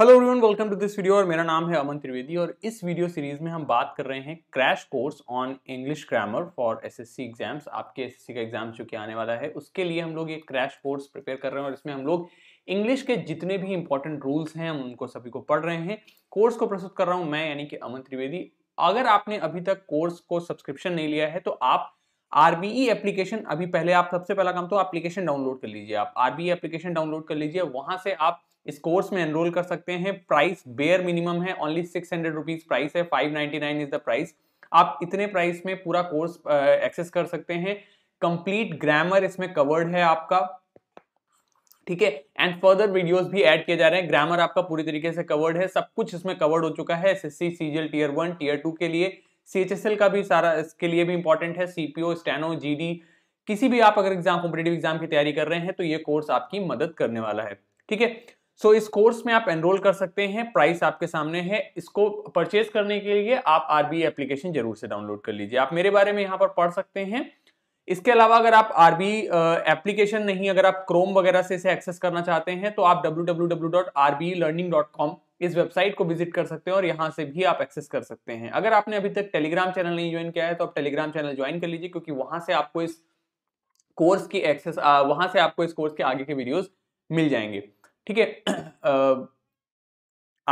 Hello everyone welcome to this video और मेरा नाम है अमन त्रिवेदी और इस वीडियो सीरीज में हम बात कर रहे हैं crash course on English grammar for SSC exams आपके एसएससी का एग्जाम जो आने वाला है उसके लिए हम लोग ये क्रैश कोर्स प्रिपेयर कर रहे हैं और इसमें हम लोग इंग्लिश के जितने भी इंपॉर्टेंट रूल्स हैं हम उनको सभी को पढ़ रहे हैं कोर्स को प्रस्तुत कर रहा हूँ मैं यानी कि अमन त्रिवेदी अगर आपने अभी तक कोर्स को सब्सक्रिप्शन नहीं लिया है तो आप आरबीई एप्लीकेशन e अभी पहले आप सबसे पहला काम तो एप्लीकेशन डाउनलोड कर लीजिए आप आरबीई एप्लीकेशन डाउनलोड कर लीजिए वहां से आप इस कोर्स में एनरोल कर सकते हैं प्राइस बेयर मिनिमम है only six hundred rupees price है five ninety nine is the price आप इतने प्राइस में पूरा कोर्स एक्सेस कर सकते हैं कंप्लीट ग्रामर इसमें कवर्ड है आपका ठीक है एंड फर्दर वीडियोस भी ऐड किए जा रहे हैं ग्रामर आपका पूरी तरीके से कवर्ड है सब कुछ इसमें कवर्ड हो चुका है S S C CGL tier one tier two के लिए एल का भी सारा इसके लिए भी इंपॉर्टेंट है सीपीओ स्टेनो डी किसी भी आप अगर एग्जाम कॉम्पिटेटिव एग्जाम की तैयारी कर रहे हैं तो ये कोर्स आपकी मदद करने वाला है ठीक है सो so, इस कोर्स में आप एनरोल कर सकते हैं प्राइस आपके सामने है इसको परचेज करने के लिए आप आरबीआई एप्लीकेशन जरूर से डाउनलोड कर लीजिए आप मेरे बारे में यहाँ पर पढ़ सकते हैं इसके अलावा अगर आप आरबी एप्लीकेशन नहीं अगर आप क्रोम वगैरह से इसे एक्सेस करना चाहते हैं तो आप www.rblearning.com इस वेबसाइट को विजिट कर सकते हैं और यहाँ से भी आप एक्सेस कर सकते हैं अगर आपने अभी तक टेलीग्राम चैनल नहीं ज्वाइन किया है तो आप टेलीग्राम चैनल ज्वाइन कर लीजिए क्योंकि वहां से आपको इस कोर्स की एक्सेस वहां से आपको इस कोर्स के आगे के वीडियोज मिल जाएंगे ठीक है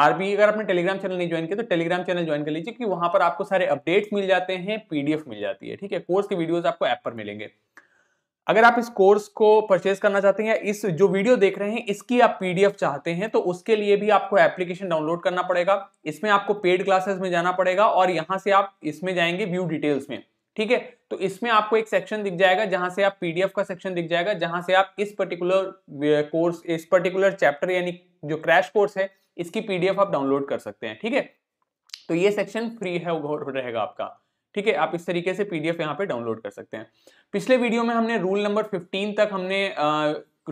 आरबी अगर आपने टेलीग्राम चैनल नहीं ज्वाइन किया तो टेलीग्राम चैनल ज्वाइन कर लीजिए कि वहां पर आपको सारे अपडेट्स मिल जाते हैं पीडीएफ मिल जाती है ठीक है कोर्स के वीडियोस आपको ऐप पर मिलेंगे अगर आप इस कोर्स को परचेज करना चाहते हैं या इस जो वीडियो देख रहे हैं इसकी आप पीडीएफ चाहते हैं तो उसके लिए भी आपको एप्लीकेशन डाउनलोड करना पड़ेगा इसमें आपको पेड क्लासेस में जाना पड़ेगा और यहाँ से आप इसमें जाएंगे व्यू डिटेल्स में ठीक है तो इसमें आपको एक सेक्शन दिख जाएगा जहां से आप पीडीएफ का सेक्शन दिख जाएगा जहां से आप इस पर्टिकुलर कोर्स इस पर्टिकुलर चैप्टर यानी जो क्रैश कोर्स है इसकी पीडीएफ आप डाउनलोड कर सकते हैं ठीक है तो ये सेक्शन फ्री है रहेगा आपका ठीक है आप इस तरीके से पीडीएफ यहाँ पे डाउनलोड कर सकते हैं पिछले वीडियो में हमने रूल नंबर फिफ्टीन तक हमने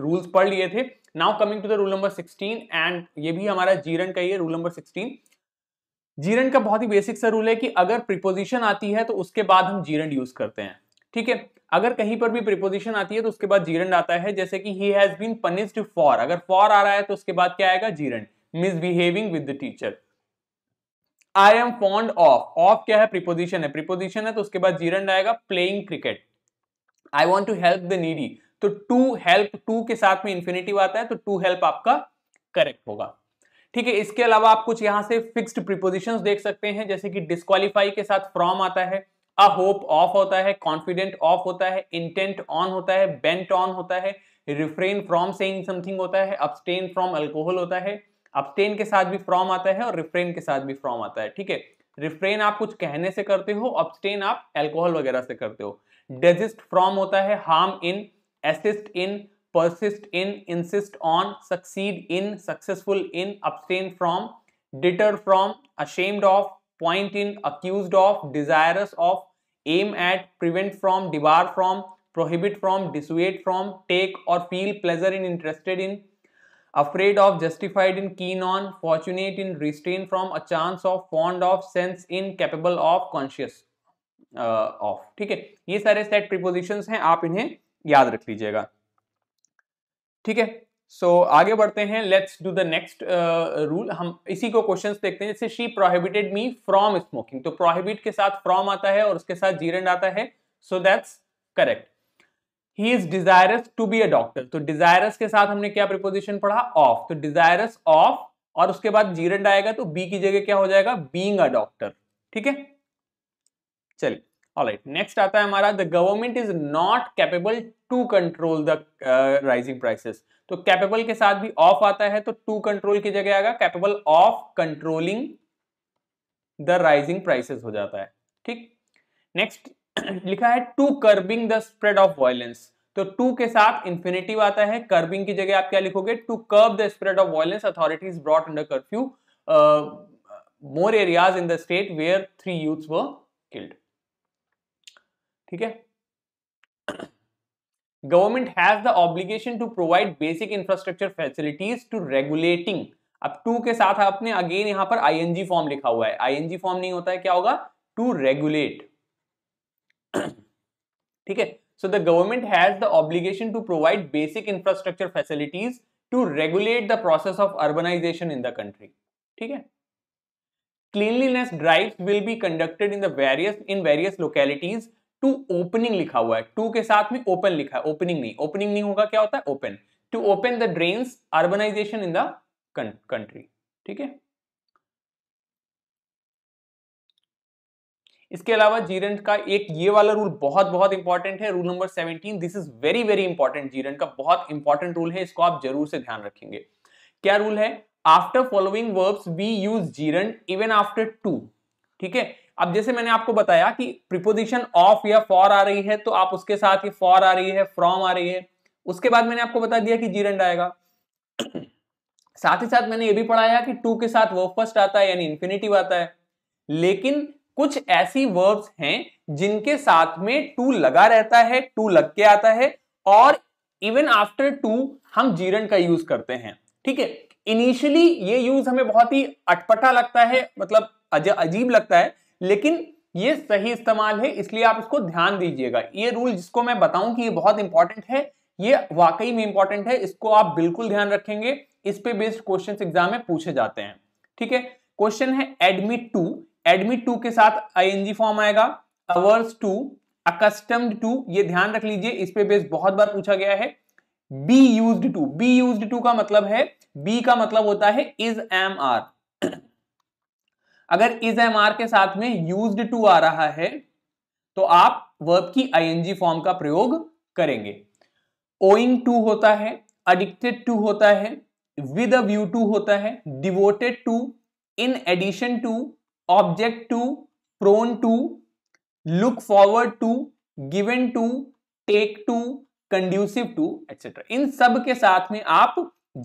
रूल्स पढ़ लिए थे now coming to the rule number sixteen and ये भी हमारा जीरन का ही है रूल नंबर सिक्सटीन जीरन का बहुत ही बेसिक सा रूल है कि अगर प्रिपोजिशन आती है तो उसके बाद हम जीरन यूज करते हैं ठीक है अगर कहीं पर भी प्रिपोजिशन आती है तो उसके बाद जीरन आता है जैसे कि he has been punished for अगर फॉर आ रहा है तो उसके बाद क्या आएगा gerund misbehaving with the teacher I am fond of of क्या है प्रिपोजिशन है प्रिपोजिशन है तो उसके बाद जीरन आएगा playing cricket I want to help the needy तो टू हेल्प टू के साथ में इन्फिनेटिव आता है तो टू हेल्प आपका करेक्ट होगा ठीक है इसके अलावा आप कुछ यहां से फिक्स्ड प्रिपोजिशन देख सकते हैं जैसे कि डिस्कालीफाई के साथ फ्रॉम आता है अ होप ऑफ होता है कॉन्फिडेंट ऑफ होता है इंटेंट ऑन होता है बेंट ऑन होता है रिफ्रेन फ्रॉम सेइंग समथिंग होता है अपस्टेन फ्रॉम अल्कोहल होता है abstain के साथ भी फ्रॉम आता है और रिफ्रेन के साथ भी फ्रॉम आता है ठीक है रिफ्रेन आप कुछ कहने से करते हो अपस्टेन आप एल्कोहल वगैरह से करते हो डेजिस्ट फ्रॉम होता है harm in assist in persist in, insist on, succeed in, successful in, abstain from, deter from, ashamed of, point in, accused of, desirous of, aim at, prevent from, debar from, prohibit from, dissuade from, take or feel pleasure in, interested in, afraid of, justified in, keen on, fortunate in, restrain from, a chance of, fond of, sense in, capable of, conscious of uh, ठीक है ये सारे set prepositions हैं आप इन्हें याद रख लीजिएगा ठीक है सो so, आगे बढ़ते हैं let's do the next rule हम इसी को क्वेश्चंस देखते हैं जैसे she prohibited me from smoking तो प्रोहिबिट के साथ फ्रॉम आता है और उसके साथ जीरेंड आता है so that's correct he is desirous to be a doctor तो डिजायरस के साथ हमने क्या प्रिपोजिशन पढ़ा ऑफ तो डिजायरस ऑफ और उसके बाद जीरेंड आएगा तो बी की जगह क्या हो जाएगा बींग अ डॉक्टर ठीक है चलिए राइट नेक्स्ट आता है हमारा the government is not capable to control the rising prices तो कैपेबल के साथ भी ऑफ आता है तो टू कंट्रोल की जगह आएगा capable of controlling the rising prices हो जाता है ठीक नेक्स्ट लिखा है to curbing the spread of violence तो टू के साथ इन्फिनेटिव आता है कर्बिंग की जगह आप क्या लिखोगे to curb the spread of violence authorities brought under curfew more areas in the state where three youths were killed ठीक है government has the obligation to provide basic infrastructure facilities to regulating अब to के साथ आपने again यहां पर ING form लिखा हुआ है आईएनजी फॉर्म नहीं होता है क्या होगा टू रेगुलेट ठीक है so the government has the obligation to provide basic infrastructure facilities to regulate the process of urbanisation in the country ठीक है cleanliness drive will be conducted in the various in various localities to opening लिखा हुआ है to के साथ में open लिखा है ओपनिंग नहीं ओपनिंग नहीं होगा क्या होता है open to open the drain urbanisation in the country ठीक है इसके अलावा जीरंट का एक ये वाला रूल बहुत बहुत इंपॉर्टेंट है rule number 17 this is very very important gerund का बहुत इंपॉर्टेंट रूल है इसको आप जरूर से ध्यान रखेंगे क्या रूल है after following verbs we use gerund even after to ठीक है अब जैसे मैंने आपको बताया कि प्रिपोजिशन ऑफ या फॉर आ रही है तो आप उसके साथ ये फॉर आ रही है फ्रॉम आ रही है उसके बाद मैंने आपको बता दिया कि जीरेंड आएगा साथ ही साथ मैंने ये भी पढ़ाया कि टू के साथ वर्ब फर्स्ट आता है यानी इन्फिनेटिव आता है लेकिन कुछ ऐसी वर्ब्स हैं जिनके साथ में टू लगा रहता है टू लग के आता है और इवन आफ्टर टू हम जीरन का यूज करते हैं ठीक है इनिशियली ये यूज हमें बहुत ही अटपटा लगता है मतलब अजीब लगता है लेकिन ये सही इस्तेमाल है इसलिए आप इसको ध्यान दीजिएगा ये रूल जिसको मैं बताऊं कि ये बहुत इंपॉर्टेंट है ये वाकई में इंपॉर्टेंट है इसको आप बिल्कुल ध्यान रखेंगे इस पे बेस्ड क्वेश्चन एग्जाम में पूछे जाते हैं ठीक है क्वेश्चन है एडमिट टू एडमिट टू के साथ आई फॉर्म आएगा अवर्स टू अकस्टम टू ये ध्यान रख लीजिए इस पे बेस्ड बहुत बार पूछा गया है be used to be used to का मतलब है बी का मतलब होता है इज एम आर अगर इज एम आर के साथ में यूज टू आ रहा है तो आप वर्ब की आईएनजी फॉर्म का प्रयोग करेंगे ओइंग टू होता है अडिक्टेड टू होता है विद अ व्यू टू होता है devoted to in addition to object to prone to look forward to given to take to conducive to etcetera इन सब के साथ में आप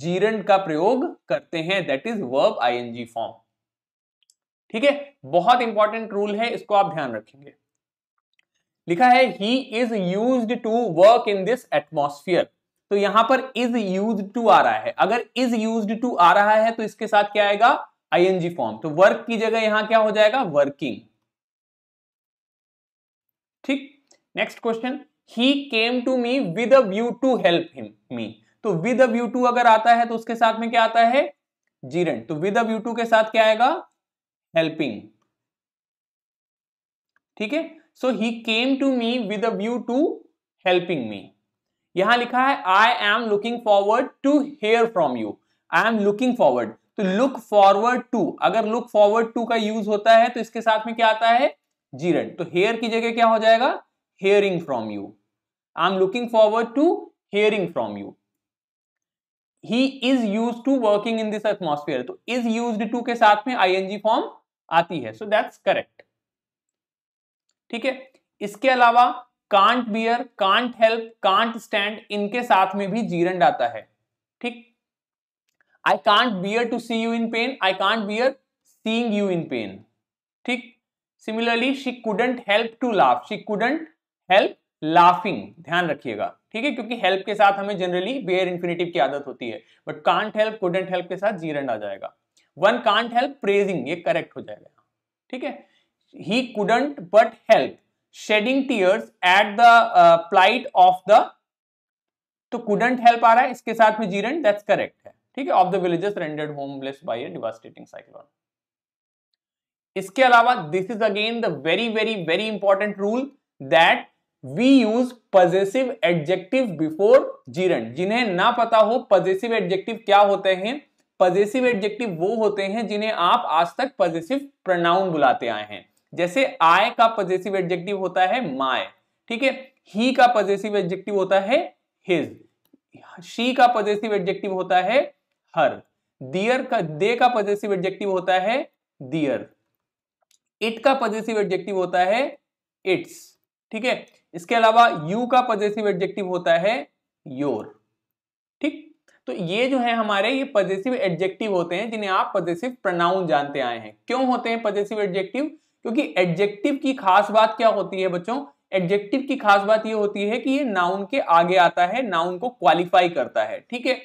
जीरण का प्रयोग करते हैं that is verb ING form ठीक है बहुत इंपॉर्टेंट रूल है इसको आप ध्यान रखेंगे लिखा है he is used to work in this atmosphere तो यहां पर इज यूज टू आ रहा है अगर इज यूज टू आ रहा है तो इसके साथ क्या आएगा आईएनजी फॉर्म तो वर्क की जगह यहां क्या हो जाएगा वर्किंग ठीक next question he came to me with a view to help him me तो विद अ व्यू टू अगर आता है तो उसके साथ में क्या आता है जीरेंट तो विद अ व्यू टू के साथ क्या आएगा हेल्पिंग ठीक है so he came to me with view to helping me यहां लिखा है I am looking forward to hear from you I am looking forward तो लुक फॉरवर्ड टू अगर लुक फॉरवर्ड टू का यूज होता है तो इसके साथ में क्या आता है जीरन तो हेयर की जगह क्या हो जाएगा hearing from you I am looking forward to hearing from you he is used to working in this atmosphere तो इज यूज टू के साथ में आई एनजी फॉर्म आती है सो दैट्स करेक्ट ठीक है इसके अलावा can't bear can't help can't stand इनके साथ में भी जीरंड आता है ठीक I can't bear to see you in pain I can't bear seeing you in pain ठीक similarly she couldn't help to laugh she couldn't help laughing ध्यान रखिएगा ठीक है क्योंकि हेल्प के साथ हमें जनरली बेयर इन्फिनेटिव की आदत होती है but can't help couldn't help के साथ जीरंड आ जाएगा वन कांट हेल्प प्रेजिंग ये करेक्ट हो जाएगा ठीक है he couldn't but help shedding tears at the plight of the तो कुडंट हेल्प आ रहा है इसके साथ में जीरन दैट्स करेक्ट है ठीक है of the villages rendered homeless by a devastating cyclone इसके अलावा this is again the very very very important rule that we use possessive adjective before gerund जिन्हें ना पता हो पजेसिव एडजेक्टिव क्या होते हैं पजेसिव एडजेक्टिव वो होते हैं जिन्हें आप आज तक पजेसिव प्रनाउन बुलाते आए हैं जैसे आय का पजेसिव एडजेक्टिव होता है माय ठीक है ही का पजेसिव एडजेक्टिव होता है हिज शी का पजेसिव एडजेक्टिव होता है हर दियर का दे का पजेसिव एडजेक्टिव होता है दियर इट का पजेसिव एडजेक्टिव होता है इट्स ठीक है इसके अलावा यू का पजेसिव एडजेक्टिव होता है योर ठीक तो ये जो है हमारे ये पजेसिव एडजेक्टिव होते हैं जिन्हें आप पजेसिव प्रनाउन जानते आए हैं क्यों होते हैं पजेसिव एडजेक्टिव क्योंकि एडजेक्टिव की खास बात क्या होती है बच्चों एडजेक्टिव की खास बात यह होती है कि ये नाउन के आगे आता है नाउन को क्वालिफाई करता है ठीक है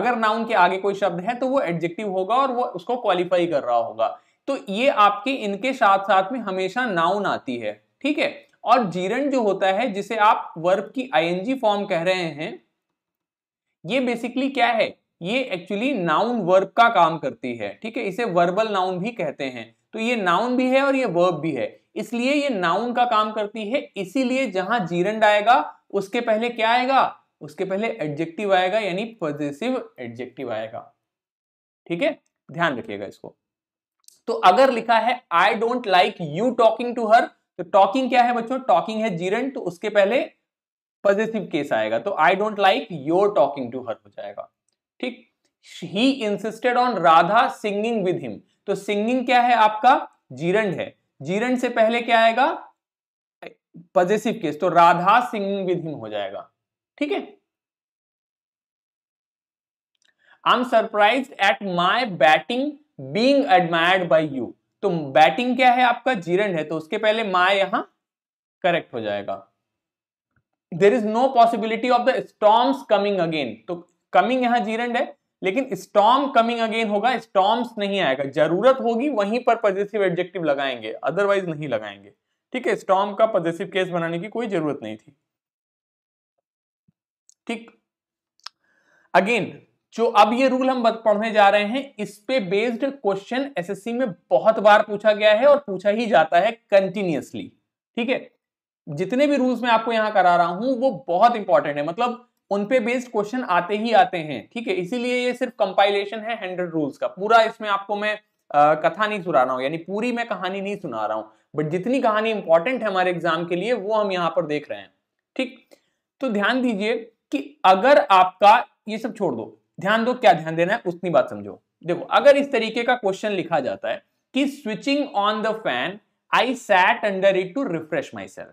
अगर नाउन के आगे कोई शब्द है तो वो एडजेक्टिव होगा और वो उसको क्वालिफाई कर रहा होगा तो ये आपके इनके साथ साथ में हमेशा नाउन आती है ठीक है और जीरण जो होता है जिसे आप वर्ब की आईएनजी फॉर्म कह रहे हैं ये बेसिकली क्या है ये एक्चुअली नाउन वर्ब का काम करती है ठीक है इसे वर्बल नाउन भी कहते हैं तो ये नाउन भी है और ये वर्ब भी है इसलिए ये नाउन का काम करती है इसीलिए जहां जीरंड आएगा उसके पहले क्या आएगा उसके पहले एडजेक्टिव आएगा यानी पॉजिटिव एडजेक्टिव आएगा ठीक है ध्यान रखिएगा इसको तो अगर लिखा है I don't like you talking to her तो टॉकिंग क्या है बच्चों टॉकिंग है जीरन तो उसके पहले पॉजिटिव केस आएगा तो I don't like your talking to her हो जाएगा ठीक he insisted on Radha singing with him तो सिंगिंग क्या है आपका जीरंड है जीरंड से पहले क्या आएगा पॉजिटिव केस तो राधा सिंगिंग विद हिम हो जाएगा ठीक है I am surprise at my batting being admired by you तो बैटिंग क्या है आपका जीरंड है तो उसके पहले माय यहां करेक्ट हो जाएगा there is no possibility of the storms coming again तो कमिंग यहां जीरेंड है लेकिन स्टॉम कमिंग अगेन होगा स्टॉम्स नहीं आएगा जरूरत होगी वहीं पर पॉजिटिव एडजेक्टिव लगाएंगे अदरवाइज नहीं लगाएंगे ठीक है स्टॉम का पॉजिटिव केस बनाने की कोई जरूरत नहीं थी ठीक अगेन जो अब ये रूल हम पढ़ने जा रहे हैं इस पे बेस्ड क्वेश्चन एसएससी में बहुत बार पूछा गया है और पूछा ही जाता है कंटिन्यूसली ठीक है जितने भी रूल्स मैं आपको यहां करा रहा हूँ वो बहुत इंपॉर्टेंट है मतलब उनपे बेस्ड क्वेश्चन आते ही आते हैं ठीक है इसीलिए ये सिर्फ कंपाइलेशन है हंड्रेड रूल्स का पूरा इसमें आपको मैं आ, कथा नहीं सुना रहा हूँ यानी पूरी मैं कहानी नहीं सुना रहा हूँ बट जितनी कहानी इंपॉर्टेंट है हमारे एग्जाम के लिए वो हम यहाँ पर देख रहे हैं ठीक तो ध्यान दीजिए कि अगर आपका ये सब छोड़ दो ध्यान दो क्या ध्यान देना है उतनी बात समझो देखो अगर इस तरीके का क्वेश्चन लिखा जाता है कि switching on the fan I sat under it to refresh myself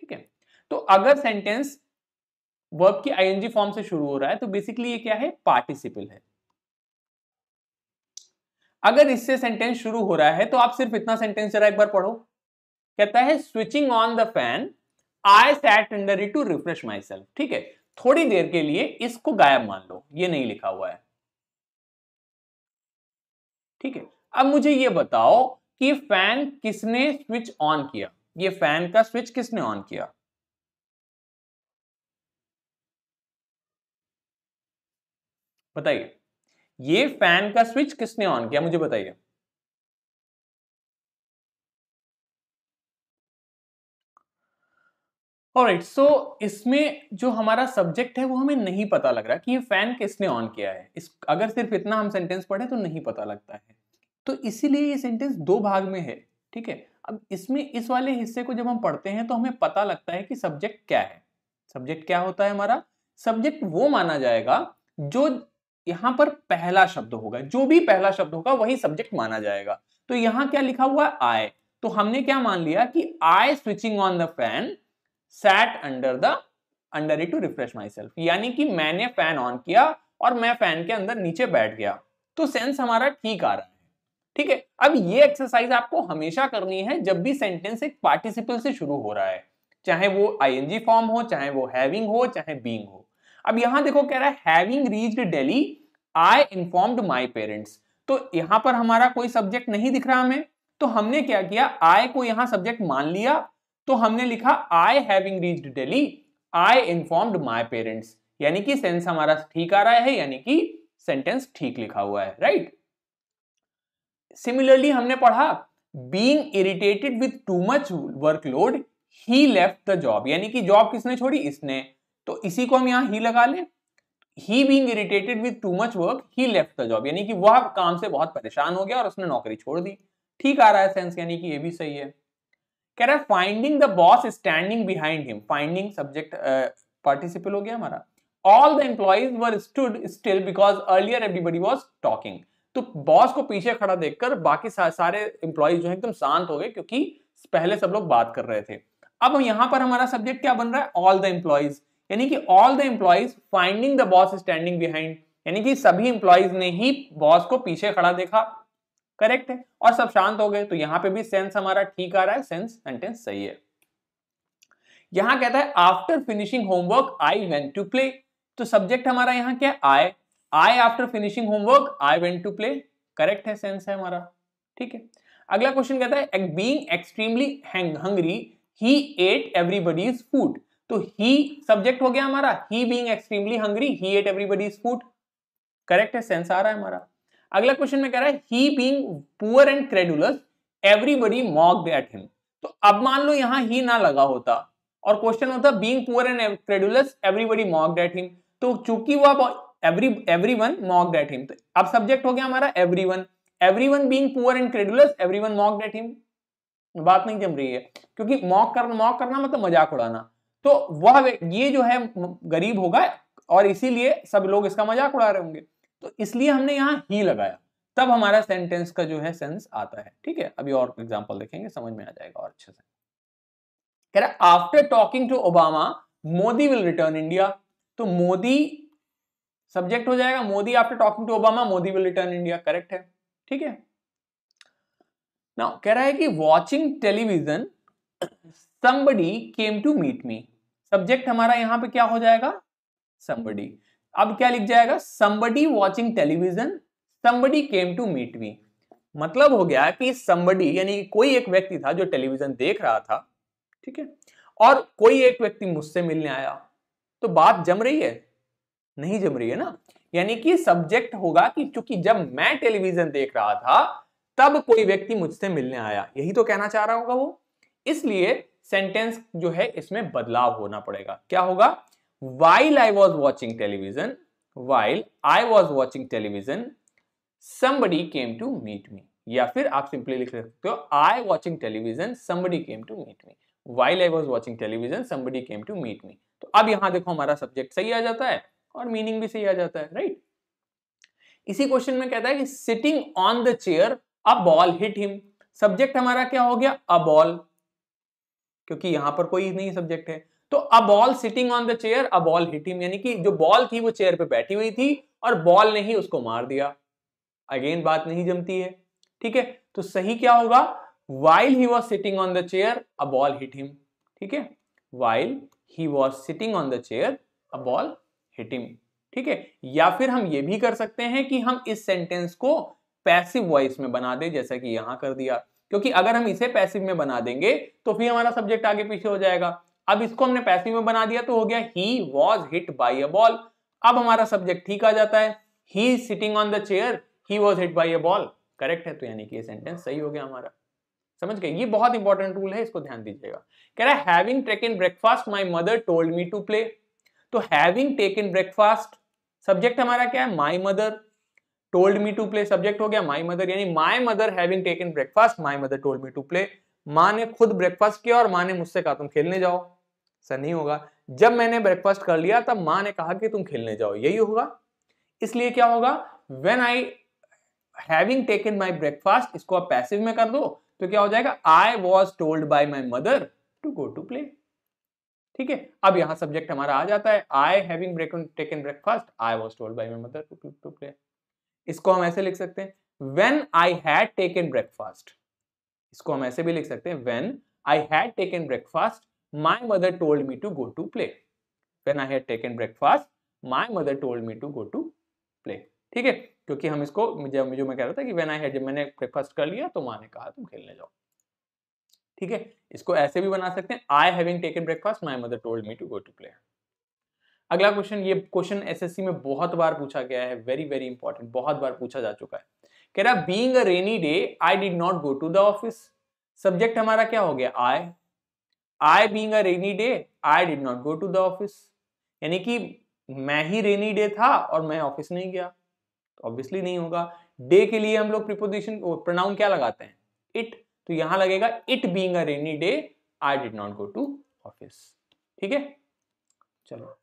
ठीक है तो अगर सेंटेंस वर्ब की आईएनजी फॉर्म से शुरू हो रहा है तो बेसिकली ये क्या है पार्टिसिपल है अगर इससे सेंटेंस शुरू हो रहा है तो आप सिर्फ इतना सेंटेंस जरा एक बार पढ़ो कहता है switching on the fan I sat under it to refresh myself ठीक है थोड़ी देर के लिए इसको गायब मान लो ये नहीं लिखा हुआ है ठीक है अब मुझे ये बताओ कि फैन किसने स्विच ऑन किया ये फैन का स्विच किसने ऑन किया बताइए ये फैन का स्विच किसने ऑन किया मुझे बताइए राइट सो right, so, इसमें जो हमारा सब्जेक्ट है वो हमें नहीं पता लग रहा कि ये फैन किसने ऑन किया है इस अगर सिर्फ इतना हम सेंटेंस पढ़े तो नहीं पता लगता है तो इसीलिए ये सेंटेंस दो भाग में है ठीक है अब इसमें इस वाले हिस्से को जब हम पढ़ते हैं तो हमें पता लगता है कि सब्जेक्ट क्या है सब्जेक्ट क्या होता है हमारा सब्जेक्ट वो माना जाएगा जो यहां पर पहला शब्द होगा जो भी पहला शब्द होगा वही सब्जेक्ट माना जाएगा तो यहाँ क्या लिखा हुआ है आय तो हमने क्या मान लिया कि I switching on the fan sat under the under it to refresh myself यानी कि मैंने फैन ऑन किया और मैं फैन के अंदर नीचे बैठ गया तो सेंस हमारा ठीक आ रहा है ठीक है अब ये एक्सरसाइज आपको हमेशा करनी है जब भी सेंटेंस एक पार्टिसिपल से शुरू हो रहा है चाहे वो आईएनजी फॉर्म हो चाहे वो हैविंग हो चाहे बींग हो अब यहां देखो कह रहा है having reached Delhi I informed my parents तो यहां पर हमारा कोई सब्जेक्ट नहीं दिख रहा हमें तो हमने क्या किया आई को यहां सब्जेक्ट मान लिया तो हमने लिखा I having reached Delhi I informed my parents यानी कि सेंस हमारा ठीक आ रहा है यानी कि सेंटेंस ठीक लिखा हुआ है राइट right? सिमिलरली हमने पढ़ा being irritated with too much workload he left the job यानी कि जॉब किसने छोड़ी इसने तो इसी को हम यहाँ ही लगा लें he being irritated with too much work he left the job यानी कि वह काम से बहुत परेशान हो गया और उसने नौकरी छोड़ दी ठीक आ रहा है सेंस यानी कि ये भी सही है कह रहा है finding the boss standing behind him finding subject participle हो गया हमारा all the employees were stood still because earlier everybody was talking तो बॉस को पीछे खड़ा देखकर बाकी सा, सारे इंप्लॉयज एकदम शांत हो गए क्योंकि पहले सब लोग बात कर रहे थे अब यहां पर हमारा सब्जेक्ट क्या बन रहा है ऑल द इंप्लॉयज यानी कि all the employees finding the boss standing behind यानी कि सभी एम्प्लॉयज ने ही बॉस को पीछे खड़ा देखा करेक्ट है और सब शांत हो गए तो यहां पे भी सेंस हमारा ठीक आ रहा है सेंस सेंटेंस सही है यहां कहता है after finishing homework I went to play तो सब्जेक्ट हमारा यहाँ क्या I I after finishing homework I went to play correct है सेंस है हमारा ठीक है अगला क्वेश्चन कहता है being extremely hungry he ate everybody's food तो ही सब्जेक्ट हो गया हमारा he being extremely hungry he ate everybody's food correct है सेंस आ रहा है हमारा अगला क्वेश्चन में कह रहा है he being poor and credulous everybody mocked at him तो अब मान लो यहां ही ना लगा होता और क्वेश्चन होता being poor and credulous everybody mocked at him तो चूंकि वो अब every everyone mocked him अब सब्जेक्ट हो गया हमारा everyone everyone being poor and credulous everyone mocked him बात नहीं जम रही है क्योंकि मॉक करना मॉक करना मतलब मजाक उड़ाना तो वह ये जो है गरीब होगा और इसीलिए सब लोग इसका मजाक उड़ा रहे होंगे तो इसलिए हमने यहाँ ही लगाया तब हमारा सेंटेंस का जो है सेंस आता है ठीक है अभी और एग्जाम्पल देखेंगे समझ में आ जाएगा और अच्छे से कह रहा after talking to Obama Modi will return India तो मोदी सब्जेक्ट हो जाएगा Modi after talking to Obama Modi will return India correct है ठीक है नाउ कह रहा है कि watching television somebody came to meet me subject हमारा यहां पे क्या हो जाएगा समबडी अब क्या लिख जाएगा somebody watching television somebody came to meet me मतलब हो गया कि समबडी यानी कोई एक व्यक्ति था जो टेलीविजन देख रहा था ठीक है और कोई एक व्यक्ति मुझसे मिलने आया तो बात जम रही है नहीं जम रही है ना यानी कि सब्जेक्ट होगा कि चूंकि जब मैं टेलीविजन देख रहा था तब कोई व्यक्ति मुझसे मिलने आया यही तो कहना चाह रहा होगा वो इसलिए सेंटेंस जो है इसमें बदलाव होना पड़ेगा क्या होगा while I was watching television while I was watching television somebody came to meet me या फिर आप सिंपली लिख सकते हो I watching television somebody came to meet me while I was watching television somebody came to meet me तो अब यहां देखो हमारा सब्जेक्ट सही आ जाता है और मीनिंग भी सही आ जाता है राइट इसी क्वेश्चन में कहता है कि sitting on the chair a ball hit him subject हमारा क्या हो गया अ बॉल क्योंकि यहां पर कोई नहीं सब्जेक्ट है तो a ball sitting on the chair a ball hit him यानी कि जो बॉल थी वो चेयर पे बैठी हुई थी और बॉल ने ही उसको मार दिया अगेन बात नहीं जमती है ठीक है तो सही क्या होगा while he was sitting on the chair a ball hit him ठीक है while he was sitting on the chair a ball hit him ठीक है या फिर हम ये भी कर सकते हैं कि हम इस सेंटेंस को पैसिव वॉइस में बना दें जैसा कि यहां कर दिया क्योंकि अगर हम इसे पैसिव में बना देंगे तो फिर हमारा सब्जेक्ट आगे पीछे हो जाएगा अब इसको हमने पैसिव में बना दिया तो हो गया he was hit by a ball अब हमारा सब्जेक्ट ठीक आ जाता है he sitting on the chair he was hit by a ball correct है तो यानी कि ये सेंटेंस सही हो गया हमारा समझ गए ये बहुत इंपॉर्टेंट रूल है इसको ध्यान दीजिएगा कह रहा है having taken breakfast my mother told me to play तो हैविंग इन ब्रेकफास्ट सब्जेक्ट हमारा क्या है my mother told me to play subject हो गया माई मदर यानी my mother having in breakfast my mother told me to play माँ ने खुद ब्रेकफास्ट किया और माँ ने मुझसे कहा तुम खेलने जाओ ऐसा नहीं होगा जब मैंने ब्रेकफास्ट कर लिया तब माँ ने कहा कि तुम खेलने जाओ यही होगा इसलिए क्या होगा when I having taken my breakfast इसको आप पैसिव में कर दो तो क्या हो जाएगा I was told by my mother to go to play ठीक है अब यहाँ सब्जेक्ट हमारा आ जाता है I having taken breakfast I was told by my mother to to play इसको हम ऐसे लिख सकते हैं when I had taken breakfast इसको हम ऐसे भी लिख सकते हैं when I had taken breakfast my mother told me to go to play when I had taken breakfast my mother told me to go to play ठीक है क्योंकि हम इसको जब जो मैं कह रहा था कि वेन आई हैड जब मैंने ब्रेकफास्ट कर लिया तो माँ ने कहा तुम खेलने जाओ ठीक है इसको ऐसे भी बना सकते हैं I having taken breakfast my mother told me to go to play अगला क्वेश्चन ये क्वेश्चन एसएससी में बहुत बार पूछा गया है वेरी वेरी इंपॉर्टेंट बहुत बार पूछा जा चुका है कह रहा being a rainy day I did not go to the office subject हमारा क्या हो गया I I being a rainy day I did not go to the office यानी कि मैं ही रेनी डे था और मैं ऑफिस नहीं गया ऑब्वियसली तो नहीं होगा डे के लिए हम लोग प्रिपोजिशन प्रोनाउन क्या लगाते हैं इट तो यहां लगेगा it being a rainy day I did not go to office ठीक है चलो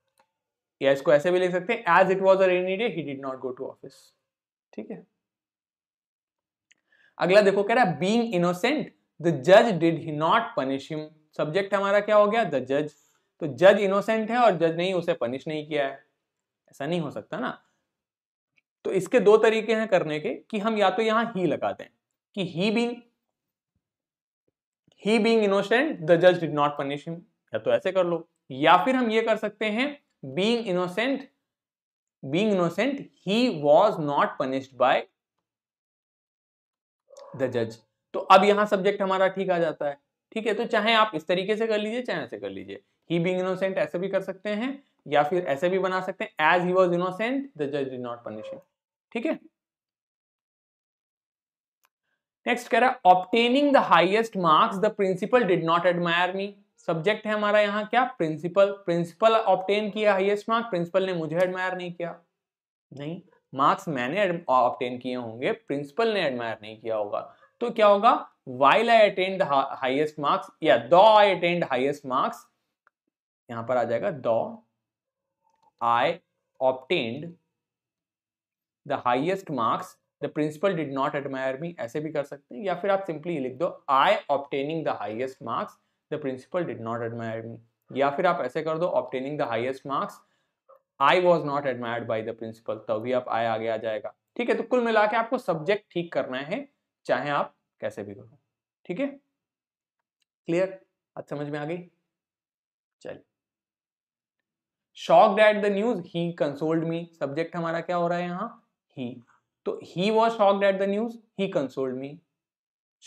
या इसको ऐसे भी लिख सकते हैं as it was a rainy day he did not go to office ठीक है अगला देखो कह रहा है बींग इनोसेंट द जज did he not punish him subject हमारा क्या हो गया द जज तो जज इनोसेंट है और जज ने उसे पनिश नहीं किया है ऐसा नहीं हो सकता ना तो इसके दो तरीके हैं करने के कि हम या तो यहां ही लगाते हैं कि he being he being innocent the जज डिड नॉट पनिश हिम या तो ऐसे कर लो या फिर हम ये कर सकते हैं being innocent being innocent he was not punished by the जज तो अब यहां सब्जेक्ट हमारा ठीक आ जाता है ठीक है तो चाहे आप इस तरीके से कर लीजिए चाहे ऐसे कर लीजिए ही बींग इनोसेंट ऐसे भी कर सकते हैं या फिर ऐसे भी बना सकते हैं as he was innocent the जज डिड नॉट पनिश हिम ठीक है नेक्स्ट कह रहा है obtaining the highest marks the principal did not admire me subject है हमारा यहाँ क्या प्रिंसिपल प्रिंसिपल ऑप्टेन किया हाइएस्ट मार्क्स प्रिंसिपल ने मुझे एडमायर नहीं किया नहीं मार्क्स मैंने ऑप्टेन किए होंगे प्रिंसिपल ने एडमायर नहीं किया होगा तो क्या होगा while I attend highest marks या दो आई अटेंड हाइएस्ट मार्क्स यहां पर आ जाएगा though I obtained the highest marks the principal did not admire me ऐसे भी कर सकते हैं या फिर आप सिंपली लिख दो I obtaining the highest marks the principal did not admire me या फिर आप ऐसे कर दो obtaining the highest marks I was not admired by the principal तभी आप आई आगे आ जाएगा ठीक है तो कुल मिला के आपको सब्जेक्ट ठीक करना है चाहे आप कैसे भी करो ठीक है क्लियर आज समझ में आ गई चल shocked the news he consoled me subject हमारा क्या हो रहा है यहाँ ही तो he was shocked at the news he consoled me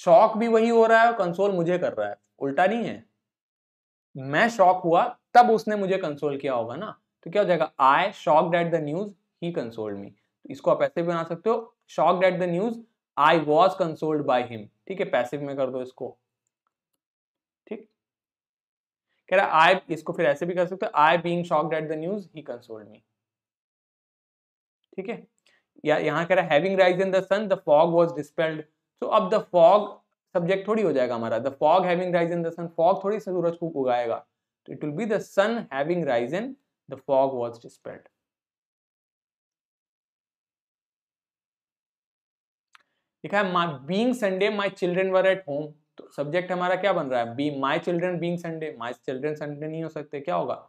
shock भी वही हो रहा है और कंसोल मुझे कर रहा है उल्टा नहीं है मैं शॉक हुआ तब उसने मुझे कंसोल किया होगा ना तो क्या हो जाएगा I shocked the news he consoled me इसको आप ऐसे भी बना सकते हो shocked the news I was consoled by him ठीक है पैसिव में कर दो इसको ठीक कह रहा आई इसको फिर ऐसे भी कर सकते हो I being shocked the news he consoled me ठीक है या यहाँ कह रहा है having risen the sun the fog was dispelled तो अब द फॉग सब्जेक्ट थोड़ी हो जाएगा हमारा the fog having risen the sun fog थोड़ी सूरज को उगाएगा तो it will be the sun having risen the fog was dispelled लिखा है my being Sunday my children were at home तो सब्जेक्ट हमारा क्या बन रहा है be my children being Sunday my children Sunday नहीं हो सकते क्या होगा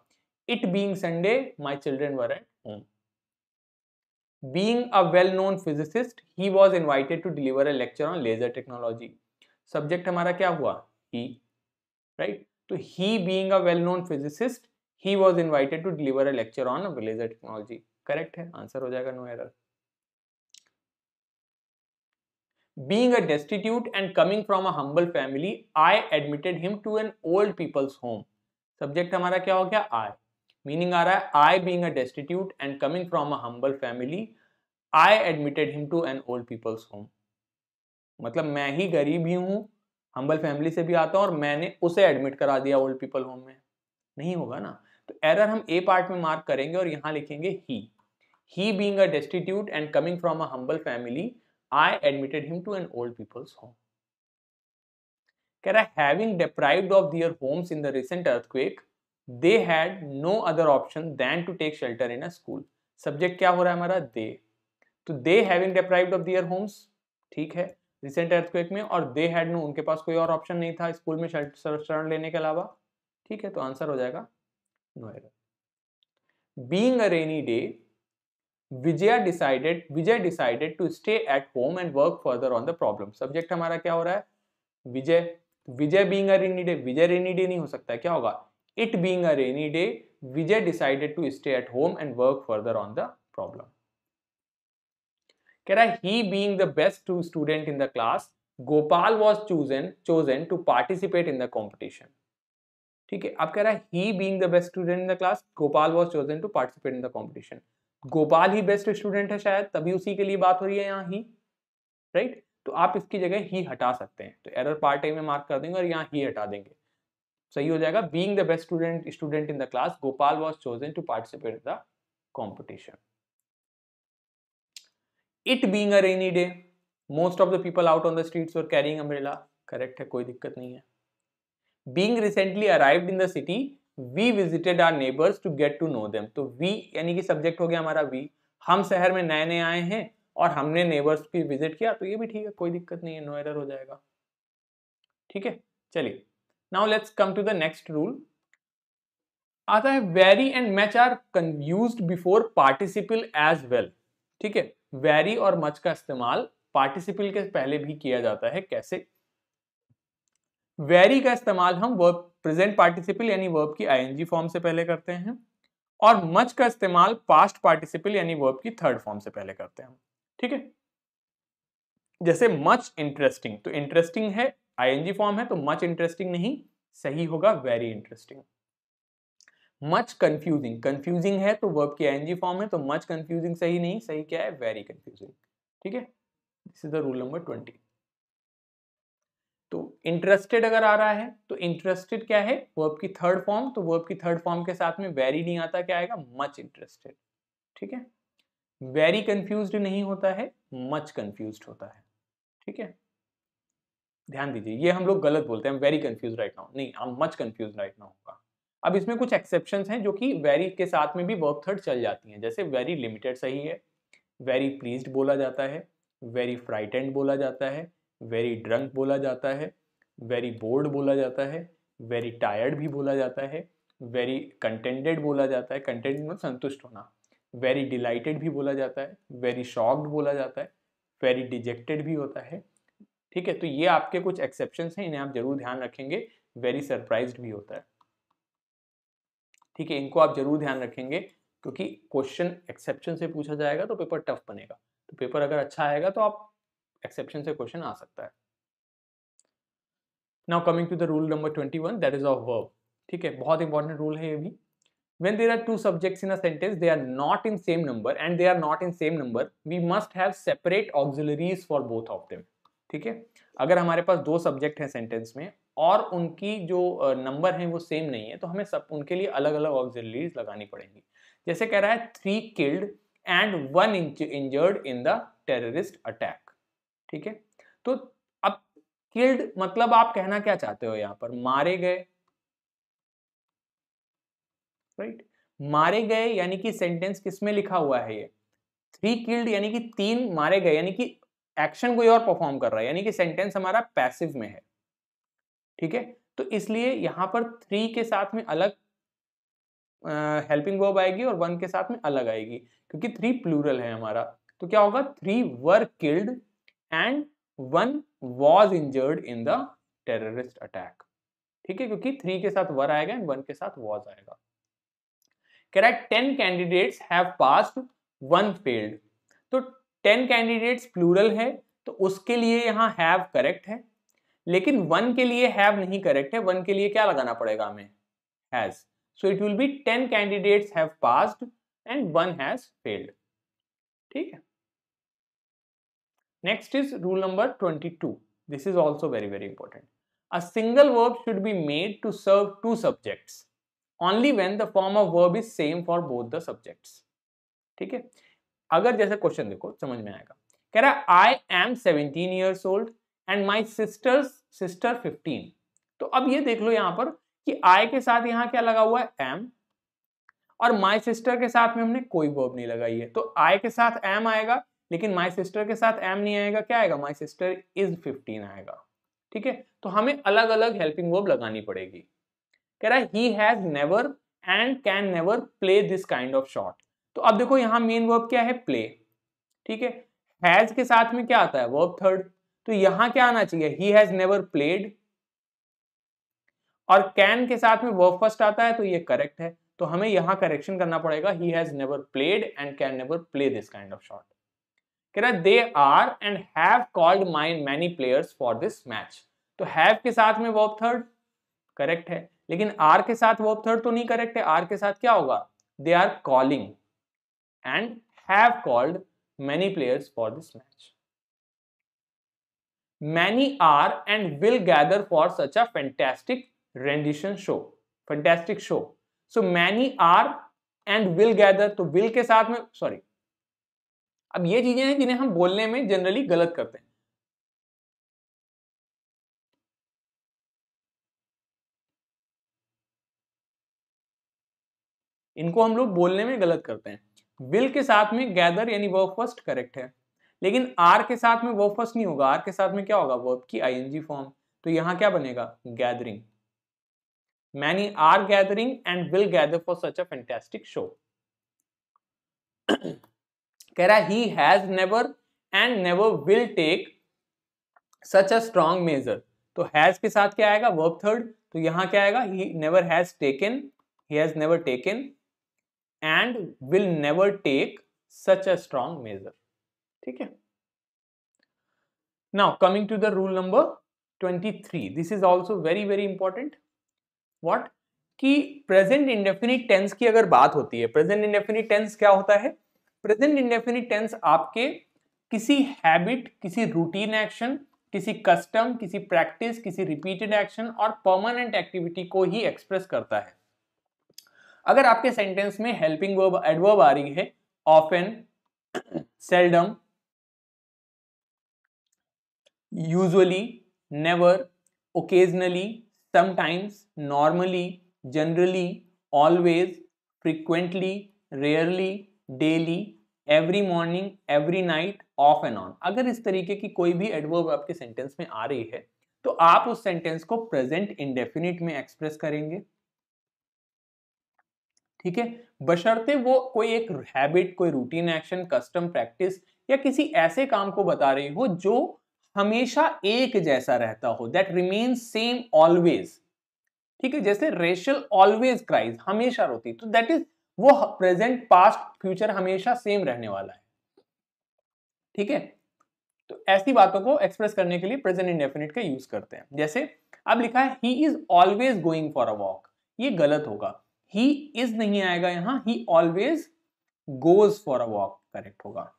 it being Sunday my children were at home Being a well-known physicist, he was invited to deliver a lecture on laser technology. Subject hamara kya hua He, right? so he being a well-known physicist, he was invited to deliver a lecture on laser technology. Correct hai Answer ho jayega no error. Being a destitute and coming from a humble family, I admitted him to an old people's home. subject hamara kya ho gaya I. Meaning आ रहा है I being a destitute and coming from a humble family I admitted him to an old people's home मतलब मैं ही गरीब ही हूँ humble family से भी आता हूँ और मैंने उसे एडमिट करा दिया ओल्ड पीपल होम में नहीं होगा ना तो एरर हम ए पार्ट में मार्क करेंगे और यहाँ लिखेंगे he he being a destitute and coming from a humble family I admitted him to an old people's home कह रहा है having deprived of their homes in the recent earthquake they had no other option than to take shelter in a school सब्जेक्ट क्या हो रहा है हमारा they तो they having deprived of their homes ठीक है रिसेंट अर्थक्वेक में और दे हैड नो उनके पास कोई और ऑप्शन नहीं था स्कूल में शरण लेने के अलावा ठीक है तो आंसर हो जाएगा no error being a rainy day Vijaya decided Vijay decided to stay at home and work further on the problem subject हमारा क्या हो रहा है Vijay Vijay being a rainy day Vijay rainy day नहीं हो सकता है क्या होगा It being a rainy day, Vijay decided to stay at home and work further on the problem. Kara, he being the best two student in the class, Gopal was chosen chosen to participate in the competition. ठीक है अब कह रहा है he being the best student in the class Gopal was chosen to participate in the competition Gopal ही best student है शायद तभी उसी के लिए बात हो रही है यहाँ ही राइट right? तो आप इसकी जगह ही हटा सकते हैं तो एरर पार्ट ए में मार्क कर देंगे और यहाँ ही हटा देंगे सही हो जाएगा being the best student student in the class Gopal was chosen to participate the competition it being a rainy day most of the people out on the street और कैरिंग अम्ब्रेला करेक्ट है कोई दिक्कत नहीं है being recently arrive in the city we visited our neighbours to get to know them तो we यानी कि subject हो गया हमारा वी हम शहर में नए नए आए हैं और हमने नेबर्स की विजिट किया तो ये भी ठीक है कोई दिक्कत नहीं है नो एरर हो जाएगा ठीक है चलिए now let's come to the next rule आता है very and much are confuse before participle as well ठीक है वेरी और मच का इस्तेमाल पार्टिसिपल के पहले भी किया जाता है कैसे वेरी का इस्तेमाल हम वर्ब प्रेजेंट पार्टिसिपल यानी वर्ब की आईएनजी फॉर्म से पहले करते हैं और मच का इस्तेमाल पास्ट पार्टिसिपल यानी वर्ब की थर्ड फॉर्म से पहले करते हैं ठीक है जैसे मच इंटरेस्टिंग तो इंटरेस्टिंग है आईएनजी फॉर्म है तो मच इंटरेस्टिंग नहीं सही होगा very interesting much confusing confusing है तो वर्ब की आईएनजी फॉर्म है तो मच कंफ्यूजिंग सही नहीं सही क्या है वेरी कंफ्यूजिंग ठीक है this is the rule number twenty तो इंटरेस्टेड अगर आ रहा है तो इंटरेस्टेड क्या है वर्ब की थर्ड फॉर्म तो वर्ब की थर्ड फॉर्म के साथ में वेरी नहीं आता क्या आएगा मच इंटरेस्टेड ठीक है वेरी कंफ्यूज्ड नहीं होता है मच कंफ्यूज्ड होता है ठीक है ध्यान दीजिए ये हम लोग गलत बोलते हैं वेरी कंफ्यूज राइट नाउ नहीं I am much confuse right now होगा अब इसमें कुछ एक्सेप्शन हैं जो कि वेरी के साथ में भी वर्ब थर्ड चल जाती हैं जैसे वेरी लिमिटेड सही है वेरी प्लीज बोला जाता है वेरी फ्राइटेंड बोला जाता है वेरी ड्रंक बोला जाता है वेरी बोर्ड बोला जाता है वेरी टायर्ड भी बोला जाता है वेरी कंटेंटेड बोला जाता है कंटेंट मतलब संतुष्ट होना वेरी डिलाइटेड भी बोला जाता है वेरी शॉक्ड बोला जाता है वेरी डिजेक्टेड भी होता है ठीक है तो ये आपके कुछ एक्सेप्शन हैं इन्हें आप जरूर ध्यान रखेंगे वेरी सरप्राइज भी होता है ठीक है इनको आप जरूर ध्यान रखेंगे क्योंकि क्वेश्चन एक्सेप्शन से पूछा जाएगा तो पेपर टफ बनेगा तो पेपर अगर अच्छा आएगा तो आप एक्सेप्शन से क्वेश्चन आ सकता है now coming to the rule number twenty one that is of verb ठीक है बहुत इंपॉर्टेंट रूल है ये भी when there are two subjects in a they are not in same number and they are not in same number we must must have separate auxiliaries for both of ठीक है अगर हमारे पास दो subject हैं sentence में और उनकी जो नंबर है वो सेम नहीं है तो हमें सब उनके लिए अलग अलग ऑक्सिलरीज लगानी पड़ेंगी जैसे कह रहा है three killed and one injured in the terrorist attack ठीक है तो अब किल्ड मतलब आप कहना क्या चाहते हो यहां पर मारे गए राइट मारे गए यानी कि सेंटेंस किसमें लिखा हुआ है ये थ्री किल्ड यानी कि तीन मारे गए यानी कि एक्शन कोई और परफॉर्म कर रहा है यानी कि सेंटेंस हमारा पैसिव में है ठीक है तो इसलिए यहां पर थ्री के साथ में अलग हेल्पिंग वर्ब आएगी और वन के साथ में अलग आएगी क्योंकि थ्री प्लूरल है हमारा तो क्या होगा three were killed and one was injured in the terrorist attack ठीक है क्योंकि थ्री के साथ वर आएगा एंड वन के साथ वॉज आएगा correct ten candidates have passed one failed तो टेन कैंडिडेट्स प्लूरल है तो उसके लिए यहाँ हैव करेक्ट है लेकिन वन के लिए हैव नहीं करेक्ट है वन के लिए क्या लगाना पड़ेगा हमें has so it will be ten candidates have passed and one has failed ठीक है next is rule number twenty two this is also very very important a single verb should be made to serve two subjects only when the form of verb is same for both the subjects ठीक है अगर जैसे question देखो समझ में आएगा कह रहा है I am seventeen years old and my sisters sister fifteen तो अब ये देख लो यहाँ पर कि आई के साथ यहाँ क्या लगा हुआ है एम और माई सिस्टर के साथ में हमने कोई वर्ब नहीं लगाई है तो आई के साथ एम आएगा लेकिन माई सिस्टर के साथ एम नहीं आएगा क्या आएगा माई सिस्टर इज फिफ्टीन आएगा ठीक है तो हमें अलग अलग हेल्पिंग वर्ब लगानी पड़ेगी कह रहा है he has never and can never play this kind of shot तो अब देखो यहां मेन वर्ब क्या है प्ले ठीक है हैज के साथ में क्या आता है वर्ब थर्ड तो यहाँ क्या आना चाहिए ही हैज नेवर प्लेड और कैन के साथ में वर्ब फर्स्ट आता है तो ये करेक्ट है तो हमें यहाँ करेक्शन करना पड़ेगा he has never played and can never play this kind of shot कह रहा they are and have called my many players for this match तो हैव के साथ में वर्ब थर्ड करेक्ट है लेकिन आर के साथ वर्ब थर्ड तो नहीं करेक्ट है आर के साथ क्या होगा they are calling and have called many players for this match. Many are and will gather for such a fantastic rendition show. Fantastic show. So many are and will gather to will ke sath mein sorry ab ye cheeze hain jinhe hum bolne mein generally galat karte hain इनको हम लोग बोलने में गलत करते हैं will के साथ में गैदर यानी वर्ब फर्स्ट करेक्ट है लेकिन आर के साथ में वर्ब फर्स्ट नहीं होगा आर के साथ में क्या होगा वर्ब की आईएनजी फॉर्म तो यहाँ क्या बनेगा gathering many are gathering and will gather for such a fantastic show कह रहा he has never and never will take such a strong measure तो हैज के साथ क्या आएगा वर्ब थर्ड तो यहाँ क्या आएगा he never has taken he has never taken and never take such a such measure ठीक है now coming to the rule number twenty 23. This is also very very important what कि present indefinite tense की अगर बात होती है present indefinite tense क्या होता है प्रेजेंट इंडेफिनिट टेंस आपके किसी हैबिट किसी रूटीन एक्शन किसी कस्टम किसी प्रैक्टिस किसी रिपीटेड एक्शन और परमानेंट एक्टिविटी को ही एक्सप्रेस करता है अगर आपके सेंटेंस में हेल्पिंग वर्ब एडवर्ब आ रही है एन seldom usually never occasionally sometimes normally generally always frequently rarely daily every morning every night off and on अगर इस तरीके की कोई भी एडवर्ब आपके सेंटेंस में आ रही है तो आप उस सेंटेंस को प्रेजेंट इनडेफिनिट में एक्सप्रेस करेंगे ठीक है बशर्ते वो कोई एक हैबिट कोई रूटीन एक्शन कस्टम प्रैक्टिस या किसी ऐसे काम को बता रही हो जो हमेशा एक जैसा रहता हो दैट रिमेन सेम ऑलवेज ठीक है जैसे रेशल ऑलवेज क्राइज हमेशा रोती तो दैट इज वो प्रेजेंट पास्ट फ्यूचर हमेशा सेम रहने वाला है ठीक है तो ऐसी बातों को एक्सप्रेस करने के लिए प्रेजेंट इंडेफिनिट का यूज करते हैं जैसे अब लिखा है he is always going for a walk ये गलत होगा ही इज नहीं आएगा यहां he always goes for a walk correct होगा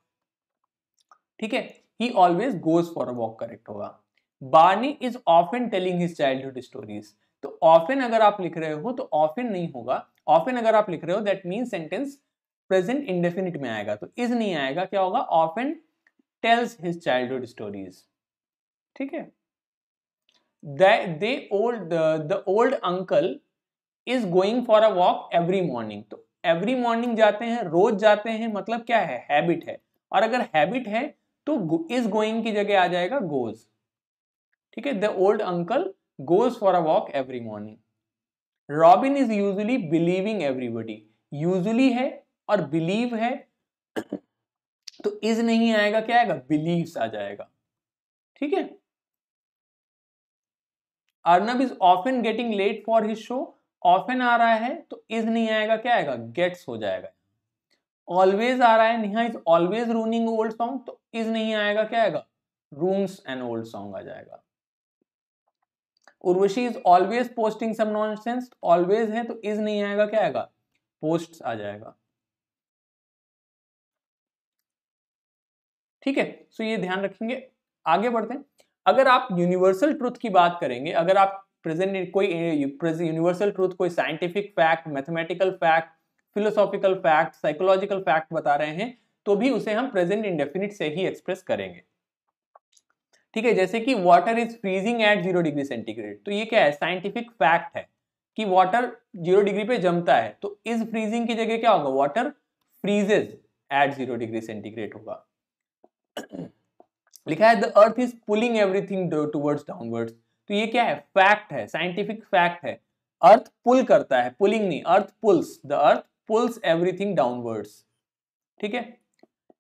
ठीक है he always goes for a walk correct होगा Barney is often telling his childhood stories तो ऑफन अगर आप लिख रहे हो तो ऑफन नहीं होगा ऑफन अगर आप लिख रहे हो that mean sentence present indefinite में आएगा तो इज नहीं आएगा क्या होगा often tells his childhood stories ठीक है the old the old uncle is going for a walk every morning तो एवरी मॉर्निंग जाते हैं रोज जाते हैं मतलब क्या है हैबिट है और अगर हैबिट है तो इज गोइंग की जगह आ जाएगा गोज ठीक है the old uncle goes for a walk every morning Robin is usually believing everybody usually है और बिलीव है तो इज नहीं आएगा क्या आएगा बिलीव आ जाएगा ठीक है Arnab is often getting late for his show often आ रहा है तो इज नहीं आएगा क्या आएगा गेट्स हो जाएगा ऑलवेज आ रहा है Neha is always ruining old song तो इज नहीं आएगा क्या आएगा रूम्स एंड ओल्ड सॉन्ग आ जाएगा Urvashi is always posting some nonsense always है तो इज नहीं आएगा क्या आएगा पोस्ट आ जाएगा ठीक है सो ये ध्यान रखेंगे आगे बढ़ते हैं अगर आप यूनिवर्सल ट्रुथ की बात करेंगे अगर आप प्रेजेंट कोई यूनिवर्सल ट्रूथ कोई scientific fact mathematical fact philosophical fact psychological fact बता रहे हैं तो भी उसे हम प्रेजेंट इंडेफिनिट से ही एक्सप्रेस करेंगे ठीक है जैसे कि water is freezing at zero degree centigrade तो ये क्या है साइंटिफिक फैक्ट है कि वाटर जीरो डिग्री पे जमता है तो इज फ्रीजिंग की जगह क्या होगा water freezes at zero degree centigrade होगा लिखा है the earth is pulling everything towards downwards तो ये क्या है फैक्ट है साइंटिफिक फैक्ट है अर्थ पुल करता है पुलिंग नहीं earth pulls the earth pulls everything downwards ठीक है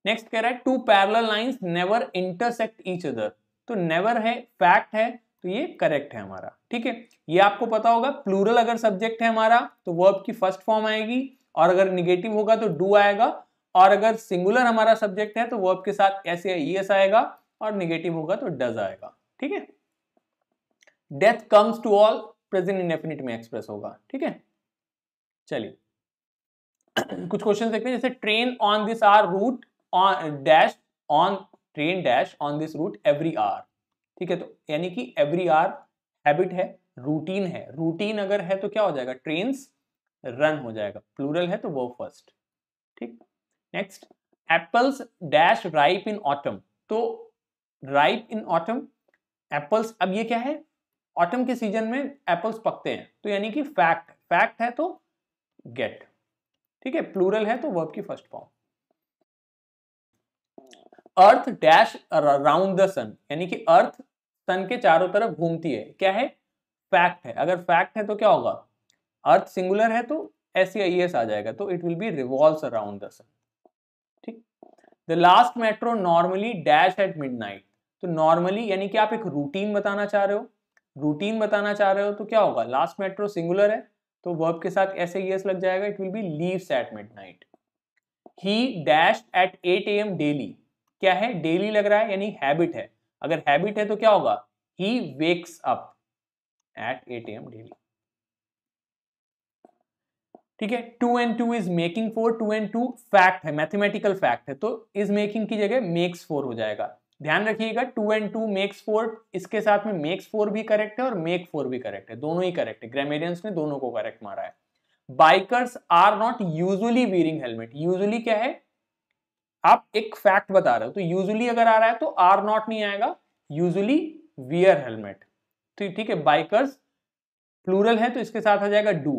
नेक्स्ट कह रहा है two parallel lines never intersect each other तो नेवर है फैक्ट है तो ये करेक्ट है हमारा ठीक है ये आपको पता होगा प्लूरल अगर सब्जेक्ट है हमारा तो वर्ब की फर्स्ट फॉर्म आएगी और अगर निगेटिव होगा तो डू आएगा और अगर सिंगुलर हमारा सब्जेक्ट है तो वर्ब के साथ ऐसे एस e आएगा और निगेटिव होगा तो डज आएगा ठीक है death comes to all present indefinite में एक्सप्रेस होगा ठीक है चलिए कुछ क्वेश्चन देखते हैं जैसे train on this our route on dash on train dash on this route every hour ठीक है तो यानी कि एवरी आर हैबिट है रूटीन है रूटीन अगर है तो क्या हो जाएगा ट्रेन रन हो जाएगा प्लूरल है तो वो फर्स्ट ठीक next apples dash ripe in autumn तो राइप इन ऑटम एप्पल्स अब ये क्या है ऑटम के सीजन में एप्पल्स पकते हैं तो यानी कि फैक्ट फैक्ट है तो गेट ठीक है प्लूरल है तो वर्ब की first form earth dash round the sun यानी कि अर्थ सन के चारों तरफ घूमती है क्या है फैक्ट है अगर फैक्ट है तो क्या होगा अर्थ सिंगुलर है तो एस आई एस आ जाएगा तो it will be revolve around the sun ठीक the last metro normally dash at night तो नॉर्मली यानी कि आप एक रूटीन बताना चाह रहे हो रूटीन बताना चाह रहे हो तो क्या होगा लास्ट मेट्रो सिंगुलर है तो वर्ब के साथ ऐसे यस लग जाएगा it will be leaves at midnight he dash at eight A M daily क्या है डेली लग रहा है यानी हैबिट है अगर हैबिट है तो क्या होगा he wakes up at eight AM daily ठीक है two and two is making four two and two fact है मैथमेटिकल फैक्ट है तो इज मेकिंग की जगह मेक्स फोर हो जाएगा ध्यान रखिएगा two and two makes four इसके साथ में मेक्स फोर भी करेक्ट है और मेक फोर भी करेक्ट है दोनों ही करेक्ट है ग्रामेरियंस ने दोनों को करेक्ट मारा है bikers are not usually wearing helmet usually क्या है आप एक फैक्ट बता रहे हो तो यूजली अगर आ रहा है तो आर नॉट नहीं आएगा यूजली वियर हेलमेट तो ठीक है बाइकर्स प्लूरल है तो इसके साथ आ जाएगा do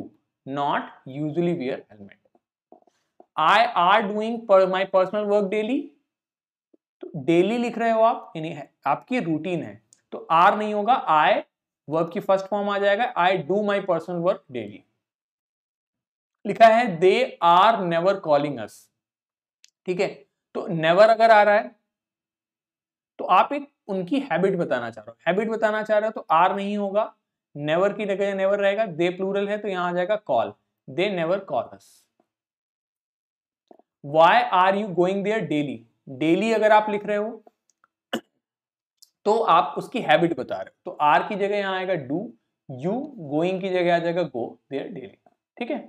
not usually wear helmet I are doing my personal work daily तो डेली लिख रहे हो आप यानी आपकी रूटीन है तो आर नहीं होगा आई वर्ब की फर्स्ट फॉर्म आ जाएगा I do my personal work daily लिखा है they are never calling us ठीक है तो नेवर अगर आ रहा है तो आप एक उनकी हैबिट बताना चाह रहे हो हैबिट बताना चाह रहे हो तो आर नहीं होगा नेवर की जगह नेवर रहेगा दे प्लूरल है तो यहां आ जाएगा call they never call us why are you going there daily daily अगर आप लिख रहे हो तो आप उसकी हैबिट बता रहे हो तो आर की जगह यहां आएगा डू यू गोइंग की जगह आ जाएगा गो देर डेली ठीक है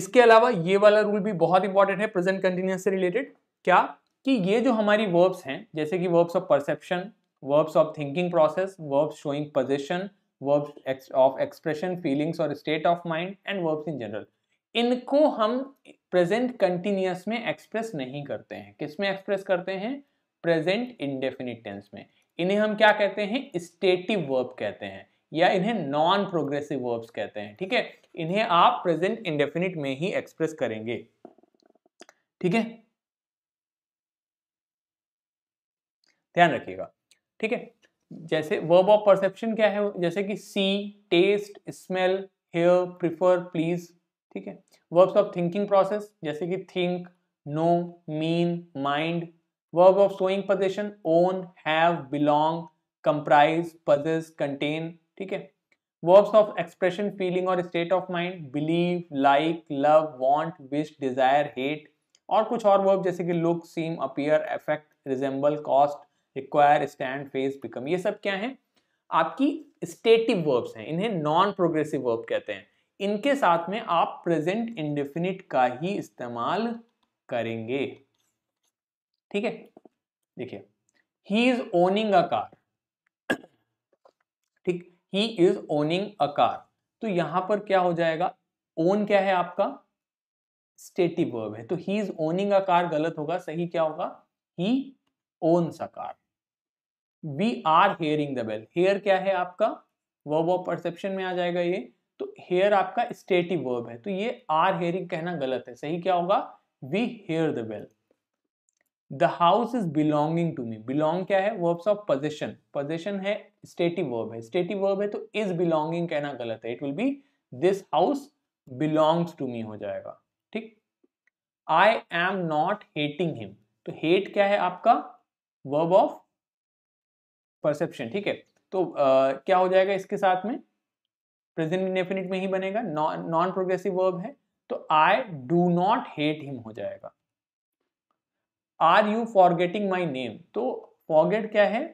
इसके अलावा ये वाला रूल भी बहुत इंपॉर्टेंट है प्रेजेंट कंटिन्यूस से रिलेटेड क्या कि ये जो हमारी वर्ब्स हैं जैसे कि verbs of perception verbs of thinking process verbs showing position verbs of expression feelings और state of mind and verbs in general इनको हम प्रेजेंट कंटिन्यूस में एक्सप्रेस नहीं करते हैं किस में एक्सप्रेस करते हैं प्रेजेंट इंडेफिनिट टेंस में इन्हें हम क्या कहते हैं स्टेटिव वर्ब कहते हैं या इन्हें नॉन प्रोग्रेसिव वर्ब्स कहते हैं ठीक है इन्हें आप प्रेजेंट इंडेफिनिट में ही एक्सप्रेस करेंगे ठीक है ध्यान रखिएगा ठीक है जैसे वर्ब ऑफ परसेप्शन क्या है जैसे कि see taste smell hear prefer please ठीक है वर्ब्स ऑफ थिंकिंग प्रोसेस जैसे कि think know mean mind verb of sowing position own have belong comprise possess contain ठीक है वर्ब्स ऑफ एक्सप्रेशन फीलिंग और state of mind believe like love want wish desire hate और कुछ और verb जैसे कि look seem appear affect resemble cost require stand face become ये सब क्या है आपकी स्टेटिव वर्ब्स हैं इन्हें नॉन प्रोग्रेसिव वर्ब कहते हैं इनके साथ में आप प्रेजेंट इंडेफिनिट का ही इस्तेमाल करेंगे ठीक है देखिए he is owning a car ठीक he is owning a car तो यहां पर क्या हो जाएगा ओन क्या है आपका स्टेटिव वर्ब है तो he is owning a car गलत होगा सही क्या होगा he owns a car we are hearing the bell hear क्या है आपका वर्ब ऑफ परसेप्शन में आ जाएगा ये तो हेयर आपका स्टेटिव वर्ब है तो ये आर हेयरिंग कहना गलत है सही क्या होगा we hear the bell the house is belonging to me belong क्या है वर्ब्स ऑफ पोजेशन पोजेशन है स्टेटिव वर्ब है स्टेटिव वर्ब है तो इज बिलोंगिंग कहना गलत है it will be this house belongs to me हो जाएगा ठीक I am not hating him तो हेट क्या है आपका वर्ब ऑफ परसेप्शन ठीक है तो uh, क्या हो जाएगा इसके साथ में प्रेजेंट इनडेफिनिट में ही बनेगा नॉन प्रोग्रेसिव वर्ब है तो I do not hate him हो जाएगा are you forgetting my name तो फॉरगेट क्या है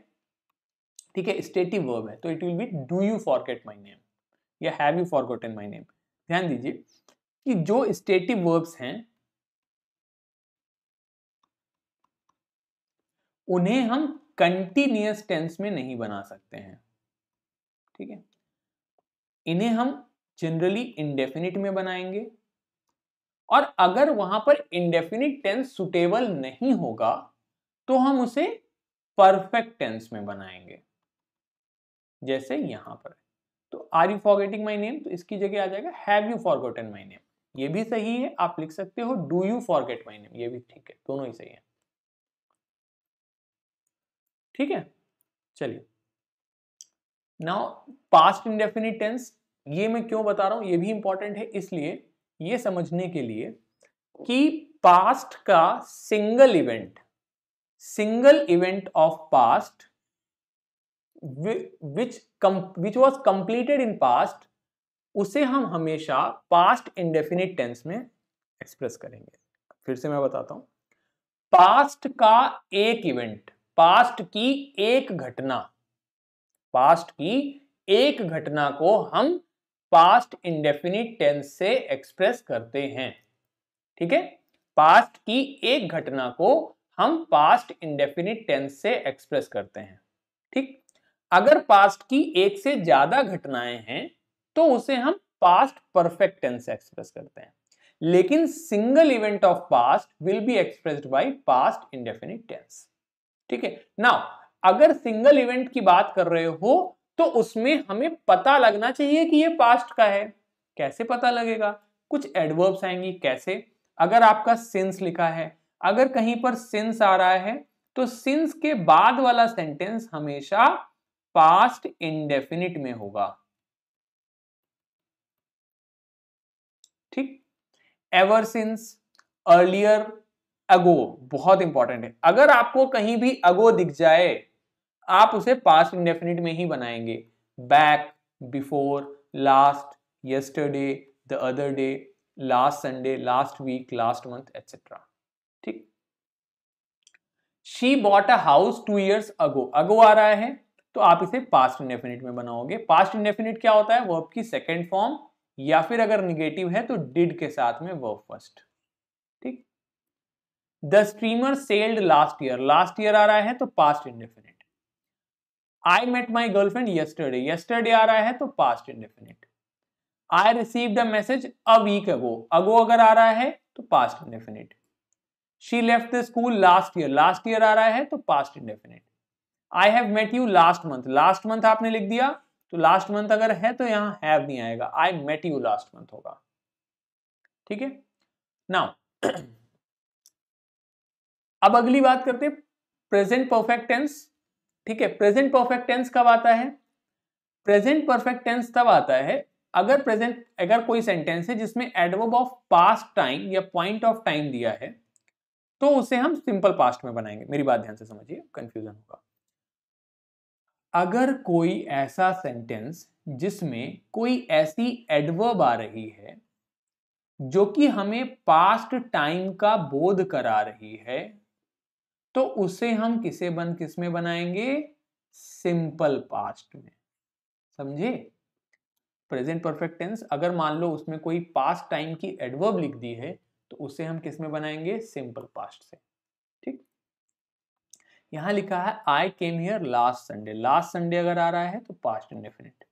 ठीक है स्टेटिव वर्ब है तो it will be do you forget my name या have you forgotten my name ध्यान दीजिए कि जो स्टेटिव वर्ब्स हैं उन्हें हम कंटिन्यूस टेंस में नहीं बना सकते हैं ठीक है इन्हें हम जनरली इंडेफिनिट में बनाएंगे और अगर वहां पर इंडेफिनिट टेंस सुटेबल नहीं होगा तो हम उसे परफेक्ट टेंस में बनाएंगे जैसे यहां पर तो are you forgetting my name तो इसकी जगह आ जाएगा have you forgotten my name ये भी सही है आप लिख सकते हो do you forget my name ये भी ठीक है दोनों ही सही है ठीक है चलिए नाउ पास्ट इंडेफिनिट टेंस ये मैं क्यों बता रहा हूँ ये भी इंपॉर्टेंट है इसलिए ये समझने के लिए कि पास्ट का single event single event of past which come which was completed in past उसे हम हमेशा पास्ट इंडेफिनिट टेंस में एक्सप्रेस करेंगे फिर से मैं बताता हूं पास्ट का एक इवेंट पास्ट की एक घटना पास्ट की एक घटना को हम पास्ट इंडेफिनिट टेंस से एक्सप्रेस करते हैं ठीक है पास्ट की एक घटना को हम पास्ट इंडेफिनिट टेंस से एक्सप्रेस करते हैं ठीक अगर पास्ट की एक से ज्यादा घटनाएं हैं तो उसे हम पास्ट परफेक्ट टेंस से एक्सप्रेस करते हैं लेकिन single event of past will be expressed by past indefinite tense ठीक है नाउ अगर सिंगल इवेंट की बात कर रहे हो तो उसमें हमें पता लगना चाहिए कि ये पास्ट का है कैसे पता लगेगा कुछ एडवर्ब्स आएंगी कैसे अगर आपका सिंस लिखा है अगर कहीं पर सिंस आ रहा है तो सिंस के बाद वाला सेंटेंस हमेशा पास्ट इंडेफिनिट में होगा ठीक एवर सिंस अर्लियर अगो बहुत इंपॉर्टेंट है अगर आपको कहीं भी अगो दिख जाए आप उसे पास्ट इंडेफिनिट में ही बनाएंगे back before last yesterday the other day last Sunday last week last month etcetera ठीक she bought a house two years ago ago आ रहा है तो आप इसे पास्ट इंडेफिनिट में बनाओगे पास्ट इंडेफिनिट क्या होता है वर्ब की सेकेंड फॉर्म या फिर अगर निगेटिव है तो डिड के साथ में वर्ब फर्स्ट ठीक the streamer sailed last year last year आ रहा है तो past indefinite I met my girlfriend yesterday yesterday आ रहा है तो past indefinite I receive the message a week ago ago अगर आ रहा है तो past indefinite she left the school last year last year आ रहा है तो past indefinite I have met you last month last month आपने लिख दिया तो लास्ट मंथ अगर है तो यहां हैव नहीं आएगा I met you last month होगा ठीक है नाउ अब अगली बात करते हैं प्रेजेंट परफेक्ट टेंस ठीक है प्रेजेंट परफेक्ट टेंस कब आता है प्रेजेंट परफेक्ट टेंस तब आता है अगर प्रेजेंट अगर कोई सेंटेंस है जिसमें एडवर्ब ऑफ पास्ट टाइम या पॉइंट ऑफ टाइम दिया है तो उसे हम सिंपल पास्ट में बनाएंगे मेरी बात ध्यान से समझिए कंफ्यूजन होगा अगर कोई ऐसा सेंटेंस जिसमें कोई ऐसी एडवर्ब आ रही है जो कि हमें पास्ट टाइम का बोध करा रही है तो उसे हम किसे बन किस में बनाएंगे सिंपल पास्ट में समझे प्रेजेंट परफेक्ट टेंस अगर मान लो उसमें कोई पास्ट टाइम की एडवर्ब लिख दी है तो उसे हम किस में बनाएंगे सिंपल पास्ट से ठीक यहां लिखा है I came here last Sunday last Sunday अगर आ रहा है तो past indefinite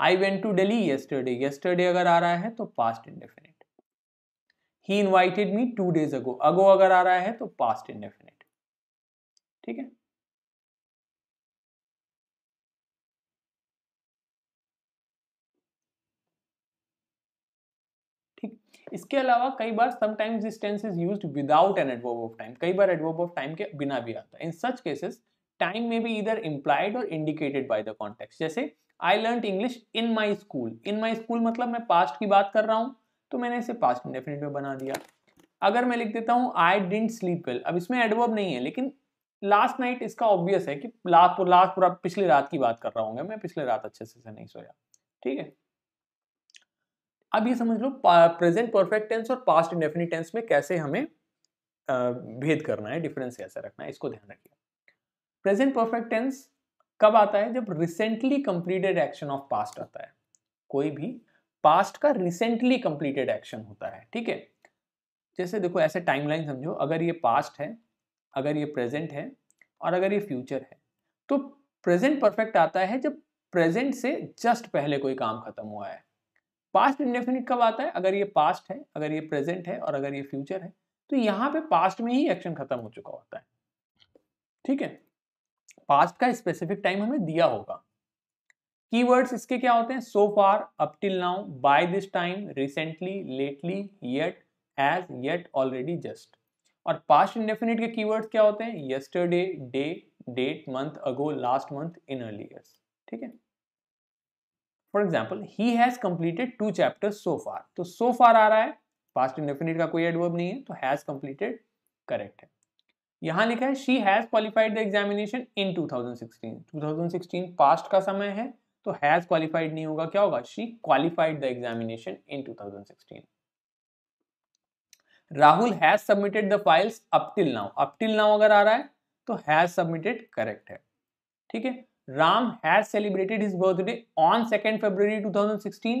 I went to Delhi yesterday yesterday अगर आ रहा है तो past indefinite he invited me two days ago ago अगर आ रहा है तो पास्ट इंडेफिनेट ठीक है इसके अलावा कई बार sometimes this tense is used without an adverb of time कई बार एडवर्ब ऑफ टाइम के बिना भी आता है इन सच केसेस टाइम में भी इधर इम्प्लाइड और इंडिकेटेड बाय द कॉन्टेक्स्ट जैसे I learn English in my school in my school मतलब मैं पास्ट की बात कर रहा हूँ तो मैंने इसे पास्ट इंडेफिनिट में बना दिया अगर मैं लिख देता हूँ आई डिंट स्लीप वेल अब इसमें एडवर्ब नहीं है लेकिन लास्ट नाइट इसका ऑब्वियस है कि लास्ट लास्ट पूरा पिछली रात की बात कर रहा हूँ मैं पिछले रात अच्छे से नहीं सोया ठीक है अब ये समझ लो प्रेजेंट परफेक्ट टेंस और पास्ट इंडेफिनिट टेंस में कैसे हमें भेद करना है डिफरेंस कैसे रखना है इसको ध्यान रखिए प्रेजेंट परफेक्ट टेंस कब आता है जब recently completed action of past आता है कोई भी पास्ट का रिसेंटली कंप्लीटेड एक्शन होता है ठीक है जैसे देखो ऐसे टाइमलाइन समझो अगर ये पास्ट है अगर ये प्रेजेंट है और अगर ये फ्यूचर है तो प्रेजेंट परफेक्ट आता है जब प्रेजेंट से जस्ट पहले कोई काम खत्म हुआ है पास्ट इंडेफिनिट कब आता है अगर ये पास्ट है अगर ये प्रेजेंट है और अगर ये फ्यूचर है तो यहाँ पे पास्ट में ही एक्शन खत्म हो चुका होता है ठीक है पास्ट का स्पेसिफिक टाइम हमें दिया होगा कीवर्ड्स इसके क्या होते हैं so far up till now by this time recently lately yet as yet already just और पास्ट इंडेफिनिट के कीवर्ड्स क्या होते हैं yesterday day date month ago last month in early years ठीक है for example he has completed two chapter so far तो so फार आ रहा है पास्ट इंडेफिनिट का कोई एडवर्ब नहीं है तो हैज कंप्लीटेड करेक्ट है यहां लिखा है she has qualified the examination in 2016 2016 past का समय है तो हैज क्वालिफाइड नहीं होगा क्या होगा she qualified the examination in 2016 Rahul has submitted the files up till now up till now अगर आ रहा है तो हैज सबमिटेड करेक्ट है ठीक है Ram has celebrated his birthday on second February 2016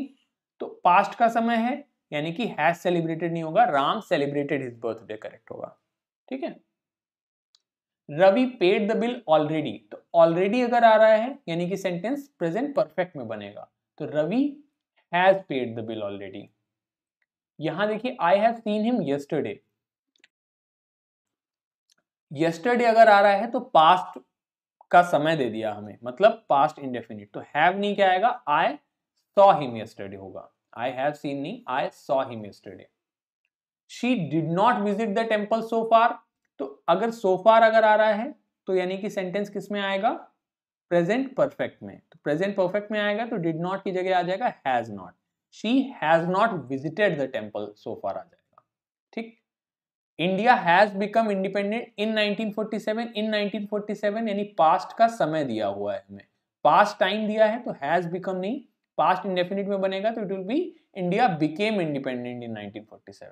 तो पास्ट का समय है यानी कि हैज सेलिब्रेटेड नहीं होगा Ram celebrated his birthday correct होगा ठीक है Ravi paid the bill already तो ऑलरेडी अगर आ रहा है यानी कि सेंटेंस प्रेजेंट परफेक्ट में बनेगा तो Ravi has paid the bill already यहां देखिए I have seen him yesterday yesterday अगर आ रहा है तो पास्ट का समय दे दिया हमें मतलब पास्ट इंडेफिनिट तो हैव नहीं क्या आएगा आई सॉ हिम यस्टरडे होगा आई हैव सीन नहीं I saw him yesterday she did not visit the temple so far तो अगर सोफार अगर आ रहा है तो यानी कि सेंटेंस किस में आएगा प्रेजेंट परफेक्ट में तो प्रेजेंट परफेक्ट में आएगा तो डिड नॉट की जगह आ जाएगा has not she has not visited the temple so far आ जाएगा ठीक India has become independent in 1947 in 1947 यानी पास्ट का समय दिया हुआ है हमें पास्ट टाइम दिया है तो हैज बिकम नहीं पास्ट इंडेफिनिट में बनेगा तो it will be India became independent in 1947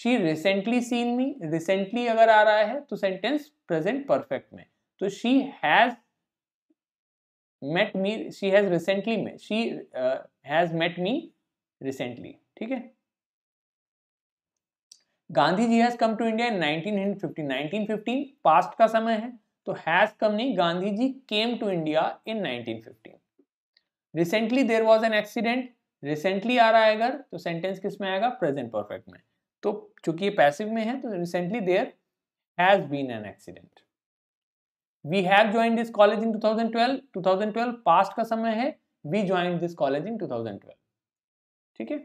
she recently seen me recently अगर आ रहा है तो सेंटेंस प्रेजेंट परफेक्ट में तो she has met me she has recently में she has met me recently ठीक है Gandhi ji has come to India in 1950 1915 past का समय है तो हैज कम नहीं Gandhi ji came to India in 1915 recently there was an accident recently आ रहा है अगर तो सेंटेंस किस में आएगा प्रेजेंट परफेक्ट में तो चूंकि ये पैसिव में है तो recently there has been an accident we have join this college in 2012 2012 past का समय है we join this college in 2012 ठीक है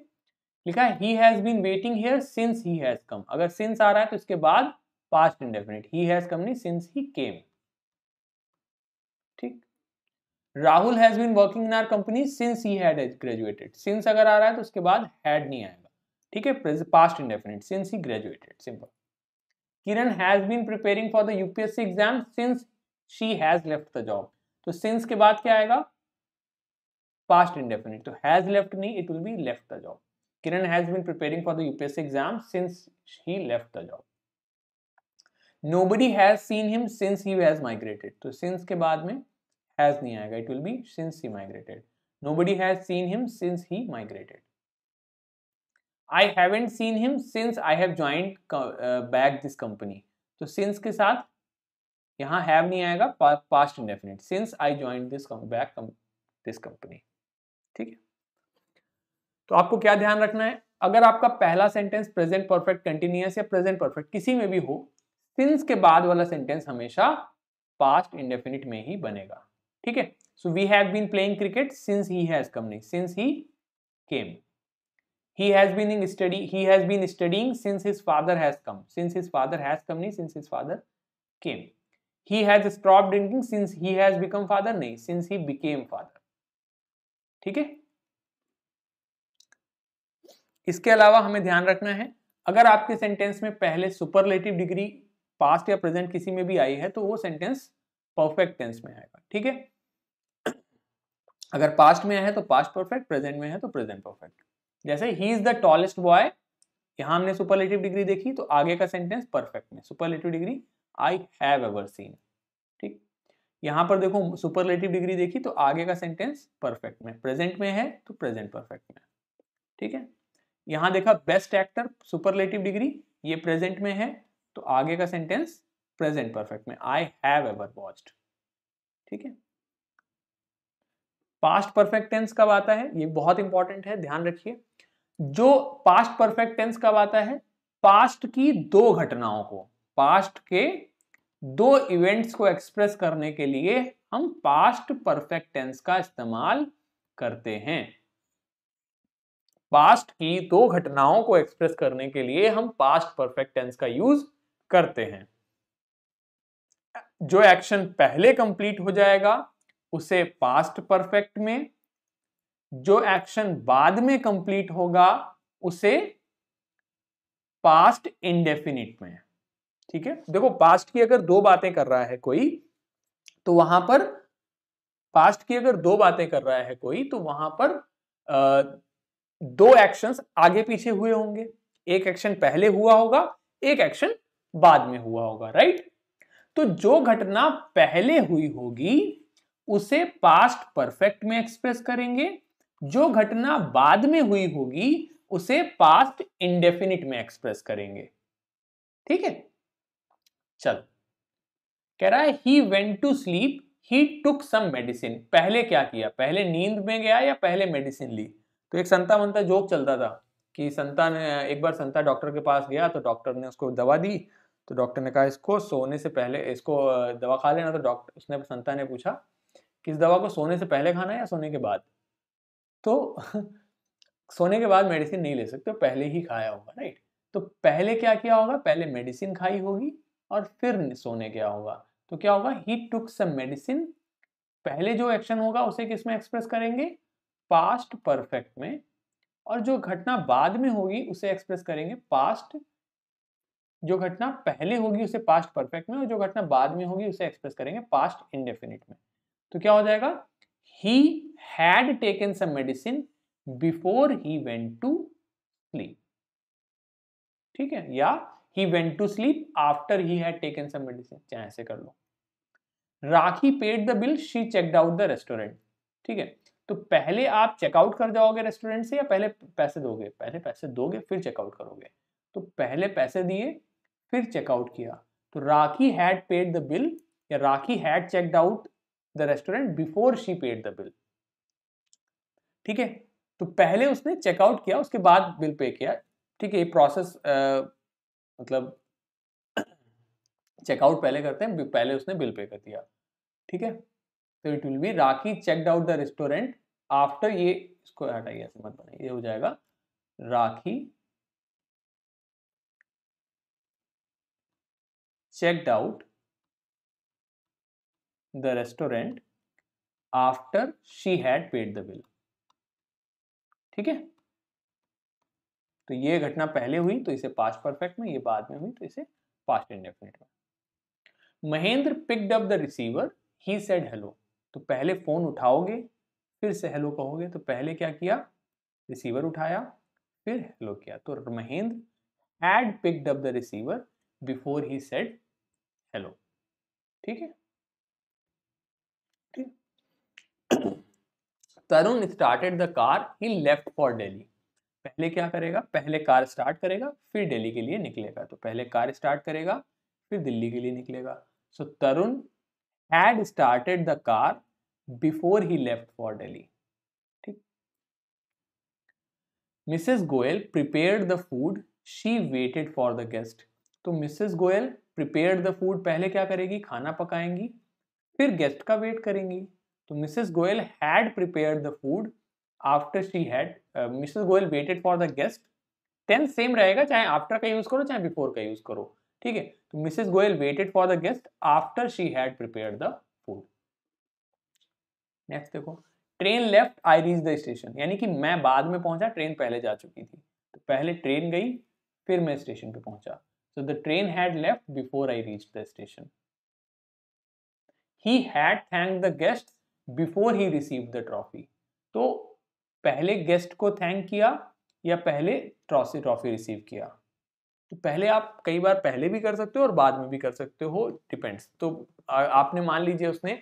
लिखा है he has been waiting here since he has come अगर सिंस आ रहा है तो इसके बाद past indefinite he has come नहीं सिंस ही केम ठीक Rahul has been working in our company since he had graduated since अगर आ रहा है तो उसके बाद हैड नहीं आएगा ठीक है past indefinite since he graduated simple Kiran has been preparing for the UPSC exam since she has left the job तो सिंस के बाद क्या आएगा पास्ट इंडेफिनिट तो हैज लेफ्ट नहीं it will be left the job Kiran has been preparing for the UPSC exam since he left the job nobody has seen him since he has migrated तो since के बाद में has नहीं आएगा it will be since he migrated nobody has seen him since he migrated I haven't seen him since I have joined back this company तो since के साथ यहाँ हैव नहीं आएगा past indefinite since I joined this back this company ठीक है तो आपको क्या ध्यान रखना है अगर आपका पहला सेंटेंस प्रेजेंट परफेक्ट कंटिन्यूस या प्रेजेंट परफेक्ट किसी में भी हो सिंस के बाद वाला सेंटेंस हमेशा पास्ट इंडेफिनिट में ही बनेगा ठीक है so we have been playing cricket since he has come नहीं since he came he has been in study he has been studying since his father has come since his father has come nahi since his father came he has stopped drinking since he has become father nahi since he became father ठीक है इसके अलावा हमें ध्यान रखना है अगर आपके सेंटेंस में पहले सुपरलेटिव डिग्री पास्ट या प्रेजेंट किसी में भी आई है तो वो सेंटेंस परफेक्ट टेंस में आएगा ठीक है अगर पास्ट में है तो पास्ट परफेक्ट प्रेजेंट में है तो प्रेजेंट परफेक्ट जैसे he is the tallest boy यहां हमने सुपरलेटिव डिग्री देखी तो आगे का सेंटेंस परफेक्ट में superlative degree I have ever seen ठीक यहां पर देखो सुपरलेटिव डिग्री देखी तो आगे का सेंटेंस परफेक्ट में प्रेजेंट में है तो प्रेजेंट परफेक्ट में ठीक है यहां देखा बेस्ट एक्टर सुपरलेटिव डिग्री ये प्रेजेंट में है तो आगे का सेंटेंस प्रेजेंट परफेक्ट में आई हैव एवर वॉच्ड ठीक है पास्ट परफेक्ट टेंस कब आता है ये बहुत इंपॉर्टेंट है ध्यान रखिए जो पास्ट परफेक्ट टेंस कब आता है पास्ट की दो घटनाओं को पास्ट के दो इवेंट्स को एक्सप्रेस करने के लिए हम पास्ट परफेक्ट टेंस का इस्तेमाल करते हैं पास्ट की दो घटनाओं को एक्सप्रेस करने के लिए हम पास्ट परफेक्ट टेंस का यूज करते हैं जो एक्शन पहले कंप्लीट हो जाएगा उसे पास्ट परफेक्ट में जो एक्शन बाद में कंप्लीट होगा उसे पास्ट इनडेफिनिट में ठीक है देखो पास्ट की अगर दो बातें कर रहा है कोई तो वहां पर पास्ट की अगर दो बातें कर रहा है कोई तो वहां पर आ, दो एक्शंस आगे पीछे हुए होंगे एक एक्शन पहले हुआ होगा एक एक्शन बाद में हुआ होगा राइट तो जो घटना पहले हुई होगी उसे पास्ट परफेक्ट में एक्सप्रेस करेंगे जो घटना बाद में हुई होगी उसे पास्ट इंडेफिनिट में एक्सप्रेस करेंगे ठीक है चल कह रहा है he went to sleep he took some medicine पहले क्या किया पहले नींद में गया या पहले मेडिसिन ली तो एक संता मंता जोक चलता था कि संता ने एक बार संता डॉक्टर के पास गया तो डॉक्टर ने उसको दवा दी तो डॉक्टर ने कहा इसको सोने से पहले इसको दवा खा लेना तो डॉक्टर उसने संता ने पूछा कि इस दवा को सोने से पहले खाना है या सोने के बाद तो सोने के बाद मेडिसिन नहीं ले सकते पहले ही खाया होगा राइट तो पहले क्या किया होगा पहले मेडिसिन खाई होगी और फिर सोने क्या होगा तो क्या होगा ही टुक सम मेडिसिन पहले जो एक्शन होगा उसे किसमें एक्सप्रेस करेंगे पास्ट परफेक्ट में और जो घटना बाद में होगी उसे एक्सप्रेस करेंगे पास्ट जो घटना पहले होगी उसे पास्ट परफेक्ट में और जो घटना बाद में होगी उसे एक्सप्रेस करेंगे पास्ट इनडेफिनिट में तो क्या हो जाएगा he had taken some medicine before he went to sleep ठीक है या he went to sleep after he had taken some medicine चाहे ऐसे कर लो Rakhi paid the bill she checked out the restaurant ठीक है तो पहले आप चेकआउट कर जाओगे रेस्टोरेंट से या पहले पैसे दोगे पहले पैसे दोगे फिर चेकआउट करोगे तो पहले पैसे दिए फिर चेकआउट किया तो Rakhi had paid the bill या Rakhi had checked out the restaurant before she paid the bill ठीक है तो पहले उसने चेकआउट किया उसके बाद बिल पे किया ठीक है ये प्रोसेस मतलब चेकआउट पहले करते हैं पहले उसने बिल पे कर दिया ठीक है तो it will be Rakhi checked out the restaurant after ये इसको हटाइए ऐसे मत बनाइए ये हो जाएगा Rakhi checked out the restaurant after she had paid the bill ठीक है तो ये घटना पहले हुई तो इसे पास्ट परफेक्ट में ये बाद में हुई तो इसे पास्ट इंडेफिनेट में Mahendra picked up the receiver he said hello तो पहले फोन उठाओगे फिर से हेलो कहोगे तो पहले क्या किया रिसीवर उठाया फिर हेलो किया तो Mahendra had picked up the receiver before he said hello ठीक है Tarun started the car he left for Delhi पहले क्या करेगा पहले कार स्टार्ट तो करेगा फिर दिल्ली के लिए निकलेगा तो पहले कार स्टार्ट करेगा फिर दिल्ली के लिए निकलेगा so so, Tarun had started the car before he left for Delhi ठीक Mrs Goyal prepare the food she waited for the guest तो Mrs Goyal prepare the food पहले क्या करेगी खाना पकाएंगी फिर गेस्ट का वेट करेंगी तो Mrs Goyal had prepare the food after she had Mrs Goyal waited for the guest tense same रहेगा चाहे आफ्टर का यूज करो चाहे बिफोर का यूज करो ठीक है तो Mrs Goyal waited for the guest after she had prepare the food next देखो train left I reach the station यानी कि मैं बाद में पहुंचा ट्रेन पहले जा चुकी थी तो पहले ट्रेन गई फिर मैं स्टेशन पे पहुंचा so the train had left before I reach the station he had thank the guest before he receive the trophy तो पहले गेस्ट को थैंक किया या पहले ट्रॉफी ट्रॉफी रिसीव किया तो पहले आप कई बार पहले भी कर सकते हो और बाद में भी कर सकते हो डिपेंड्स तो आपने मान लीजिए उसने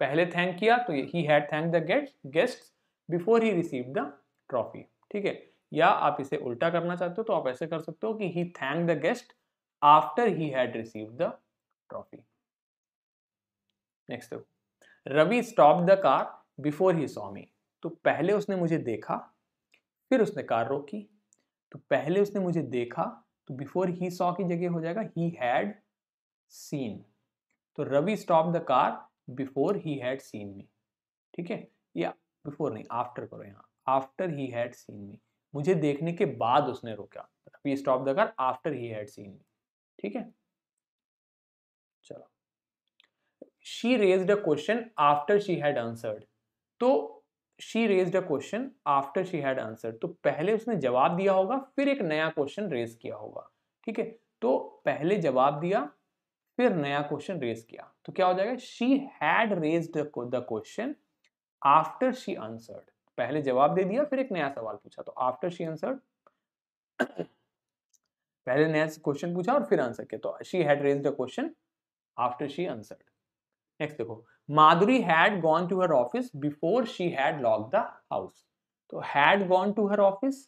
पहले थैंक किया तो he had thank the guest guest before he receive the trophy ठीक है या आप इसे उल्टा करना चाहते हो तो आप ऐसे कर सकते हो कि he thank the guest after he had receive the trophy next Ravi stop the car before he saw तो पहले उसने मुझे देखा फिर उसने कार रोकी तो पहले उसने मुझे देखा तो बिफोर ही सॉ की जगह हो जाएगा ही हैड सीन तो Ravi stop the car before he had seen me ठीक है या बिफोर नहीं आफ्टर करो यहाँ after he had seen me मुझे देखने के बाद उसने रोका Ravi stop the car after he had seen me ठीक है she raised a question after she had answered तो she raised a question after she had answered तो पहले उसने जवाब दिया होगा फिर एक नया question raise किया होगा ठीक है तो पहले जवाब दिया फिर नया क्वेश्चन रेज किया तो क्या हो जाएगा she had raise the question after she answered पहले जवाब दे दिया फिर एक नया सवाल पूछा तो आफ्टर शी आंसर्ड पहले नया क्वेश्चन पूछा और फिर आंसर किया तो she had raise the question after she answered next देखो Madhuri had gone to her office before she had lock the house तो had gone to her office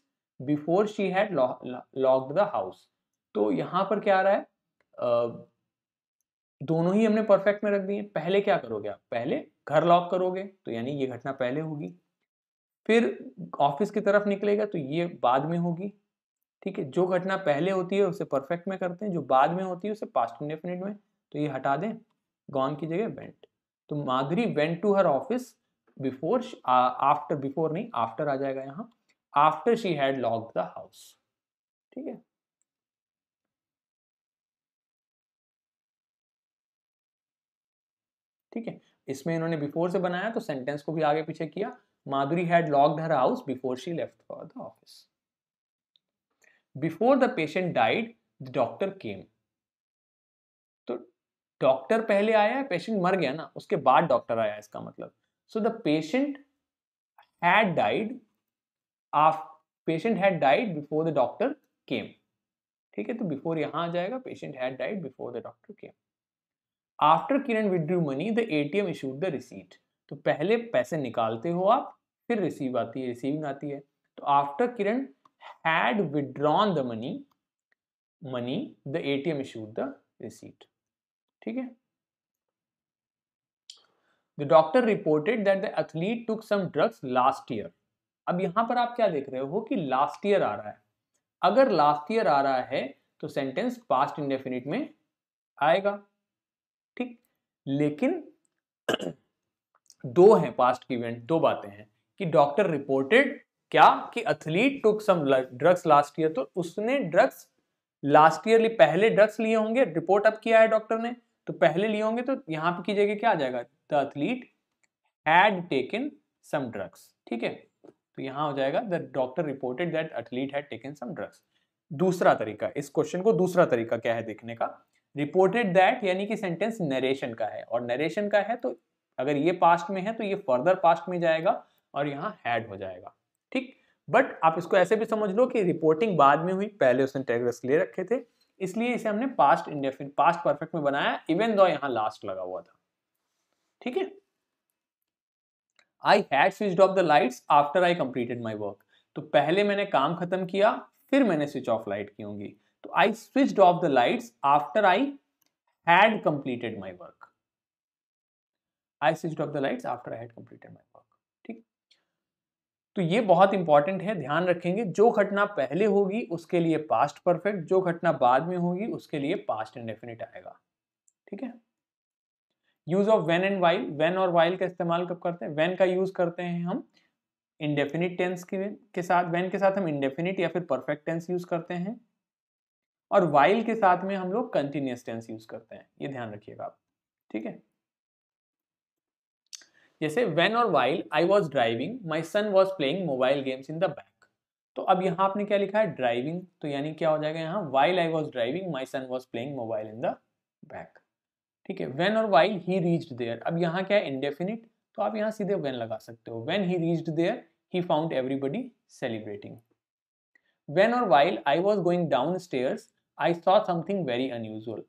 before she had locked the house तो यहां पर क्या आ रहा है uh, दोनों ही हमने परफेक्ट में रख दिए पहले क्या करोगे आप पहले घर लॉक करोगे तो यानी ये घटना पहले होगी फिर ऑफिस की तरफ निकलेगा तो ये बाद में होगी ठीक है जो घटना पहले होती है उसे परफेक्ट में करते हैं जो बाद में होती है उसे पास्ट इंडेफिनिट में तो ये हटा दें गॉन की जगह वेंट तो Madhuri went to her office before after before नहीं आफ्टर आ जाएगा यहाँ after she had lock the house ठीक है ठीक है इसमें इन्होंने बिफोर से बनाया तो सेंटेंस को भी आगे पीछे किया Madhuri had locked her house before she left for the office before the patient died the doctor came doctor पहले आया है पेशेंट मर गया ना उसके बाद डॉक्टर आया इसका मतलब so the patient had died of patient had died before the doctor came ठीक है तो बिफोर यहां आ जाएगा patient had died before the doctor came after Kiran withdrew money the ATM issued the receipt तो पहले पैसे निकालते हो आप फिर रिसीव आती है रिसीविंग आती है तो after Kiran had withdrawn the money money the ATM issued the receipt ठीक है the doctor reported that the athlete took some drugs last year अब यहां पर आप क्या देख रहे हो कि लास्ट ईयर आ रहा है अगर लास्ट ईयर आ रहा है तो सेंटेंस पास्ट इंडेफिनिट में आएगा ठीक लेकिन दो हैं पास्ट की इवेंट दो बातें हैं कि डॉक्टर रिपोर्टेड क्या कि athlete took some drugs last year तो उसने ड्रग्स लास्ट ईयरली पहले ड्रग्स लिए होंगे रिपोर्ट अब किया है डॉक्टर ने तो पहले लिए होंगे तो यहां पे की जगह क्या आ जाएगा the athlete had taken some drugs ठीक है तो यहां हो जाएगा the doctor reported that athlete had taken some drugs दूसरा तरीका इस क्वेश्चन को दूसरा तरीका क्या है देखने का रिपोर्टेड दैट यानी कि सेंटेंस नरेशन का है और नरेशन का है तो अगर ये पास्ट में है तो ये फर्दर पास्ट में जाएगा और यहाँ हैड हो जाएगा ठीक बट आप इसको ऐसे भी समझ लो कि रिपोर्टिंग बाद में हुई पहले उसने टेग्रेस ले रखे थे इसलिए इसे हमने पास्ट इंडेफिन पास्ट परफेक्ट में बनाया इवन दो यहाँ लास्ट लगा हुआ था ठीक है I had switch off the lights after I completed my work तो पहले मैंने काम खत्म किया फिर मैंने स्विच ऑफ लाइट की होंगी तो I switch off the lights after I had completed my work I switch off the lights after I had completed my तो ये बहुत इंपॉर्टेंट है ध्यान रखेंगे जो घटना पहले होगी उसके लिए पास्ट परफेक्ट जो घटना बाद में होगी उसके लिए पास्ट इंडेफिनिट आएगा ठीक है use of when and while when और वाइल का इस्तेमाल कब करते हैं वेन का यूज करते हैं हम इंडेफिनिट टेंस के, के साथ वेन के साथ हम इंडेफिनिट या फिर परफेक्ट टेंस यूज करते हैं और वाइल के साथ में हम लोग कंटिन्यूस टेंस यूज करते हैं ये ध्यान रखिएगा आप ठीक है जैसे वेन और while I was driving my son was playing mobile games in the back तो अब यहाँ आपने क्या लिखा है ड्राइविंग तो यानी क्या हो जाएगा यहाँ while I was driving my son was playing mobile in the back ठीक है वेन और वाइल ही रीच्ड देयर अब यहाँ क्या है इंडेफिनिट तो आप यहाँ सीधे वेन लगा सकते हो when he reached there he found everybody celebrating when और while I was going down stairs I saw something very unusual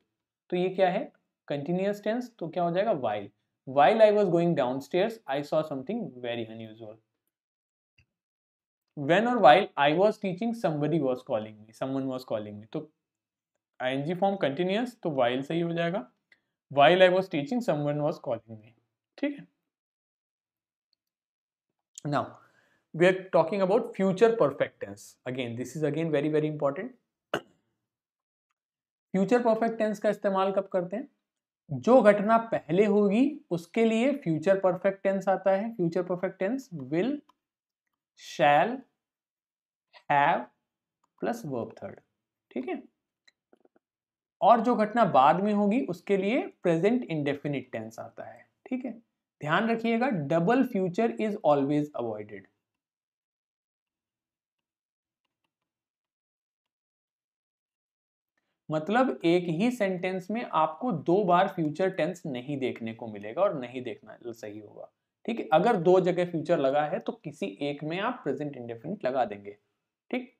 तो ये क्या है कंटिन्यूस टेंस तो क्या हो जाएगा while while I was going downstairs, I saw something very unusual. When or while I was teaching, somebody was calling me. Someone was calling me. तो ing form continuous तो while sahi ho jayega While I was teaching, someone was calling me. theek hai Now we are talking about future perfect tense. Again, this is again very very important. future perfect tense ka istemal kab karte hain जो घटना पहले होगी उसके लिए future perfect tense आता है future perfect tense will shall have plus verb third ठीक है और जो घटना बाद में होगी उसके लिए प्रेजेंट इंडेफिनिट टेंस आता है ठीक है ध्यान रखिएगा double future is always avoided मतलब एक ही सेंटेंस में आपको दो बार फ्यूचर टेंस नहीं देखने को मिलेगा और नहीं देखना सही होगा ठीक है अगर दो जगह फ्यूचर लगा है तो किसी एक में आप प्रेजेंट इंडेफिनिट लगा देंगे ठीक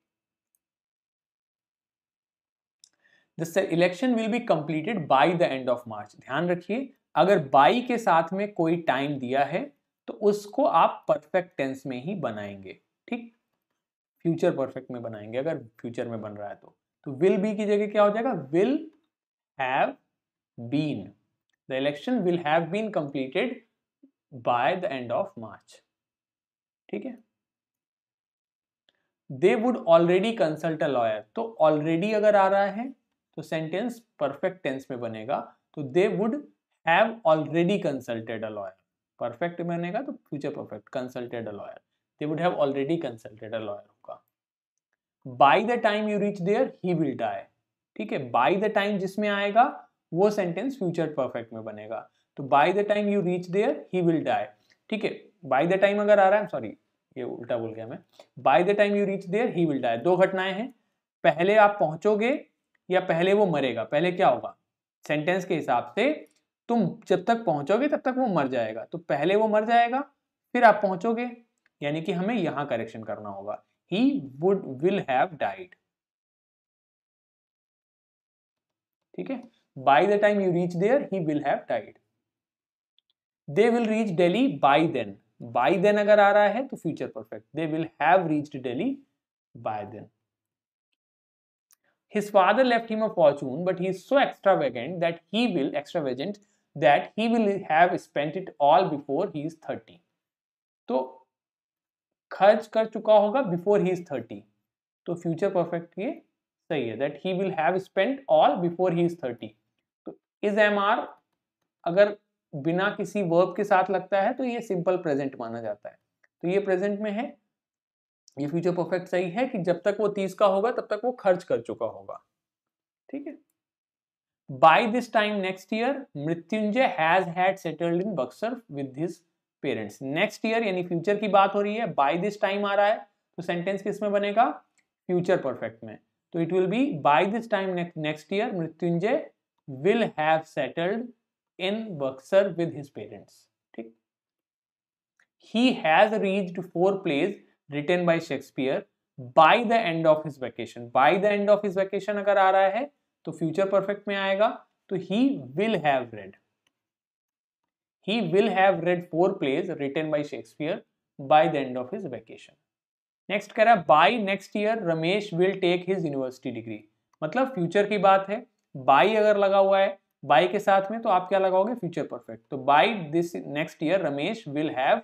जिससे election will be completed by the end of March ध्यान रखिए अगर बाई के साथ में कोई टाइम दिया है तो उसको आप परफेक्ट टेंस में ही बनाएंगे ठीक फ्यूचर परफेक्ट में बनाएंगे अगर फ्यूचर में बन रहा है तो तो विल बी की जगह क्या हो जाएगा will have been the election will have been completed by the end of March ठीक है they would already consult a lawyer तो ऑलरेडी अगर आ रहा है तो सेंटेंस परफेक्ट टेंस में बनेगा तो they would have already consulted a lawyer perfect बनेगा तो future perfect consulted a lawyer they would have already consulted a lawyer by the time you reach there he will die ठीक है by the time जिसमें आएगा वो sentence future perfect में बनेगा तो by the time you reach there he will die ठीक है बाई द टाइम अगर आ रहा है सॉरी ये उल्टा बोल गया मैं by the time you reach there he will die दो घटनाएं हैं पहले आप पहुंचोगे या पहले वो मरेगा पहले क्या होगा सेंटेंस के हिसाब से तुम जब तक पहुंचोगे तब तक वो मर जाएगा तो पहले वो मर जाएगा फिर आप पहुंचोगे यानी कि हमें यहाँ करेक्शन करना होगा he would will have died ठीक है by the time you reach there he will have died they will reach delhi by then by then अगर आ रहा है तो future perfect they will have reached delhi by then his father left him a fortune but he is so extravagant that he will extravagant that he will have spent it all before he is 30 तो खर्च कर चुका होगा before he is thirty तो future perfect ये सही है that he will have spend all before he is thirty तो इज एम आर अगर बिना किसी वर्ब के साथ लगता है तो ये सिंपल प्रेजेंट माना जाता है तो ये प्रेजेंट में है ये फ्यूचर परफेक्ट सही है कि जब तक वो तीस का होगा तब तक वो खर्च कर चुका होगा ठीक है by this time next year Mrityunjay has had settled in Buxar with his parents next year यानी फ्यूचर की बात हो रही है बाय दिस टाइम आ रहा है तो सेंटेंस किस में बनेगा फ्यूचर परफेक्ट में तो it will be by this time next year Mrityunjay will have settled in Buxar with his parents ठीक he has reached four plays written by Shakespeare by the end of his vacation by the end of his vacation अगर आ रहा है तो future perfect में आएगा तो he will have read He will have read four plays written by Shakespeare by the end of his vacation. Next कह रहा है by next year Ramesh will take his university degree मतलब फ्यूचर की बात है बाई अगर लगा हुआ है बाई के साथ में तो आप क्या लगाओगे फ्यूचर परफेक्ट तो by this next year Ramesh will have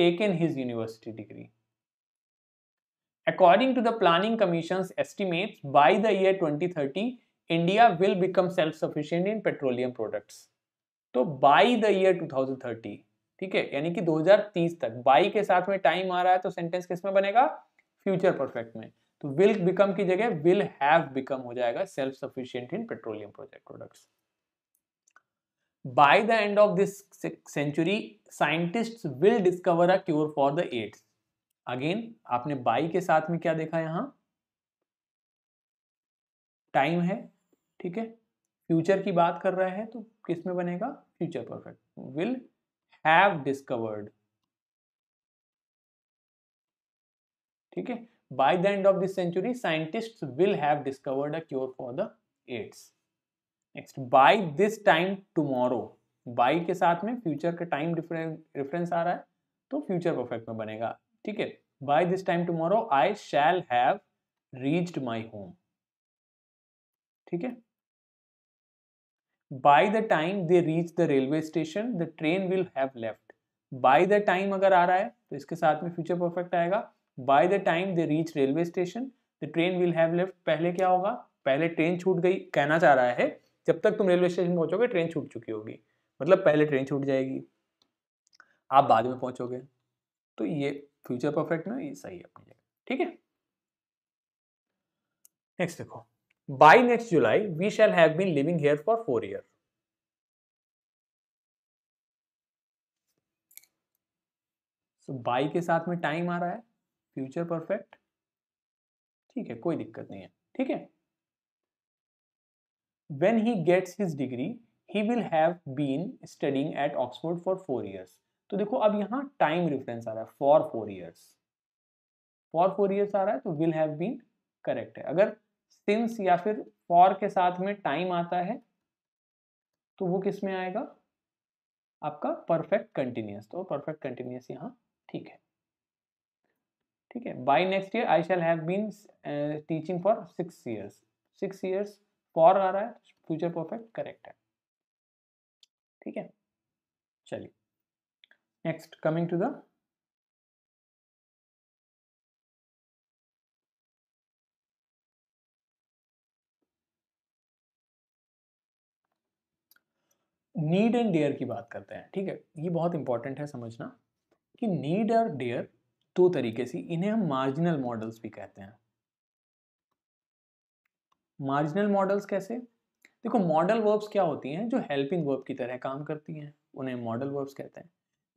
taken his university degree. According to the Planning Commission's estimates, by the year 2030, India will become self-sufficient in petroleum products. तो बाई द ईयर 2030 ठीक है यानी कि 2030 तक by के साथ में टाइम आ रहा है तो सेंटेंस किस में बनेगा फ्यूचर परफेक्ट में तो विल बिकम की जगह विल हैव बिकम हो जाएगा self sufficient in petroleum project product by the end of this century scientist will discover a cure for the AIDS again आपने बाई के साथ में क्या देखा यहां टाइम है ठीक है फ्यूचर की बात कर रहा है तो किस में बनेगा future perfect will have discovered ठीक है by the end of this century scientist will have discovered a cure for the AIDS next by this time tomorrow by के साथ में फ्यूचर का टाइम रेफरेंस आ रहा है तो फ्यूचर परफेक्ट में बनेगा ठीक है by this time tomorrow I shall have reached my home ठीक है by the time they reach the railway station the train will have left by the time अगर आ रहा है तो इसके साथ में फ्यूचर परफेक्ट आएगा by the time they reach railway station the train will have left पहले क्या होगा पहले ट्रेन छूट गई कहना चाह रहा है जब तक तुम रेलवे स्टेशन पहुंचोगे ट्रेन छूट चुकी होगी मतलब पहले ट्रेन छूट जाएगी आप बाद में पहुंचोगे तो ये फ्यूचर परफेक्ट में ये सही है अपनी जगह ठीक है नेक्स्ट देखो By next July, we shall have been living here for four years. So so, by के साथ में टाइम आ रहा है फ्यूचर परफेक्ट ठीक है कोई दिक्कत नहीं है ठीक है when he gets his degree he will have been studying at oxford for four years तो देखो अब यहाँ टाइम रेफरेंस आ रहा है for four years for four years आ रहा है तो विल हैव बीन करेक्ट है अगर सिंस या फिर फॉर के साथ में टाइम आता है तो वो किस में आएगा आपका परफेक्ट कंटिन्यूस तो परफेक्ट कंटिन्यूस यहाँ ठीक है ठीक है by next year I shall have been teaching for six years six years for आ रहा है फ्यूचर परफेक्ट करेक्ट है ठीक है चलिए next coming to the need and dare की बात करते हैं ठीक है ये बहुत इंपॉर्टेंट है समझना कि नीड और डेयर दो तरीके से इन्हें हम मार्जिनल मॉडल्स भी कहते हैं मार्जिनल मॉडल्स कैसे देखो मॉडल वर्ब्स क्या होती हैं जो हेल्पिंग वर्ब की तरह काम करती हैं उन्हें मॉडल वर्ब्स कहते हैं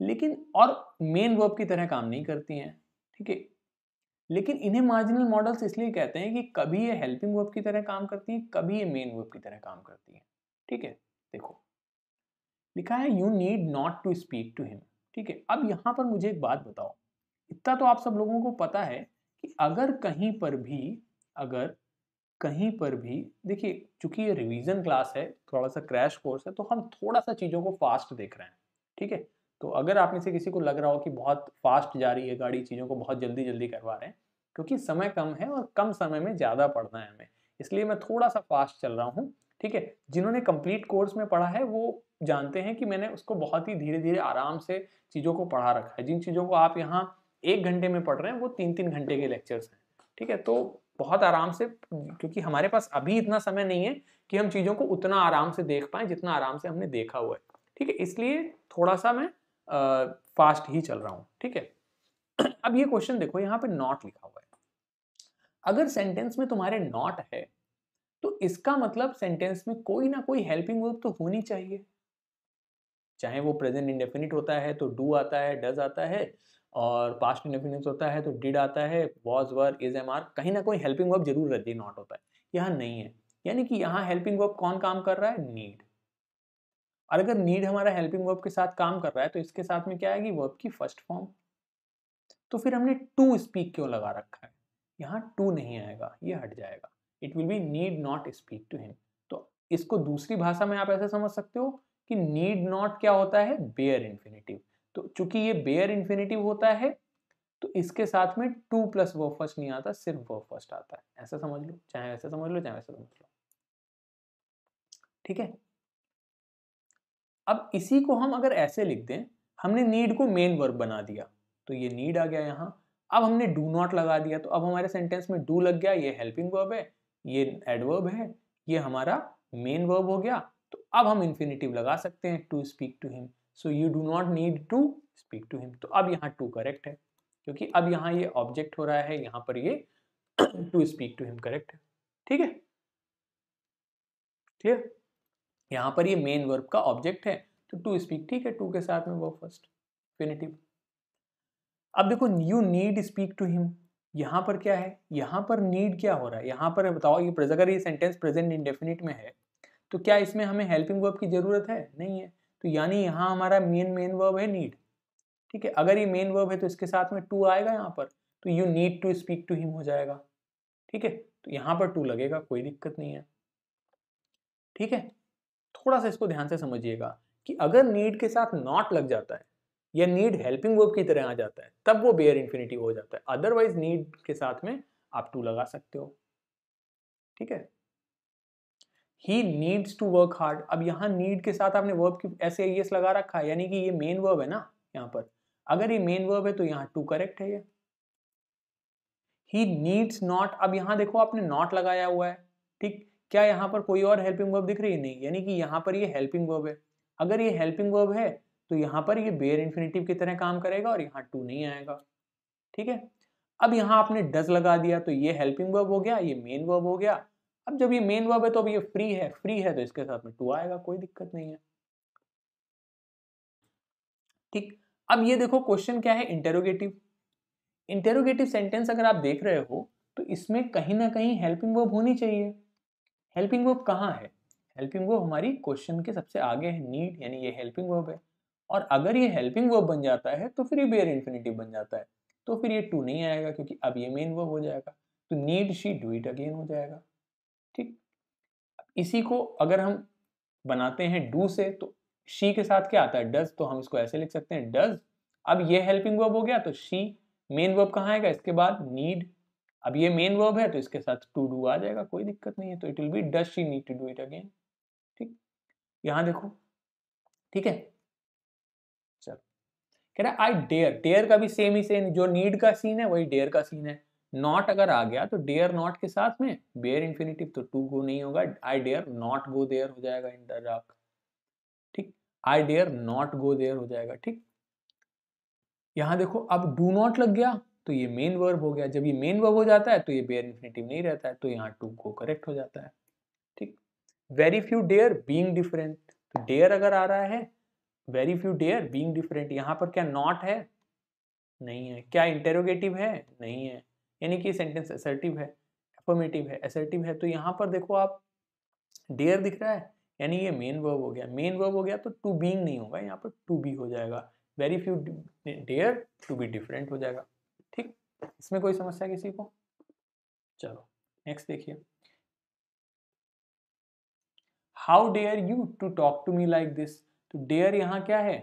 लेकिन और मेन वर्ब की तरह काम नहीं करती हैं ठीक है लेकिन इन्हें मार्जिनल मॉडल्स इसलिए कहते हैं कि कभी ये हेल्पिंग वर्ब की तरह काम करती हैं कभी ये मेन वर्ब की तरह काम करती हैं ठीक है देखो लिखा है you need not to speak to him ठीक है अब यहाँ पर मुझे एक बात बताओ इतना तो आप सब लोगों को पता है कि अगर कहीं पर भी अगर कहीं पर भी देखिए चूंकि ये रिवीजन क्लास है थोड़ा सा क्रैश कोर्स है तो हम थोड़ा सा चीज़ों को फास्ट देख रहे हैं ठीक है तो अगर आप में से किसी को लग रहा हो कि बहुत फास्ट जा रही है गाड़ी चीज़ों को बहुत जल्दी जल्दी करवा रहे हैं क्योंकि समय कम है और कम समय में ज़्यादा पढ़ना है हमें इसलिए मैं थोड़ा सा फास्ट चल रहा हूँ ठीक है जिन्होंने कंप्लीट कोर्स में पढ़ा है वो जानते हैं कि मैंने उसको बहुत ही धीरे धीरे आराम से चीज़ों को पढ़ा रखा है जिन चीज़ों को आप यहाँ एक घंटे में पढ़ रहे हैं वो तीन तीन घंटे के लेक्चर्स हैं ठीक है तो बहुत आराम से क्योंकि हमारे पास अभी इतना समय नहीं है कि हम चीज़ों को उतना आराम से देख पाएँ जितना आराम से हमने देखा हुआ है ठीक है इसलिए थोड़ा सा मैं आ, फास्ट ही चल रहा हूँ ठीक है अब ये क्वेश्चन देखो यहाँ पे नॉट लिखा हुआ है अगर सेंटेंस में तुम्हारे नॉट है तो इसका मतलब सेंटेंस में कोई ना कोई हेल्पिंग वर्ब तो होनी चाहिए चाहे वो प्रेजेंट इंडेफिनिट होता है तो डू आता है डज आता है और पास्ट इंडेफिनिट होता है तो डिड आता है was were is am are कहीं ना कहीं हेल्पिंग वर्ब जरूर रहती है नॉट होता है यहाँ नहीं है यानी कि यहाँ हेल्पिंग वर्ब कौन काम कर रहा है नीड और अगर नीड हमारा हेल्पिंग वर्ब के साथ काम कर रहा है तो इसके साथ में क्या आएगी वर्ब की फर्स्ट फॉर्म तो फिर हमने टू स्पीक क्यों लगा रखा है यहाँ टू नहीं आएगा ये हट जाएगा it will be need not speak to him तो इसको दूसरी भाषा में आप ऐसे समझ सकते हो कि नीड नॉट क्या होता है बेयर इन्फिनेटिव तो चूंकि ये बेयर इन्फिनेटिव होता है तो इसके साथ में टू प्लस वो फर्स्ट नहीं आता सिर्फ वो फर्स्ट आता है ऐसा समझ लो चाहे वैसे समझ लो चाहे वैसे समझ लो ठीक है अब इसी को हम अगर ऐसे लिख दें हमने नीड को मेन वर्ब बना दिया तो ये नीड आ गया यहाँ अब हमने डू नॉट लगा दिया तो अब हमारे सेंटेंस में डू लग गया ये हेल्पिंग वर्ब है ये एडवर्ब है ये हमारा मेन वर्ब हो गया तो अब हम इन्फिनेटिव लगा सकते हैं to speak to him so you do not need to speak to him तो अब यहाँ टू करेक्ट है क्योंकि अब यहाँ ये ऑब्जेक्ट हो रहा है यहाँ पर ये to speak to him correct है ठीक है क्लियर यहाँ पर ये मेन वर्ब का ऑब्जेक्ट है तो टू स्पीक ठीक है टू के साथ में वो फर्स्ट इन्फिनेटिव अब देखो you need speak to him यहाँ पर क्या है यहाँ पर नीड क्या हो रहा है यहाँ पर बताओ ये अगर ये सेंटेंस प्रेजेंट इंडेफिनिट में है तो क्या इसमें हमें हेल्पिंग वर्ब की ज़रूरत है नहीं है तो यानी यहाँ हमारा मेन मेन वर्ब है नीड ठीक है अगर ये मेन वर्ब है तो इसके साथ में टू आएगा यहाँ पर तो you need to speak to him हो जाएगा ठीक है तो यहाँ पर टू लगेगा कोई दिक्कत नहीं है ठीक है थोड़ा सा इसको ध्यान से समझिएगा कि अगर नीड के साथ नॉट लग जाता है या नीड हेल्पिंग वर्ब की तरह आ जाता है तब वो बेयर इन्फिनिटी हो जाता है अदरवाइज नीड के साथ में आप टू लगा सकते हो ठीक है he needs to work hard अब यहाँ नीड के साथ आपने वर्ब की ऐसे आई e लगा रखा है यानी कि ये मेन वर्ब है ना यहाँ पर अगर ये मेन वर्ब है तो यहाँ टू करेक्ट है ये ही नीड्स नॉट अब यहाँ देखो आपने नॉट लगाया हुआ है ठीक क्या यहाँ पर कोई और हेल्पिंग वर्ब दिख रही है नहीं यानी कि यहाँ पर ये हेल्पिंग वर्ब है अगर ये हेल्पिंग वर्ब है तो यहाँ पर ये बेयर इन्फिनेटिव की तरह काम करेगा और यहाँ टू नहीं आएगा ठीक है अब यहाँ आपने डज लगा दिया तो ये हेल्पिंग वर्ब हो गया ये मेन वर्ब हो गया अब जब ये मेन वर्ब है तो अब ये फ्री है फ्री है तो इसके साथ में टू आएगा कोई दिक्कत नहीं है ठीक अब ये देखो क्वेश्चन क्या है इंटेरोगेटिव इंटेरोगेटिव सेंटेंस अगर आप देख रहे हो तो इसमें कहीं ना कहीं हेल्पिंग वर्ब होनी चाहिए हेल्पिंग वर्ब कहाँ है हेल्पिंग वर्ब हमारी क्वेश्चन के सबसे आगे है नीड यानी ये हेल्पिंग वर्ब है और अगर ये हेल्पिंग वर्ब बन जाता है तो फिर ये बेयर इन्फिनेटिव बन जाता है तो फिर ये टू नहीं आएगा क्योंकि अब ये मेन वर्ब हो जाएगा तो need she do it again हो जाएगा इसी को अगर हम बनाते हैं डू से तो शी के साथ क्या आता है डज तो हम इसको ऐसे लिख सकते हैं डज अब ये हेल्पिंग वर्ब हो गया तो शी मेन वर्ब कहाँ आएगा इसके बाद नीड अब ये मेन वर्ब है तो इसके साथ टू डू आ जाएगा कोई दिक्कत नहीं है तो it will be does she need to do it again ठीक यहाँ देखो ठीक है चलो कह रहा है आई डेयर डेयर का भी सेम ही सेम जो नीड का सीन है वही डेयर का सीन है नॉट अगर आ गया तो डेयर नॉट के साथ में बेयर इन्फिनेटिव तो टू गो नहीं होगा I dare not go there हो जाएगा इन द ठीक I dare not go there हो जाएगा ठीक यहां देखो अब डू नॉट लग गया तो ये मेन वर्ब हो गया जब ये मेन वर्ब हो जाता है तो ये बेयर इन्फिनेटिव नहीं रहता है तो यहाँ टू गो करेक्ट हो जाता है ठीक very few dare being different तो डेयर अगर आ रहा है very few dare being different यहाँ पर क्या नॉट है नहीं है क्या इंटेरोगेटिव है नहीं है यानी कि सेंटेंस असर्टिव है अफॉर्मेटिव है असर्टिव है तो यहाँ पर देखो आप डेयर दिख रहा है यानी ये मेन वर्ब हो गया मेन वर्ब हो गया तो टू बींग नहीं होगा यहाँ पर टू बी हो जाएगा very few dare to be different हो जाएगा ठीक इसमें कोई समस्या किसी को चलो नेक्स्ट देखिए how dare you to talk to me like this तो डेयर यहाँ क्या है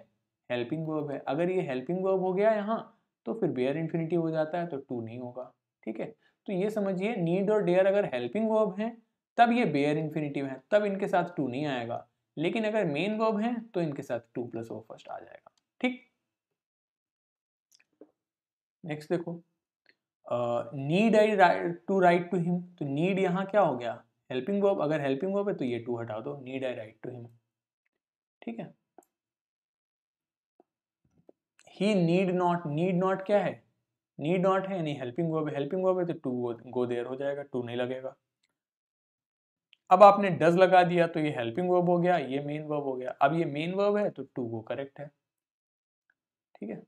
हेल्पिंग वर्ब है अगर ये हेल्पिंग वर्ब हो गया यहाँ तो फिर बेयर इन्फिनिटी हो जाता है तो टू नहीं होगा ठीक है तो ये समझिए नीड और डेयर अगर हेल्पिंग वर्ब हैं तब ये बेयर इन्फिनिटिव है तब इनके साथ टू नहीं आएगा लेकिन अगर मेन वर्ब है तो इनके साथ टू प्लस वो फर्स्ट आ जाएगा ठीक नेक्स्ट देखो need I to write to him तो नीड यहाँ क्या हो गया हेल्पिंग वर्ब अगर हेल्पिंग वर्ब है तो ये टू हटा दो need I write to him ठीक है he need not need not क्या है नीड नॉट है यानी हेल्पिंग वर्ब हेल्पिंग वर्ब है तो टू गो देयर हो जाएगा टू नहीं लगेगा अब आपने डज लगा दिया तो ये हेल्पिंग वर्ब हो गया ये मेन वर्ब हो गया अब ये मेन वर्ब है तो टू गो करेक्ट है ठीक है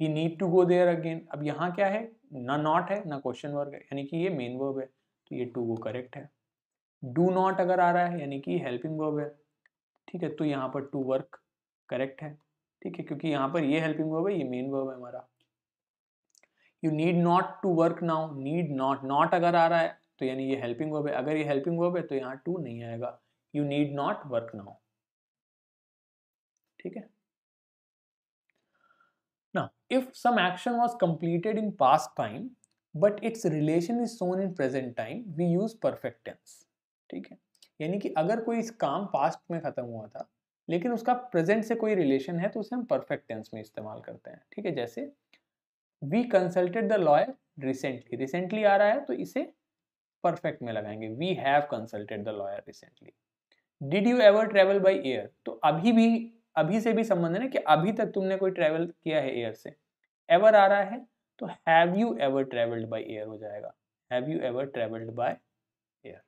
he need to go there again अब यहाँ क्या है ना नॉट है ना क्वेश्चन वर्ग है यानी कि ये मेन वर्ब है तो ये टू गो करेक्ट है डू नॉट अगर आ रहा है यानी कि हेल्पिंग वर्ब है ठीक है तो यहाँ पर टू वर्क करेक्ट है ठीक है क्योंकि यहाँ पर ये हेल्पिंग वर्ब है ये मेन वर्ब है हमारा you need not to work now need not not अगर आ रहा है तो यानी ये हेल्पिंग वर्ब है अगर ये हेल्पिंग वर्ब है तो यहाँ टू नहीं आएगा you need not work now ठीक है ना if some action was completed in past time but its relation is shown in present time we use perfect tense ठीक है यानी कि अगर कोई इस काम पास्ट में ख़त्म हुआ था लेकिन उसका प्रेजेंट से कोई रिलेशन है तो उसे हम परफेक्ट टेंस में इस्तेमाल करते हैं ठीक है जैसे we consulted the lawyer recently recently आ रहा है तो इसे परफेक्ट में लगाएंगे we have consulted the lawyer recently did you ever travel by air तो अभी भी अभी से भी संबंध है कि अभी तक तुमने कोई ट्रेवल किया है एयर से एवर आ रहा है तो have you ever travelled by air हो जाएगा have you ever travelled by air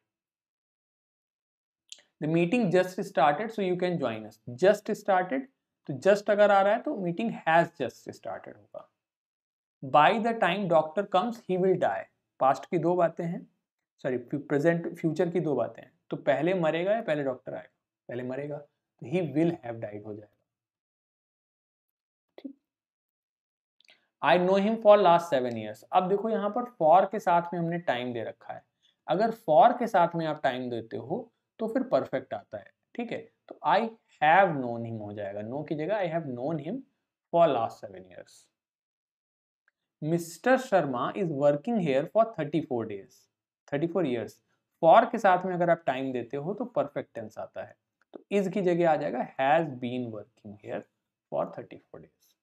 the meeting just started so you can join us just started तो जस्ट अगर आ रहा है तो मीटिंग हैज जस्ट स्टार्टेड होगा by the time doctor comes he will die past की दो बातें हैं सॉरी प्रेजेंट फ्यूचर की दो बातें हैं तो पहले मरेगा या पहले डॉक्टर आएगा पहले मरेगा तो ही विल हैव डाइड हो जाएगा ठीक I know him for last seven years अब देखो यहाँ पर फॉर के साथ में हमने टाइम दे रखा है अगर फॉर के साथ में आप टाइम देते हो तो फिर परफेक्ट आता है ठीक है तो आई हैव नोन हिम हो जाएगा नो की जगह I have known him for last seven years mister Sharma is working here for thirty four days thirty four years for के साथ में अगर आप टाइम देते हो तो परफेक्ट टेंस आता है तो इज की जगह आ जाएगा has been working here for thirty four days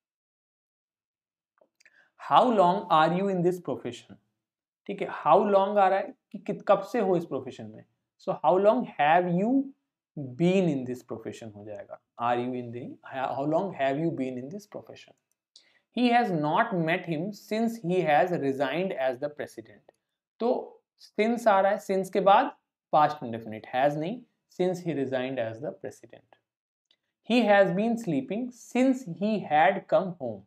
how long are you in this profession ठीक है हाउ लॉन्ग आ रहा है कि, कब से हो इस प्रोफेशन में so how long have you been in this profession हो जाएगा आर यू इन दिन how long have you been in this profession he has not met him since he has resigned as the president तो since आ रहा है since के बाद past indefinite has नहीं since he resigned as the president he has been sleeping since he had come home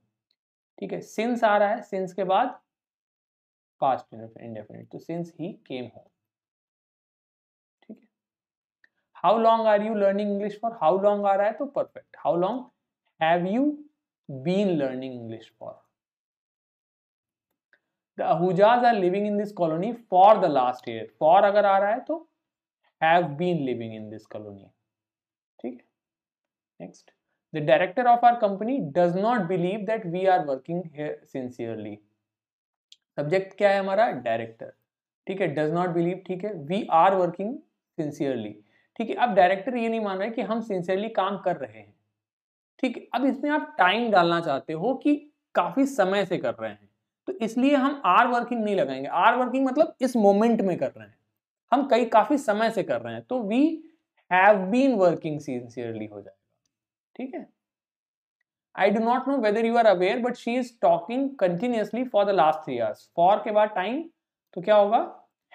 ठीक है since आ रहा है सिंस के बाद पास्ट इंडेफिनिट तो सिंस ही केम होम ठीक है how long are you learning English for how long आ रहा है तो perfect how long have you been learning English for. The Ahujas are living in this colony for the last year. For अगर आ रहा है तो have been living in this colony. ठीक है Next. The director of our company does not believe that we are working here sincerely. Subject क्या है हमारा डायरेक्टर ठीक है डज नॉट बिलीव ठीक है वी आर वर्किंग सिंसियरली ठीक है अब डायरेक्टर ये नहीं मान रहा है कि हम सिंसियरली काम कर रहे हैं ठीक है अब इसमें आप टाइम डालना चाहते हो कि काफी समय से कर रहे हैं तो इसलिए हम आर वर्किंग नहीं लगाएंगे आर वर्किंग मतलब इस मोमेंट में कर रहे हैं हम कई काफी समय से कर रहे हैं तो we have been working sincerely हो जाएगा ठीक है I do not know whether you are aware but she is talking continuously for the last three hours for के बाद टाइम तो क्या होगा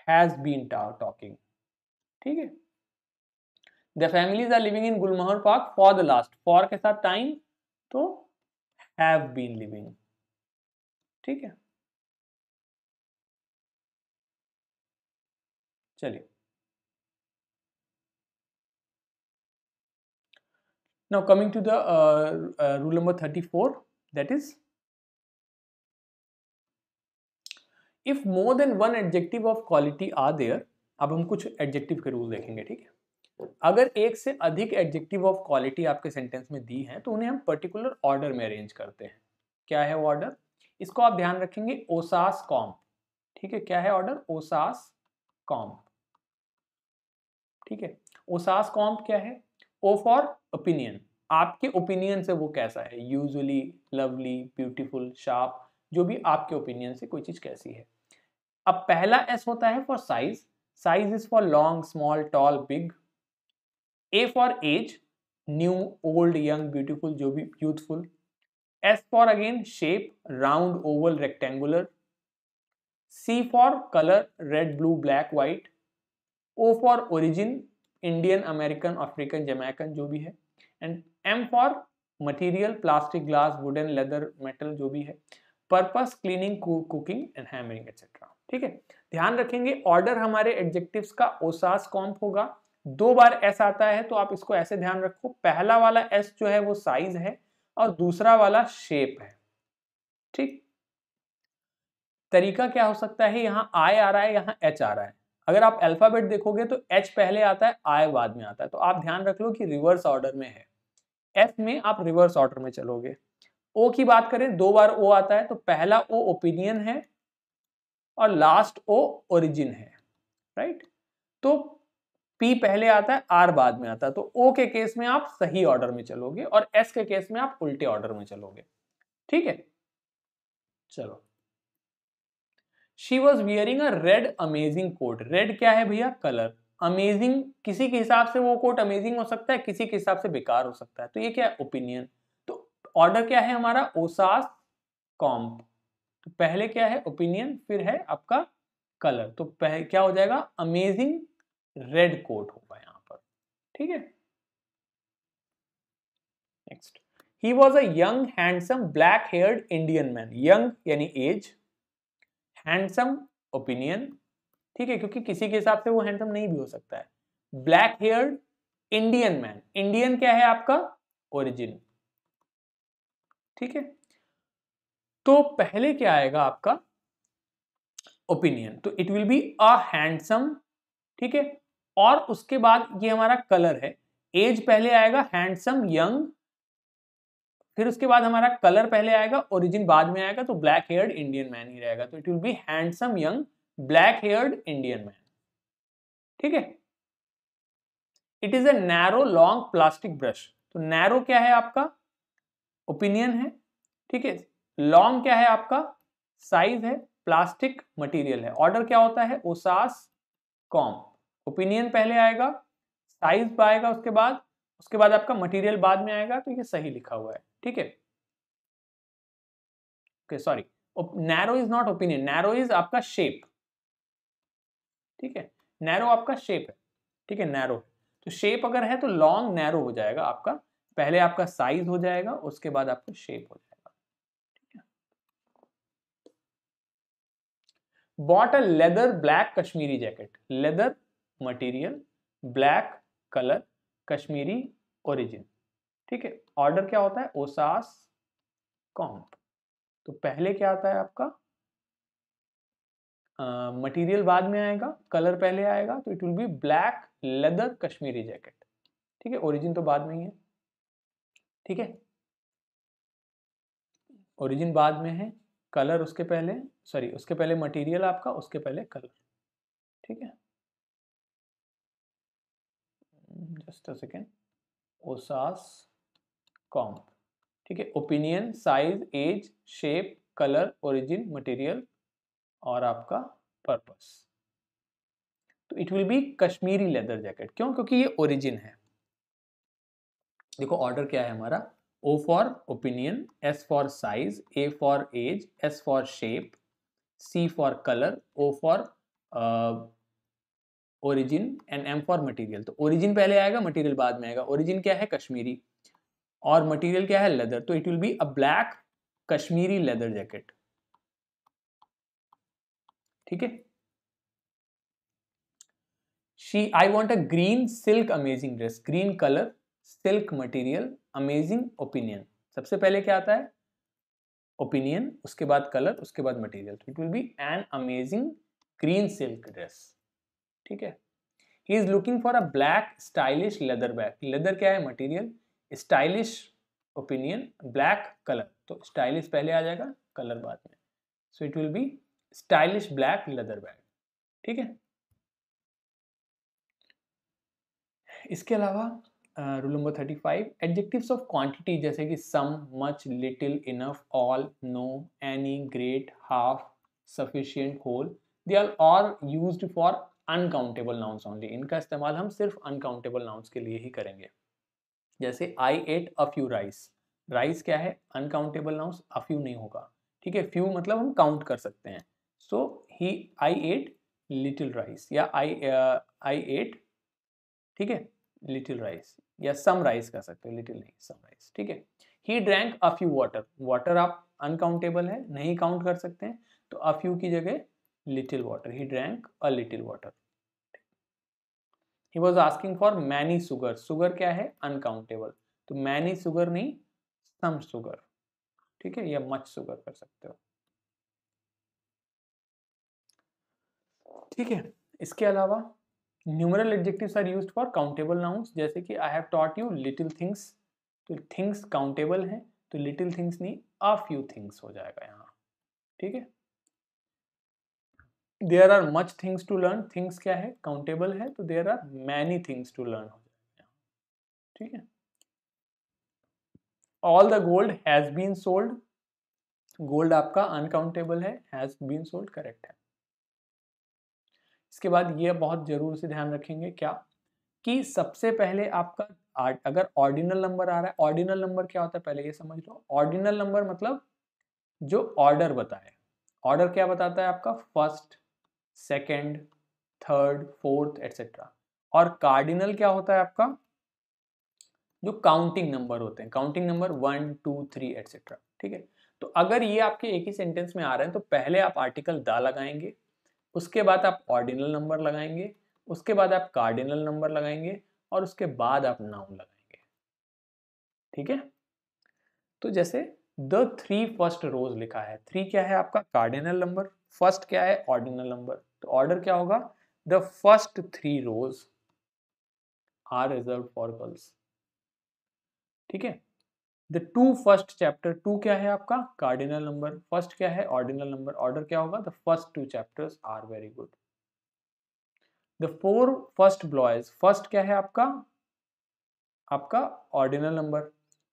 हैज बीन टॉकिंग ठीक है the families are living in Gulmohar Park for the last for के साथ time तो हैव बीन लिविंग ठीक है चलिए now coming to the rule number thirty four that is if more than one adjective of quality are there अब हम कुछ adjective के रूल देखेंगे ठीक है अगर एक से अधिक एडजेक्टिव ऑफ क्वालिटी आपके सेंटेंस में दी हैं तो उन्हें हम पर्टिकुलर ऑर्डर में अरेंज करते हैं क्या है ऑर्डर इसको आप ध्यान रखेंगे ओसास कॉम्प ठीक है क्या है ऑर्डर ओसास कॉम्प ठीक है ओसास कॉम्प क्या है ओ फॉर ओपिनियन आपके ओपिनियन से वो कैसा है यूजली लवली ब्यूटिफुल शार्प जो भी आपके ओपिनियन से कोई चीज़ कैसी है अब पहला एस होता है for size size is for long small tall big A for age new old young beautiful जो भी youthful S for again shape round oval rectangular C for colour red blue black white O for origin Indian American African Jamaican जो भी है and M for material plastic glass wooden leather metal जो भी है purpose cleaning cooking and hammering etcetera ठीक है ध्यान रखेंगे ऑर्डर हमारे एडजेक्टिव्स का ओसास कॉम्प होगा दो बार एस आता है तो आप इसको ऐसे ध्यान रखो पहला वाला एस जो है वो साइज है और दूसरा वाला शेप है ठीक तरीका क्या हो सकता है यहाँ आई आ रहा है यहाँ एच आ रहा है अगर आप अल्फाबेट देखोगे तो एच पहले आता है आई बाद में आता है तो आप ध्यान रख लो कि रिवर्स ऑर्डर में है एफ में आप रिवर्स ऑर्डर में चलोगे ओ की बात करें दो बार ओ आता है तो पहला ओ ओपिनियन है और लास्ट ओ ओरिजिन है राइट तो पी पहले आता है आर बाद में आता है तो ओ के केस में आप सही ऑर्डर में चलोगे और एस के केस में आप उल्टे ऑर्डर में चलोगे ठीक है चलो she was wearing a red amazing coat red क्या है भैया कलर अमेजिंग किसी के हिसाब से वो कोट अमेजिंग हो सकता है किसी के हिसाब से बेकार हो सकता है तो ये क्या है ओपिनियन तो ऑर्डर क्या है हमारा ओसास कॉम्प तो पहले क्या है ओपिनियन फिर है आपका कलर तो क्या हो जाएगा अमेजिंग रेड कोट होगा यहां पर ठीक है next he was a young handsome black haired Indian man young यानी एज हैंडसम ओपिनियन ठीक है क्योंकि किसी के हिसाब से वो हैंडसम नहीं भी हो सकता है black haired Indian man Indian क्या है आपका ओरिजिन ठीक है तो पहले क्या आएगा आपका ओपिनियन तो it will be a handsome ठीक है और उसके बाद ये हमारा कलर है एज पहले आएगा हैंडसम यंग फिर उसके बाद हमारा कलर पहले आएगा ओरिजिन बाद में आएगा तो ब्लैक हेयर्ड इंडियन मैन ही रहेगा तो it will be handsome young black haired Indian man ठीक है it is a narrow long plastic brush तो नैरो क्या है आपका ओपिनियन है ठीक है लॉन्ग क्या है आपका साइज है प्लास्टिक मटेरियल है ऑर्डर क्या होता है ओसास कॉम ओपिनियन पहले आएगा साइज आएगा उसके बाद उसके बाद आपका मटेरियल बाद में आएगा तो ये सही लिखा हुआ है ठीक है okay sorry narrow is not opinion narrow is आपका शेप ठीक है नैरो आपका शेप है ठीक है नैरो तो शेप अगर है तो लॉन्ग नैरो हो जाएगा आपका पहले आपका साइज हो जाएगा उसके बाद आपका शेप हो जाएगा bought a leather black Kashmiri jacket leather material black colour Kashmiri origin ठीक है ऑर्डर क्या होता है ओसास कॉम्प तो पहले क्या आता है आपका मटेरियल uh, बाद में आएगा कलर पहले आएगा तो it will be black leather Kashmiri jacket ठीक है ओरिजिन तो बाद में ही है ठीक है ओरिजिन बाद में है कलर उसके पहले सॉरी उसके पहले मटेरियल आपका उसके पहले कलर ठीक है just a second OSAS comp ठीक है opinion size age shape colour origin material और आपका पर्पस तो it will be Kashmiri leather jacket क्यों क्योंकि ये ओरिजिन है देखो ऑर्डर क्या है हमारा O for opinion S for size A for age S for shape C for colour O for origin and M for material तो ओरिजिन पहले आएगा मटेरियल बाद में आएगा ओरिजिन क्या है कश्मीरी और मटेरियल क्या है लेदर तो it will be a black Kashmiri leather jacket ठीक है she I want a green silk amazing dress green colour silk material amazing opinion सबसे पहले क्या आता है ओपिनियन उसके बाद कलर उसके बाद मटीरियल तो it will be an amazing green silk dress ठीक है he is looking for a black stylish leather bag leather क्या है material stylish opinion black colour तो स्टाइलिश पहले आ जाएगा कलर बाद में so it will be stylish black leather bag ठीक है इसके अलावा rule number thirty five adjectives of quantity जैसे कि some much little enough all no any great half sufficient whole they are all use for uncountable nouns only इनका इस्तेमाल हम सिर्फ अनकाउंटेबल नाउन्स के लिए ही करेंगे जैसे I ate a few rice rice क्या है अनकाउंटेबल नाउन्स अ फ्यू नहीं होगा ठीक है फ्यू मतलब हम काउंट कर सकते हैं so he I ate little rice या आई आई एट ठीक है लिटिल राइस या सम राइस कह सकते हो लिटिल नहीं सम राइस ठीक है he drank a few water water आप अनकाउंटेबल है नहीं काउंट कर सकते हैं तो अ फ्यू की जगह little water he drank a little water he was asking for many sugar sugar क्या है अनकाउंटेबल तो मैनी सुगर नहीं सम सुगर ठीक है या मच सुगर कर सकते हो ठीक है इसके अलावा numeral adjectives are used for countable nouns जैसे कि I have taught you little things तो थिंग्स काउंटेबल हैं तो लिटिल थिंग्स नहीं अ फ्यू थिंग्स हो जाएगा यहाँ ठीक है there are much things to learn things क्या है काउंटेबल है तो there are many things to learn हो जाएगा ठीक है all the gold has been sold gold आपका अनकाउंटेबल है हैज बीन सोल्ड करेक्ट है इसके बाद ये बहुत जरूर से ध्यान रखेंगे क्या कि सबसे पहले आपका अगर ऑर्डिनल नंबर आ रहा है ऑर्डिनल नंबर क्या होता है पहले ये समझ लो ऑर्डिनल नंबर मतलब जो ऑर्डर बताए ऑर्डर क्या बताता है आपका first second third fourth etcetera और कार्डिनल क्या होता है आपका जो काउंटिंग नंबर होते हैं counting number one two three etcetera ठीक है तो अगर ये आपके एक ही सेंटेंस में आ रहे हैं तो पहले आप आर्टिकल दा लगाएंगे उसके बाद आप ऑर्डिनल नंबर लगाएंगे उसके बाद आप कार्डिनल नंबर लगाएंगे और उसके बाद आप नाउन लगाएंगे ठीक है तो जैसे द थ्री फर्स्ट रोज लिखा है थ्री क्या है आपका कार्डिनल नंबर फर्स्ट क्या है ऑर्डिनल नंबर तो ऑर्डर क्या होगा the first three rows are reserve for girls ठीक है the two first chapter two क्या है आपका कार्डिनल नंबर फर्स्ट क्या है ऑर्डिनल नंबर ऑर्डर क्या होगा the first two chapters are very good the four first boys first क्या है आपका आपका ऑर्डिनल नंबर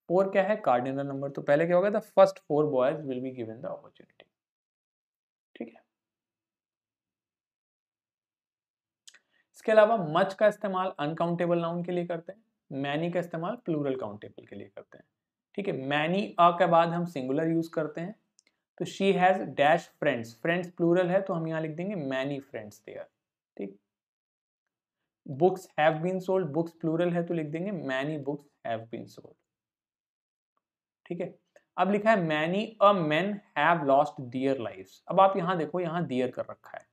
फोर क्या है कार्डिनल नंबर तो पहले क्या होगा the first four boys will be given the opportunity इसके अलावा मच का इस्तेमाल अनकाउंटेबल नाउन के लिए करते हैं मैनी का इस्तेमाल प्लूरल काउंटेबल के लिए करते हैं ठीक है मैनी अ के बाद हम सिंगुलर यूज करते हैं तो she has dash friends friends plural है तो हम यहाँ लिख देंगे मैनी फ्रेंड्स देयर ठीक books have been sold books plural है तो लिख देंगे many books have been sold ठीक है अब लिखा है many a man have lost their life अब आप यहाँ देखो यहाँ दियर कर रखा है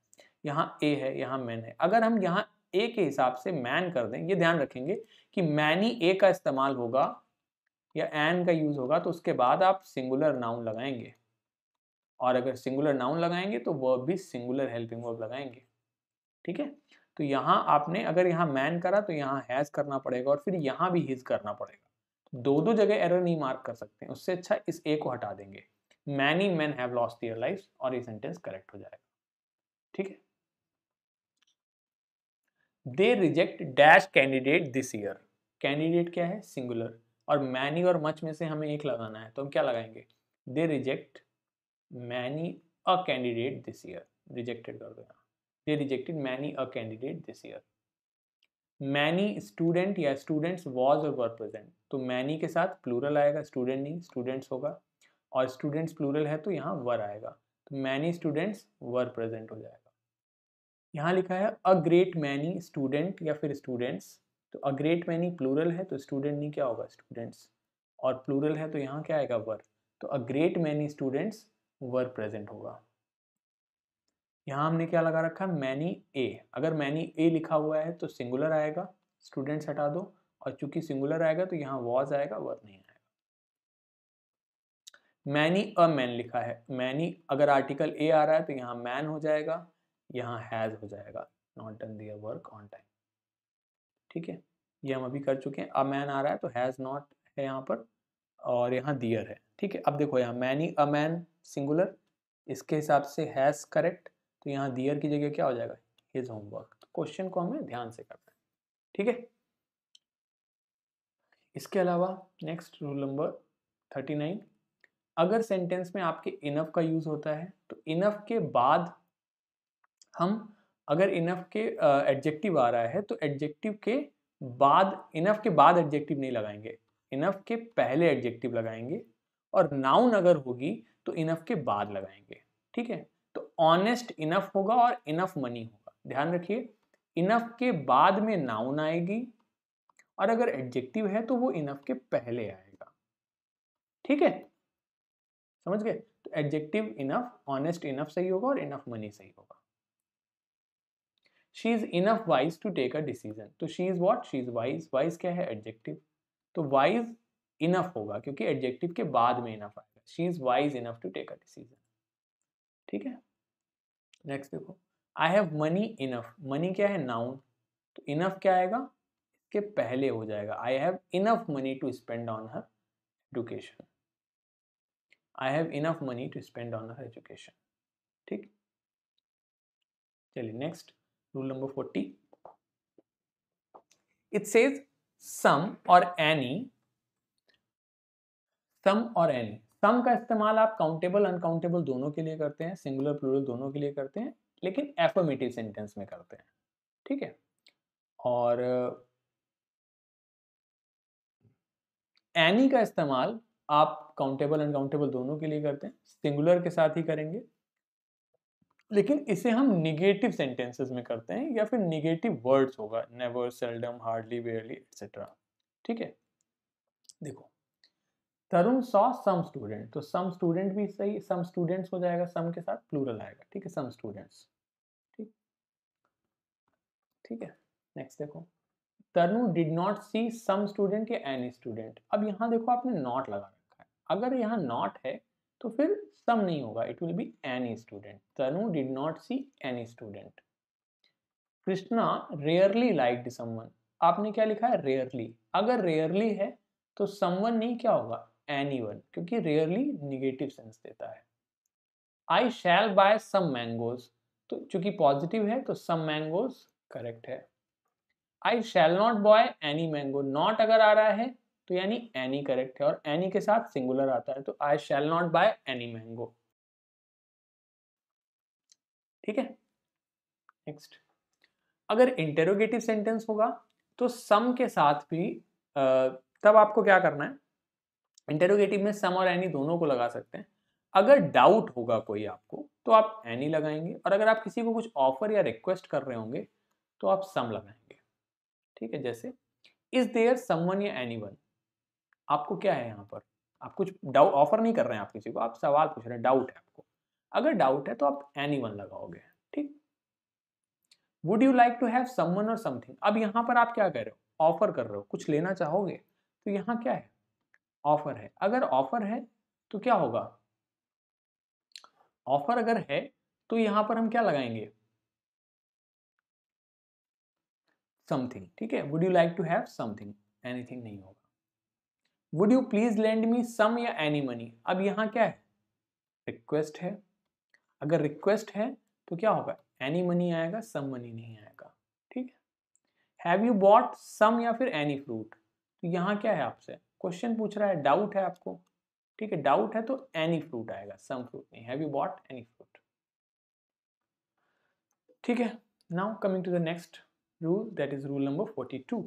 यहाँ ए है यहाँ मैन है अगर हम यहाँ ए के हिसाब से मैन कर दें ये ध्यान रखेंगे कि मैन ही ए का इस्तेमाल होगा या एन का यूज़ होगा तो उसके बाद आप सिंगुलर नाउन लगाएंगे और अगर सिंगुलर नाउन लगाएंगे तो वह भी सिंगुलर हेल्पिंग वर्ब लगाएंगे ठीक है तो यहाँ आपने अगर यहाँ मैन करा तो यहाँ हैज़ करना पड़ेगा और फिर यहाँ भी हिज करना पड़ेगा दो दो जगह एरर नहीं मार्क कर सकते उससे अच्छा इस ए को हटा देंगे many man have lost their life और ये सेंटेंस करेक्ट हो जाएगा ठीक है they reject dash candidate this year candidate क्या है सिंगुलर और मैनी और मच में से हमें एक लगाना है तो हम क्या लगाएंगे they reject many a candidate this year rejected कर देना they rejected many a candidate this year many student या स्टूडेंट्स वॉज और वर प्रेजेंट तो मैनी के साथ प्लूरल आएगा स्टूडेंट नहीं स्टूडेंट्स होगा और स्टूडेंट्स प्लूरल है तो यहाँ वर आएगा तो मैनी स्टूडेंट्स वर प्रेजेंट हो जाएगा यहाँ लिखा है अ ग्रेट मैनी स्टूडेंट या फिर स्टूडेंट्स तो अ ग्रेट मैनी प्लूरल है तो स्टूडेंट नहीं क्या होगा स्टूडेंट्स और प्लूरल है तो यहाँ क्या आएगा वर तो a great many students were present होगा यहाँ हमने क्या लगा रखा है मैनी ए अगर मैनी ए लिखा हुआ है तो सिंगुलर आएगा स्टूडेंट्स हटा दो और चूंकि सिंगुलर आएगा तो यहाँ वॉज आएगा वर नहीं आएगा मैनी अ मैन लिखा है मैनी अगर आर्टिकल ए आ रहा है तो यहाँ मैन हो जाएगा यहाँ हैज़ हो जाएगा not done their work on time ठीक है ये हम अभी कर चुके हैं अ मैन आ रहा है तो हैज़ नॉट है यहाँ पर और यहाँ दियर है ठीक है अब देखो यहाँ मैनी अ मैन सिंगुलर इसके हिसाब से हैज़ करेक्ट तो यहाँ दियर की जगह क्या हो जाएगा हिज होमवर्क क्वेश्चन को हमें ध्यान से करना है ठीक है इसके अलावा next rule number thirty nine अगर सेंटेंस में आपके इनफ का यूज़ होता है तो इनफ के बाद हम अगर इनफ के एडजेक्टिव आ रहा है तो एडजेक्टिव के बाद इनफ के बाद एडजेक्टिव नहीं लगाएंगे इनफ के पहले एडजेक्टिव लगाएंगे और नाउन अगर होगी तो इनफ के बाद लगाएंगे ठीक है तो ऑनेस्ट इनफ होगा और इनफ मनी होगा ध्यान रखिए इनफ के बाद में नाउन आएगी और अगर एडजेक्टिव है तो वो इनफ के पहले आएगा ठीक है समझ गए तो एडजेक्टिव इनफ ऑनेस्ट इनफ सही होगा और इनफ मनी सही होगा she is enough wise to take a decision तो she is what she is wise wise क्या है एडजेक्टिव तो वाइज इनफ होगा क्योंकि एडजेक्टिव के बाद में इनफ आएगा she is wise enough to take a decision ठीक है नेक्स्ट देखो I have money enough money क्या है नाउन तो इनफ क्या आएगा इसके पहले हो जाएगा I have enough money to spend on her education I have enough money to spend on her education ठीक चलिए next rule number 40 it says some और एनी सम और एनी सम का इस्तेमाल आप काउंटेबल अनकाउंटेबल दोनों के लिए करते हैं सिंगुलर प्लूरल दोनों के लिए करते हैं लेकिन एफोमेटिव सेंटेंस में करते हैं ठीक है और एनी का इस्तेमाल आप काउंटेबल अनकाउंटेबल दोनों के लिए करते हैं सिंगुलर के साथ ही करेंगे लेकिन इसे हम निगेटिव सेंटेंसेस में करते हैं या फिर निगेटिव वर्ड्स होगा never seldom hardly barely etcetera ठीक है देखो तरुण सॉ सम स्टूडेंट तो सम स्टूडेंट भी सही सम स्टूडेंट्स हो जाएगा सम के साथ प्लूरल आएगा ठीक है सम स्टूडेंट्स ठीक ठीक है नेक्स्ट देखो Taru did not see some student या एनी स्टूडेंट अब यहाँ देखो आपने नॉट लगा रखा है अगर यहाँ नॉट है तो फिर सम नहीं होगा it will be any student Tanu did not see any student Krishna rarely like someone आपने क्या लिखा है रेयरली अगर रेयरली है तो समवन नहीं क्या होगा एनी वन क्योंकि रेयरली निगेटिव सेंस देता है I shell bye some mangoes तो चूंकि पॉजिटिव है तो सम मैंगोज करेक्ट है I shall not buy any mango not अगर आ रहा है तो यानी एनी करेक्ट है और एनी के साथ सिंगुलर आता है तो I shall not buy any mango ठीक है नेक्स्ट अगर इंटेरोगेटिव सेंटेंस होगा तो सम के साथ भी तब आपको क्या करना है इंटेरोगेटिव में सम और एनी दोनों को लगा सकते हैं अगर डाउट होगा कोई आपको तो आप एनी लगाएंगे और अगर आप किसी को कुछ ऑफर या रिक्वेस्ट कर रहे होंगे तो आप सम लगाएंगे ठीक है जैसे इज देयर समवन या एनी वन आपको क्या है यहाँ पर आप कुछ डाउट ऑफर नहीं कर रहे हैं आप किसी को आप सवाल पूछ रहे हैं डाउट है आपको अगर डाउट है तो आप एनी वन लगाओगे ठीक would you like to have someone और समथिंग अब यहाँ पर आप क्या कह रहे हो ऑफर कर रहे हो कुछ लेना चाहोगे तो यहाँ क्या है ऑफर है अगर ऑफर है तो क्या होगा ऑफर अगर है तो यहां पर हम क्या लगाएंगे समथिंग ठीक है would you like to have something anything नहीं होगा would you please lend me some या एनी मनी अब यहाँ क्या है रिक्वेस्ट है अगर रिक्वेस्ट है तो क्या होगा एनी मनी आएगा सम मनी नहीं आएगा ठीक है हैव यू बॉट सम या फिर एनी फ्रूट तो यहाँ क्या है आपसे क्वेश्चन पूछ रहा है डाउट है आपको ठीक है डाउट है तो एनी फ्रूट आएगा सम फ्रूट नहीं have you bought any fruit ठीक है now coming to the next rule that is rule number forty two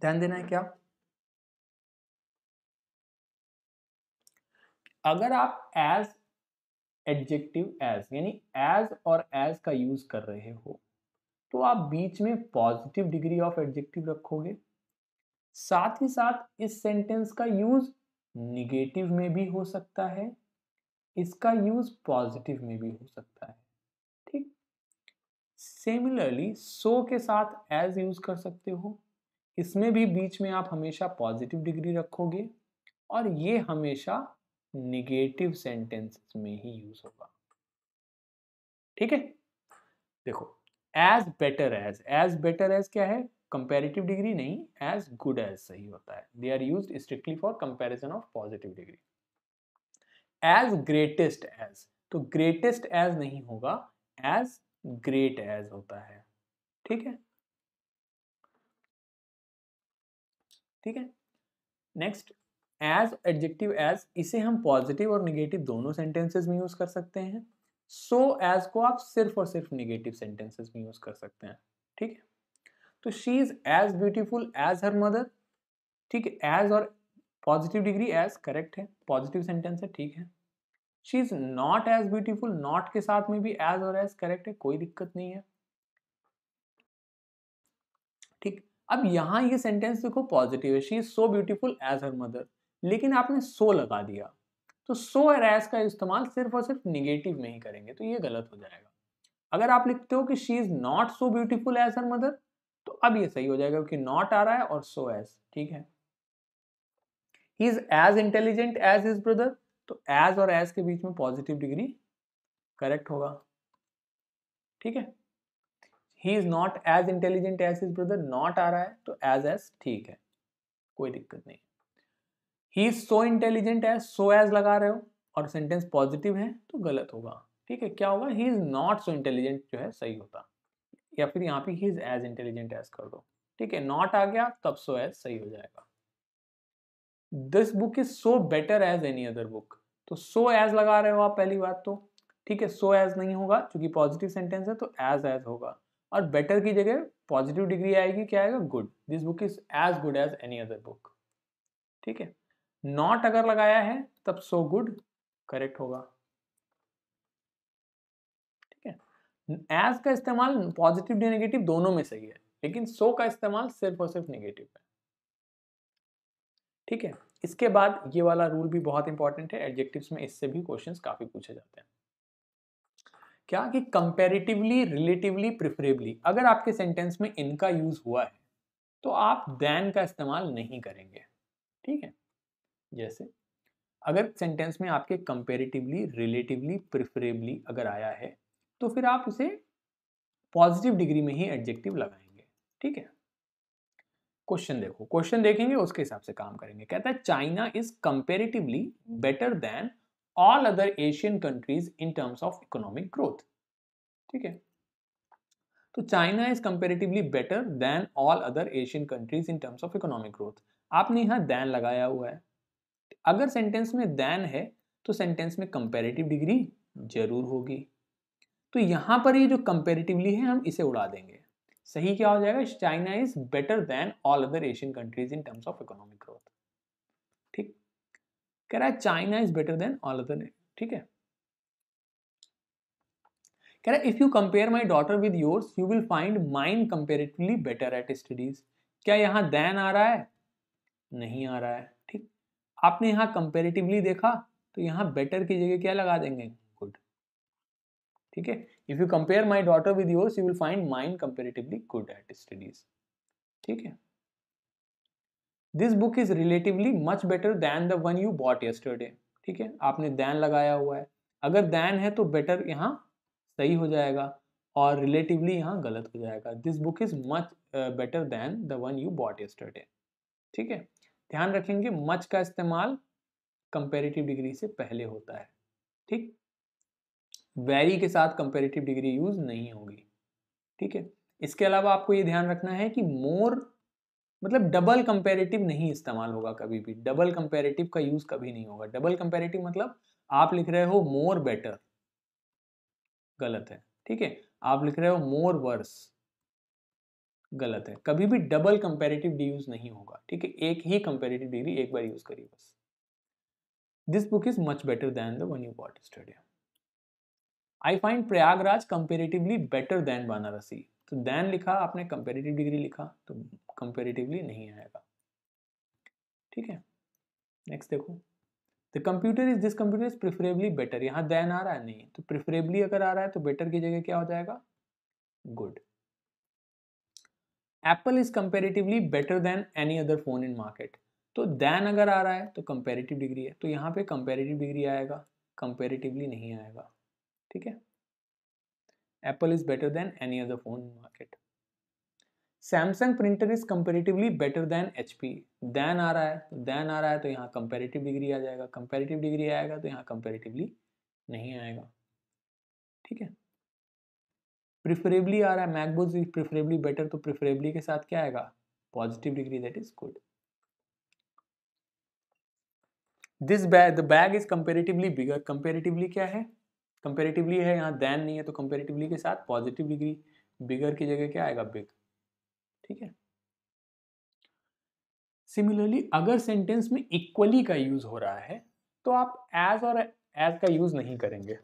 ध्यान देना है क्या अगर आप एज एडजेक्टिव एज यानी एज और एज का यूज कर रहे हो तो आप बीच में पॉजिटिव डिग्री ऑफ एडजेक्टिव रखोगे साथ ही साथ इस सेंटेंस का यूज निगेटिव में भी हो सकता है इसका यूज पॉजिटिव में भी हो सकता है ठीक सिमिलरली सो के साथ एज यूज कर सकते हो इसमें भी बीच में आप हमेशा पॉजिटिव डिग्री रखोगे और ये हमेशा निगेटिव सेंटेंसेस में ही यूज होगा ठीक है देखो as better as as better as क्या है कंपेरेटिव डिग्री नहीं एज गुड एज सही होता है they are use strictly for comparison of positive degree as greatest as तो ग्रेटेस्ट एज नहीं होगा एज ग्रेट एज होता है ठीक है ठीक है नेक्स्ट एज एडजेक्टिव एज इसे हम पॉजिटिव और निगेटिव दोनों सेंटेंसेज में यूज़ कर सकते हैं सो so, एज को आप सिर्फ और सिर्फ निगेटिव सेंटेंसेज में यूज़ कर सकते हैं ठीक है तो she is as beautiful as her mother ठीक है एज और पॉजिटिव डिग्री एज करेक्ट है पॉजिटिव सेंटेंस है ठीक है she is not as beautiful not के साथ में भी एज और एज करेक्ट है कोई दिक्कत नहीं है ठीक अब यहाँ ये सेंटेंस देखो पॉजिटिव है she is so beautiful as her mother लेकिन आपने सो लगा दिया तो सो एस का इस्तेमाल सिर्फ और सिर्फ निगेटिव में ही करेंगे तो ये गलत हो जाएगा अगर आप लिखते हो कि she is not so beautiful as her mother तो अब ये सही हो जाएगा क्योंकि नॉट आ रहा है और सो एज ठीक है he is as intelligent as his brother तो एज और एज के बीच में पॉजिटिव डिग्री करेक्ट होगा ठीक है he is not as intelligent as his brother not आ रहा है तो एज एज ठीक है कोई दिक्कत नहीं he is so intelligent as so as लगा रहे हो और सेंटेंस पॉजिटिव है तो गलत होगा ठीक है क्या होगा he is not so intelligent जो है सही होता या फिर यहाँ पे he is as intelligent as कर दो ठीक है नॉट आ गया तब सो एज सही हो जाएगा this book is so better as any other book तो सो एज लगा रहे हो आप पहली बात तो ठीक है सो एज नहीं होगा क्योंकि पॉजिटिव सेंटेंस है तो एज एज होगा और बेटर की जगह पॉजिटिव डिग्री आएगी क्या आएगा good this book is as good as any other book ठीक है नॉट अगर लगाया है तब सो गुड करेक्ट होगा ठीक है एज का इस्तेमाल पॉजिटिव नेगेटिव दोनों में सही है लेकिन सो का इस्तेमाल सिर्फ और सिर्फ नेगेटिव है ठीक है इसके बाद ये वाला रूल भी बहुत इंपॉर्टेंट है एडजेक्टिव्स में इससे भी क्वेश्चंस काफी पूछे जाते हैं क्या कि कंपेरेटिवली रिलेटिवली प्रिफरेबली अगर आपके सेंटेंस में इनका यूज हुआ है तो आप दैन का इस्तेमाल नहीं करेंगे ठीक है जैसे अगर सेंटेंस में आपके कंपेरेटिवली रिलेटिवली प्रिफरेबली अगर आया है तो फिर आप उसे पॉजिटिव डिग्री में ही एडजेक्टिव लगाएंगे ठीक है क्वेश्चन देखो क्वेश्चन देखेंगे उसके हिसाब से काम करेंगे कहता है China is comparatively better than all other Asian countries in terms of economic growth ठीक है तो China is comparatively better than all other Asian countries in terms of economic growth आपने यहाँ दैन लगाया हुआ है अगर सेंटेंस में दैन है तो सेंटेंस में कंपेरेटिव डिग्री जरूर होगी तो यहाँ पर ये जो कंपेरेटिवली है हम इसे उड़ा देंगे सही क्या हो जाएगा China is better than all other Asian countries in terms of economic growth ठीक कह रहा है China is better than all other ठीक है कह रहा है if you compare my daughter with yours you will find mine comparatively better at studies क्या यहां दैन आ रहा है नहीं आ रहा है आपने यहाँ कंपेरेटिवली देखा तो यहाँ बेटर की जगह क्या लगा देंगे गुड ठीक है if you compare my daughter with yours you will find mine comparatively good at studies ठीक है this book is relatively much better than the one you bought yesterday ठीक है आपने दैन लगाया हुआ है अगर दैन है तो बेटर यहाँ सही हो जाएगा और रिलेटिवली यहाँ गलत हो जाएगा this book is much better than the one you bought yesterday ठीक है ध्यान रखेंगे मच का इस्तेमाल कंपेरेटिव डिग्री से पहले होता है ठीक वेरी के साथ कंपेरेटिव डिग्री यूज नहीं होगी ठीक है इसके अलावा आपको ये ध्यान रखना है कि मोर मतलब डबल कंपेरेटिव नहीं इस्तेमाल होगा कभी भी डबल कंपेरेटिव का यूज कभी नहीं होगा डबल कंपेरेटिव मतलब आप लिख रहे हो मोर बेटर गलत है ठीक है आप लिख रहे हो मोर वर्स गलत है कभी भी डबल कंपेरेटिव डी यूज नहीं होगा ठीक है एक ही कंपेरेटिव डिग्री एक बार यूज करिए बस this book is much better than the one you bought study I find Prayagraj comparatively better than बनारसी तो देन लिखा आपने कंपेरेटिव डिग्री लिखा तो कंपेरेटिवली नहीं आएगा ठीक है नेक्स्ट देखो the computer is this computer is preferably better यहाँ दैन आ रहा है नहीं तो प्रिफरेबली अगर आ रहा है तो बेटर की जगह क्या हो जाएगा good Apple is comparatively better than any other phone in market तो दैन अगर आ रहा है तो कंपेरेटिव डिग्री है तो यहाँ पे कंपेरेटिव डिग्री आएगा कंपेरेटिवली नहीं आएगा ठीक है Apple is better than any other phone in market Samsung printer is comparatively better than H P than आ रहा है तो दैन आ रहा है तो यहाँ कंपेरेटिव डिग्री आ जाएगा कंपेरेटिव डिग्री आएगा तो यहाँ कंपेरेटिवली नहीं आएगा ठीक है प्रिफरेबली आ रहा है मैकबुक इज प्रिफरेबली बेटर तो प्रिफरेबली के साथ क्या आएगा positive degree that is good this bag the bag is comparatively bigger comparatively क्या है कंपेरेटिवली है यहाँ दैन नहीं है तो कंपेरेटिवली के साथ पॉजिटिव डिग्री बिगर की जगह क्या आएगा बिग ठीक है सिमिलरली अगर सेंटेंस में इक्वली का यूज हो रहा है तो आप एज और एज का यूज नहीं करेंगे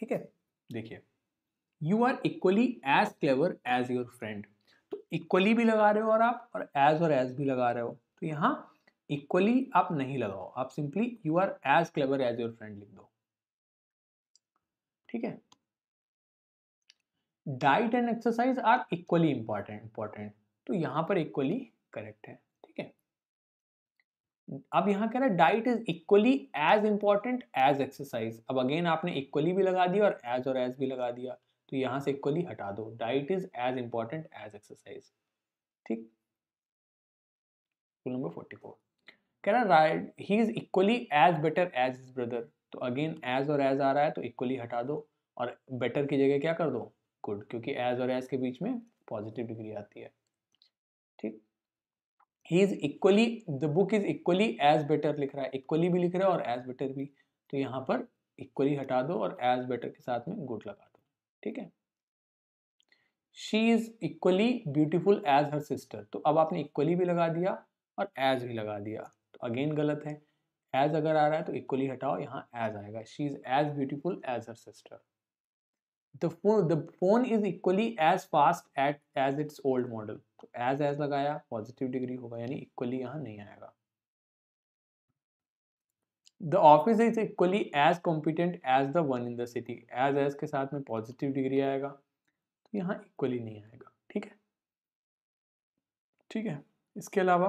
ठीक है देखिए you are equally as clever as your friend तो इक्वली भी लगा रहे हो और आप और एज और एज भी लगा रहे हो तो यहाँ इक्वली आप नहीं लगाओ आप simply you are as clever as your friend लिख दो ठीक है diet and exercise are equally important important तो यहां पर इक्वली करेक्ट है अब यहाँ कह रहा है diet is equally as important as exercise अब अगेन आपने इक्वली भी लगा दिया और एज और एज भी लगा दिया तो यहां से इक्वली हटा दो diet is as important as exercise ठीक नंबर फोर्टी फोर कह रहा है he is equally as better as his brother तो अगेन एज और एज आ रहा है तो इक्वली हटा दो और बेटर की जगह क्या कर दो गुड क्योंकि एज और एज के बीच में पॉजिटिव डिग्री आती है he is equally the book is equally as better लिख रहा है इक्वली भी लिख रहा है और एज बेटर भी तो यहाँ पर इक्वली हटा दो और एज बेटर के साथ में गुड लगा दो ठीक है she is equally beautiful as her sister तो अब आपने इक्वली भी लगा दिया और एज भी लगा दिया तो अगेन गलत है एज अगर आ रहा है तो इक्वली हटाओ यहाँ एज आएगा she is as beautiful as her sister the phone the phone is equally as fast at as its old model तो एज एज लगाया पॉजिटिव डिग्री होगा यानी इक्वली यहाँ नहीं आएगा the office is equally as competent as the one in the city as as के साथ में पॉजिटिव डिग्री आएगा तो यहाँ इक्वली नहीं आएगा ठीक है ठीक है इसके अलावा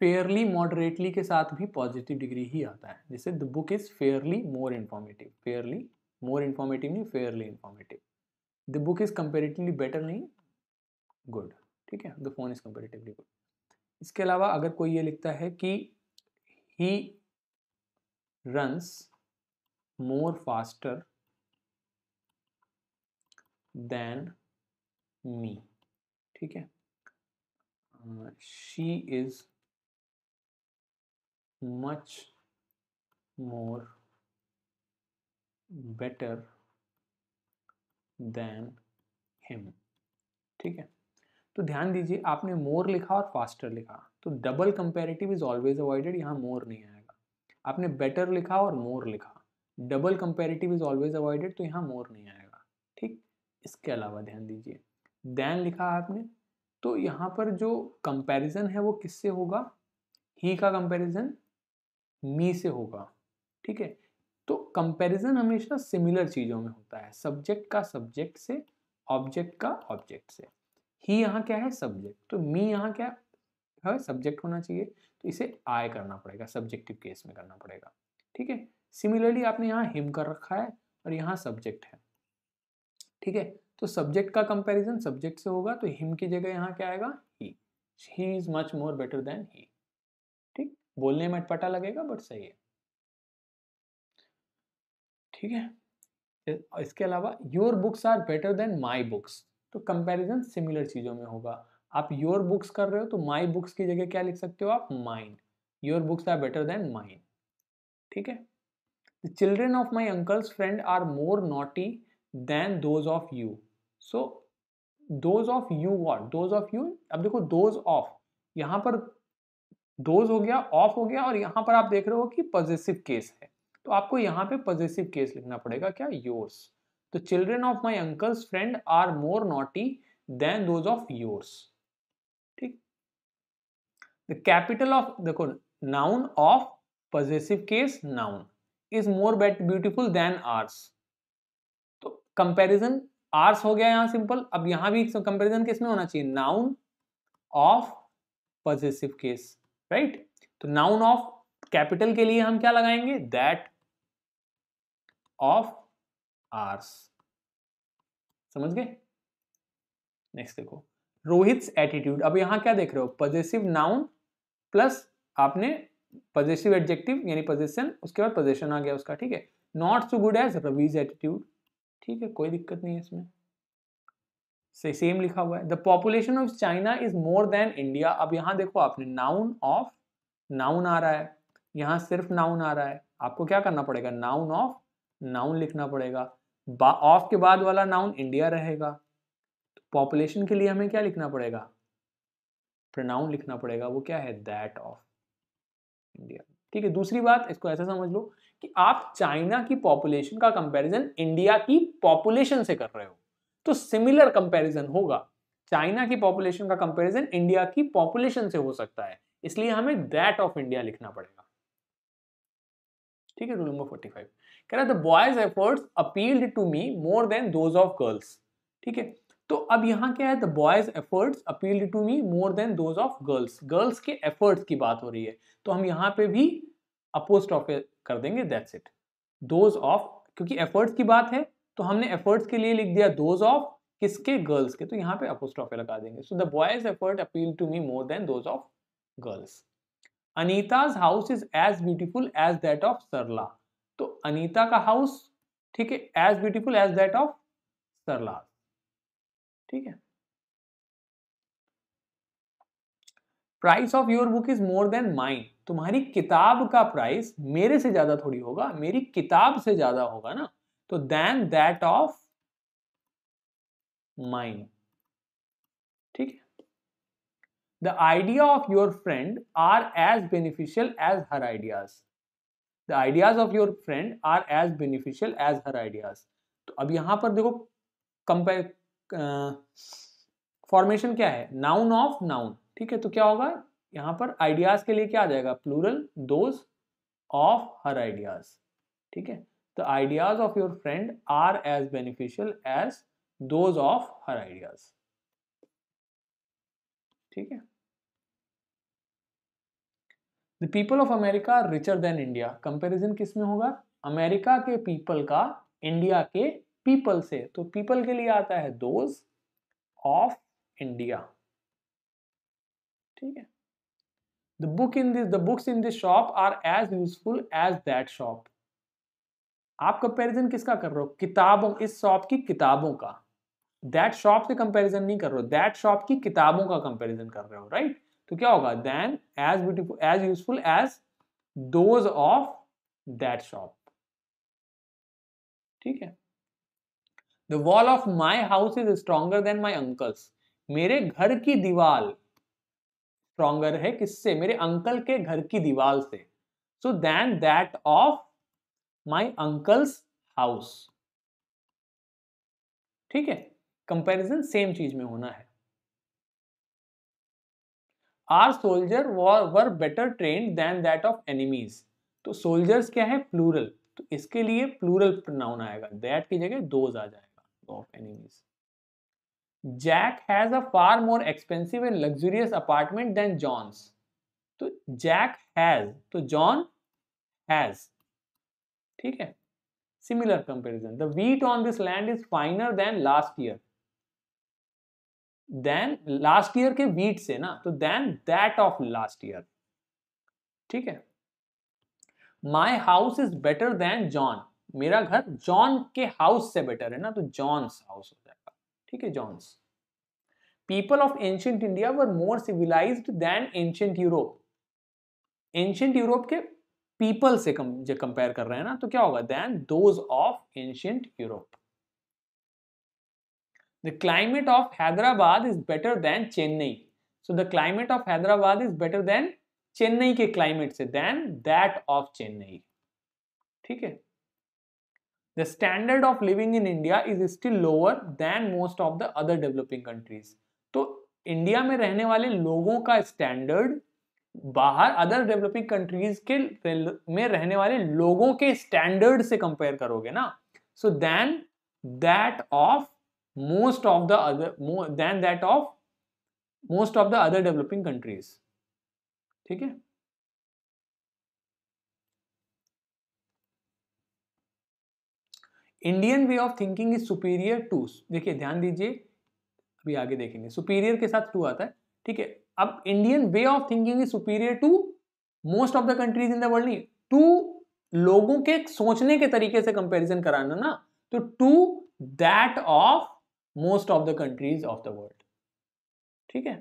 फेयरली मॉडरेटली के साथ भी पॉजिटिव डिग्री ही आता है जैसे the book is fairly more informative fairly more informative नहीं fairly informative the book is comparatively better नहीं गुड ठीक है the phone is comparatively good इसके अलावा अगर कोई ये लिखता है कि he runs more faster than me ठीक है she is much more better than him ठीक है तो ध्यान दीजिए आपने मोर लिखा और फास्टर लिखा तो double comparative is always avoided यहाँ मोर नहीं आएगा आपने बेटर लिखा और मोर लिखा double comparative is always avoided तो यहाँ मोर नहीं आएगा ठीक इसके अलावा ध्यान दीजिए दैन लिखा आपने तो यहाँ पर जो कंपेरिजन है वो किससे होगा ही का कंपेरिजन मी से होगा ठीक है तो कंपैरिजन हमेशा सिमिलर चीज़ों में होता है सब्जेक्ट का सब्जेक्ट से ऑब्जेक्ट का ऑब्जेक्ट से ही यहाँ क्या है सब्जेक्ट तो मी यहाँ क्या है सब्जेक्ट होना चाहिए तो इसे आय करना पड़ेगा सब्जेक्टिव केस में करना पड़ेगा ठीक है सिमिलरली आपने यहाँ हिम कर रखा है और यहाँ सब्जेक्ट है ठीक है तो सब्जेक्ट का कंपैरिजन सब्जेक्ट से होगा तो हिम की जगह यहाँ क्या आएगा he he is much more better than he ठीक बोलने में अटपटा लगेगा बट सही है ठीक है इसके अलावा your books are better than my books तो कंपेरिजन सिमिलर चीज़ों में होगा आप योर बुक्स कर रहे हो तो माई बुक्स की जगह क्या लिख सकते हो आप mind your books are better than mine ठीक है the children of my uncle's friend are more naughty than those of you so those of you what those of you अब देखो दोज ऑफ यहाँ पर दोज हो गया of हो गया और यहाँ पर आप देख रहे हो कि पॉजिटिव केस है तो आपको यहाँ पे पॉजिटिव केस लिखना पड़ेगा क्या योर्स तो children of my uncle's friend are more naughty than those of yours ठीक द कैपिटल ऑफ देखो noun of positive case noun is more bet beautiful than ours तो कंपेरिजन आर्स हो गया यहाँ सिंपल अब यहां भी कंपेरिजन केस में होना चाहिए noun of positive case right तो नाउन ऑफ कैपिटल के लिए हम क्या लगाएंगे दैट ऑफ आर्स समझ गए नेक्स्ट देखो रोहित एटीट्यूड अब यहां क्या देख रहे हो पजेसिव नाउन प्लस आपने पजेसिव एडजेक्टिव यानी पजेशन उसके बाद पजेशन आ गया उसका ठीक है not so good as Ravi's attitude ठीक है कोई दिक्कत नहीं है इसमें से सेम लिखा हुआ है the population of China is more than India अब यहां देखो आपने नाउन ऑफ नाउन आ रहा है यहां सिर्फ नाउन आ रहा है आपको क्या करना पड़ेगा नाउन ऑफ नाउन लिखना पड़ेगा ऑफ के बाद वाला नाउन इंडिया रहेगा पॉपुलेशन के लिए हमें क्या लिखना पड़ेगा प्रनाउन लिखना पड़ेगा वो क्या है दैट ऑफ इंडिया ठीक है दूसरी बात इसको ऐसा समझ लो कि आप चाइना की पॉपुलेशन का कंपैरिजन इंडिया की पॉपुलेशन से कर रहे हो तो सिमिलर कंपैरिजन होगा चाइना की पॉपुलेशन का कंपैरिजन इंडिया की पॉपुलेशन से हो सकता है इसलिए हमें दैट ऑफ इंडिया लिखना पड़ेगा ठीक है रूल नंबर फोर्टी फाइव कह रहा the boys efforts appealed to me more than those of girls ठीक है तो अब यहाँ क्या है the boys efforts appealed to me more than those of girls girls के एफर्ट्स की बात हो रही है तो हम यहाँ पे भी अपोस्ट ऑफ कर देंगे दैट्स इट दोज ऑफ क्योंकि एफर्ट्स की बात है तो हमने एफर्ट्स के लिए लिख दिया दोज ऑफ किसके गर्ल्स के तो यहाँ पे अपोस्ट ऑफ लगा देंगे so the boys effort appeal to me more than those of girls Anita's house is as beautiful as that of Sarla तो अनीता का हाउस ठीक है as beautiful as that of Sarla's ठीक है price of your book is more than mine तुम्हारी किताब का price मेरे से ज्यादा थोड़ी होगा मेरी किताब से ज्यादा होगा ना तो देन दैट ऑफ माइन ठीक है the idea of your friend are as beneficial as her ideas the ideas of your friend are as beneficial as her ideas तो अब यहाँ पर देखो कंपेयर फॉर्मेशन क्या है नाउन ऑफ नाउन ठीक है तो क्या होगा यहाँ पर आइडियाज के लिए क्या आ जाएगा plural those of her ideas ठीक है the ideas of your friend are as beneficial as those of her ideas ठीक है the people of America richer than India comparison किस में होगा अमेरिका के पीपल का इंडिया के पीपल से तो पीपल के लिए आता है दोज ऑफ इंडिया ठीक है the book in this the books in this shop are as useful as that shop आप कंपेरिजन किसका कर रहे हो किताबों इस शॉप की किताबों का दैट शॉप से कंपेरिजन नहीं कर रहे हो दैट शॉप की किताबों का कंपेरिजन कर रहे हो राइट right? तो क्या होगा then as beautiful as useful as those of that shop ठीक है the wall of my house is stronger than my uncle's मेरे घर की दीवार स्ट्रॉन्गर है किससे मेरे अंकल के घर की दीवार से so then that of my uncle's house ठीक है कंपेरिजन सेम चीज में होना है our soldier were better train than that of enemies तो सोल्जर्स क्या है प्लूरल तो इसके लिए प्लूरल प्रोनाउन आएगा दैट की जगह दोज आ जाएगा of enemies Jack has a far more expensive and luxurious apartment than John's तो जैक हैज तो जॉन हैज ठीक है similar comparison the wheat on this land is finer than last year then last year के wheat से ना तो then that of last year ठीक है my house is better than John मेरा घर जॉन के हाउस से बेटर है ना तो जॉन्स हाउस हो जाएगा ठीक है John's people of ancient India were more civilize than ancient Europe ancient Europe के पीपल से कंपेयर कर रहे हैं ना तो क्या होगा then those of ancient Europe The climate of Hyderabad is better than Chennai. So the climate of Hyderabad is better than Chennai के climate से than that of Chennai. ठीक है The standard of living in India is still lower than most of the other developing countries. तो India में रहने वाले लोगों का स्टैंडर्ड बाहर अदर डेवलपिंग कंट्रीज के में रहने वाले लोगों के स्टैंडर्ड से कंपेयर करोगे ना so then that of most of the other more than that of most of the other developing countries ठीक है Indian way of thinking is superior to देखिए ध्यान दीजिए अभी आगे देखेंगे सुपीरियर के साथ टू आता है ठीक है अब Indian way of thinking is superior to most of the countries in the world नहीं टू लोगों के सोचने के तरीके से कंपैरिजन कराना ना तो to that of most of the countries of the world ठीक है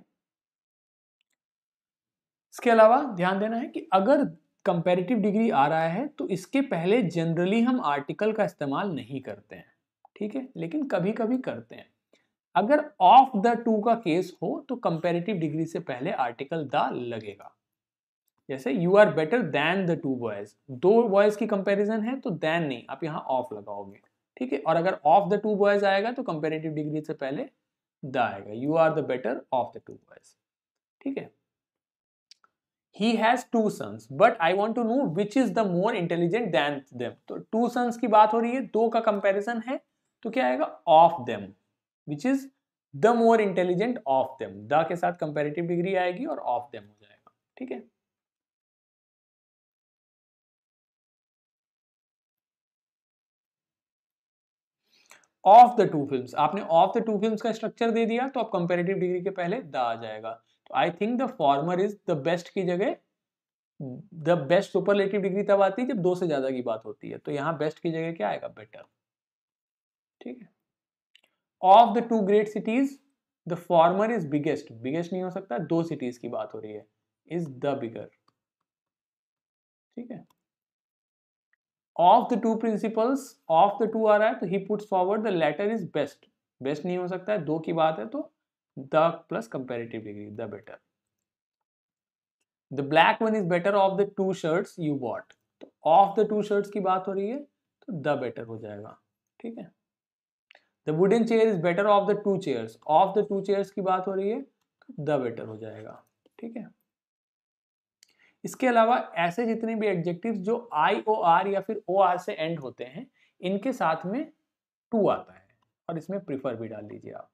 इसके अलावा ध्यान देना है कि अगर कंपेरेटिव डिग्री आ रहा है तो इसके पहले जनरली हम आर्टिकल का इस्तेमाल नहीं करते हैं ठीक है लेकिन कभी कभी करते हैं अगर ऑफ द टू का केस हो तो कंपेरेटिव डिग्री से पहले आर्टिकल द लगेगा जैसे you are better than the two boys दो बॉयज की कंपैरिजन है तो दैन नहीं आप यहाँ ऑफ लगाओगे ठीक है और अगर ऑफ द टू बॉयज आएगा तो कंपेरेटिव डिग्री से पहले द आएगा you are the better of the two boys ठीक है he has two sons but I want to know which is the more intelligent than them तो two sons की बात हो रही है दो का कंपेरिजन है तो क्या आएगा of them which is the more intelligent of them the के साथ कंपेरेटिव डिग्री आएगी और ऑफ देम हो जाएगा ठीक है ऑफ द टू फिल्म आपने ऑफ द टू फिल्म का स्ट्रक्चर दे दिया तो अब कंपेरेटिव डिग्री के पहले द आ जाएगा तो I think the former is the best की जगह द बेस्ट सुपरलेटिव डिग्री तब आती है जब दो से ज्यादा की बात होती है तो यहाँ बेस्ट की जगह क्या आएगा बेटर ठीक है of the two great cities the former is biggest biggest नहीं हो सकता दो सिटीज की बात हो रही है इज द बिगर ठीक है of the two principles of the two आ रहा है तो he puts forward the latter is best best नहीं हो सकता है दो की बात है तो the plus comparative degree the better the black one is better of the two shirts you what तो ऑफ द टू शर्ट्स की बात हो रही है तो द बेटर हो जाएगा ठीक है the wooden chair is better of the two chairs of the two chairs की बात हो रही है तो द बेटर हो जाएगा ठीक है इसके अलावा ऐसे जितने भी एडजेक्टिव जो आई ओ आर या फिर ओ आर से एंड होते हैं इनके साथ में टू आता है और इसमें प्रीफर भी डाल दीजिए आप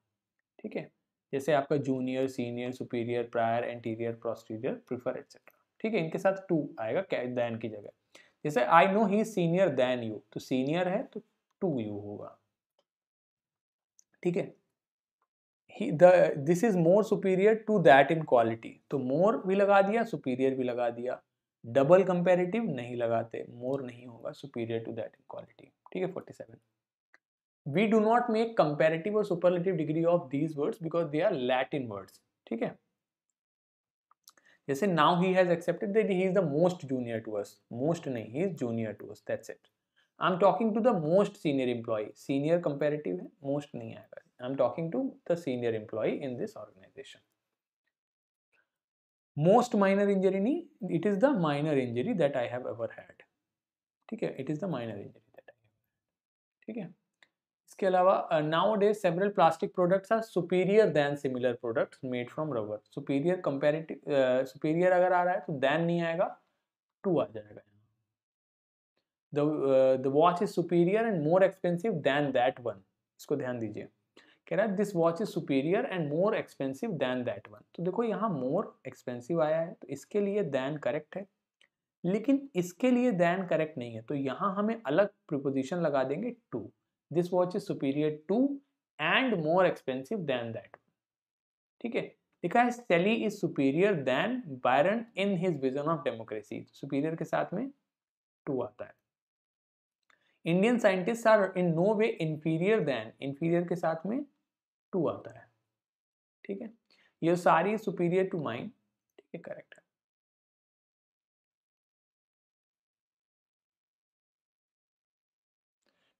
ठीक है जैसे आपका junior senior superior prior anterior posterior prefer etcetera ठीक है इनके साथ टू आएगा दैन की जगह जैसे I know he senior than you तो सीनियर है तो टू यू होगा ठीक है this is more superior to that in quality तो मोर भी लगा दिया सुपीरियर भी लगा दिया डबल कंपेरेटिव नहीं लगाते मोर नहीं होगा superior to that in quality ठीक है forty seven we do not make comparative और superlative degree of these words because they are Latin words ठीक है जैसे now he has accepted that he is the most junior to us most नहीं he is junior to us that's it I am talking to the most senior employee senior comparative है most नहीं आएगा I'm talking to the senior employee in this organization. Most minor injury, it is the minor injury that I have ever had. ठीक है it is the minor injury that I ठीक है इसके अलावा nowadays several plastic products are superior than similar products made from rubber superior comparative superior अगर आ रहा है तो दैन नहीं आएगा टू आ जाएगा the watch is superior and more expensive than that one इसको ध्यान दीजिए कह रहा है this watch is superior and more expensive than that one तो देखो यहाँ मोर एक्सपेंसिव आया है तो इसके लिए दैन करेक्ट है लेकिन इसके लिए दैन करेक्ट नहीं है तो यहाँ हमें अलग प्रिपोजिशन लगा देंगे to this watch is superior to and more expensive than that ठीक है लिखा है Shelley is superior than Byron in his vision of democracy superior के साथ में टू आता है Indian scientist are in no way inferior than inferior के साथ में टू आता है ठीक है ये सारी सुपीरियर टू माइंड ठीक है करेक्ट है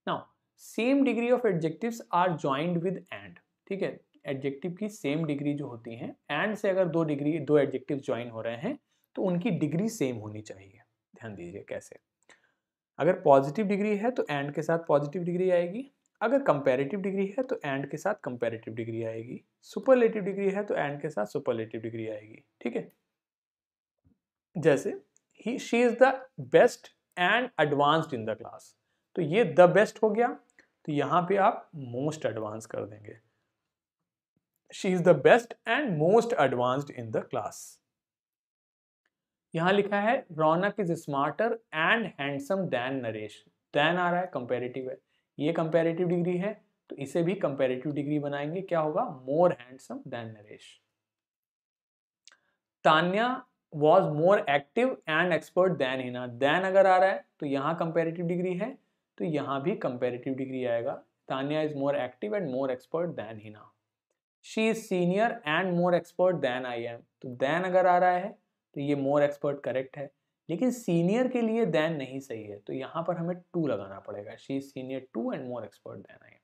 now same degree of adjectives are joint with and ठीक है एडजेक्टिव की सेम डिग्री जो होती है एंड से अगर दो डिग्री दो एडजेक्टिव ज्वाइन हो रहे हैं तो उनकी डिग्री सेम होनी चाहिए ध्यान दीजिए कैसे अगर पॉजिटिव डिग्री है तो एंड के साथ पॉजिटिव डिग्री आएगी अगर कंपेरेटिव डिग्री है तो एंड के साथ कंपेरेटिव डिग्री आएगी सुपरलेटिव डिग्री है तो एंड के साथ सुपरलेटिव डिग्री आएगी ठीक है जैसे ही she is the best and advanced in the class तो ये द बेस्ट हो गया तो यहां पे आप मोस्ट एडवांस कर देंगे she is the best and most advanced in the class यहां लिखा है Raunak is smarter and handsome than Naresh than आ रहा है कंपेरेटिव है ये कंपेरेटिव डिग्री है तो इसे भी कंपेरेटिव डिग्री बनाएंगे क्या होगा more handsome than Naresh Tanya was more active and expert than Hina than अगर आ रहा है तो यहाँ कंपेरेटिव डिग्री है तो यहाँ भी कंपेरेटिव डिग्री आएगा Tanya is more active and more expert than Hina she is senior and more expert than I am तो देन अगर आ रहा है तो ये मोर एक्सपर्ट करेक्ट है लेकिन सीनियर के लिए देन नहीं सही है तो यहाँ पर हमें टू लगाना पड़ेगा she is senior to and more expert than I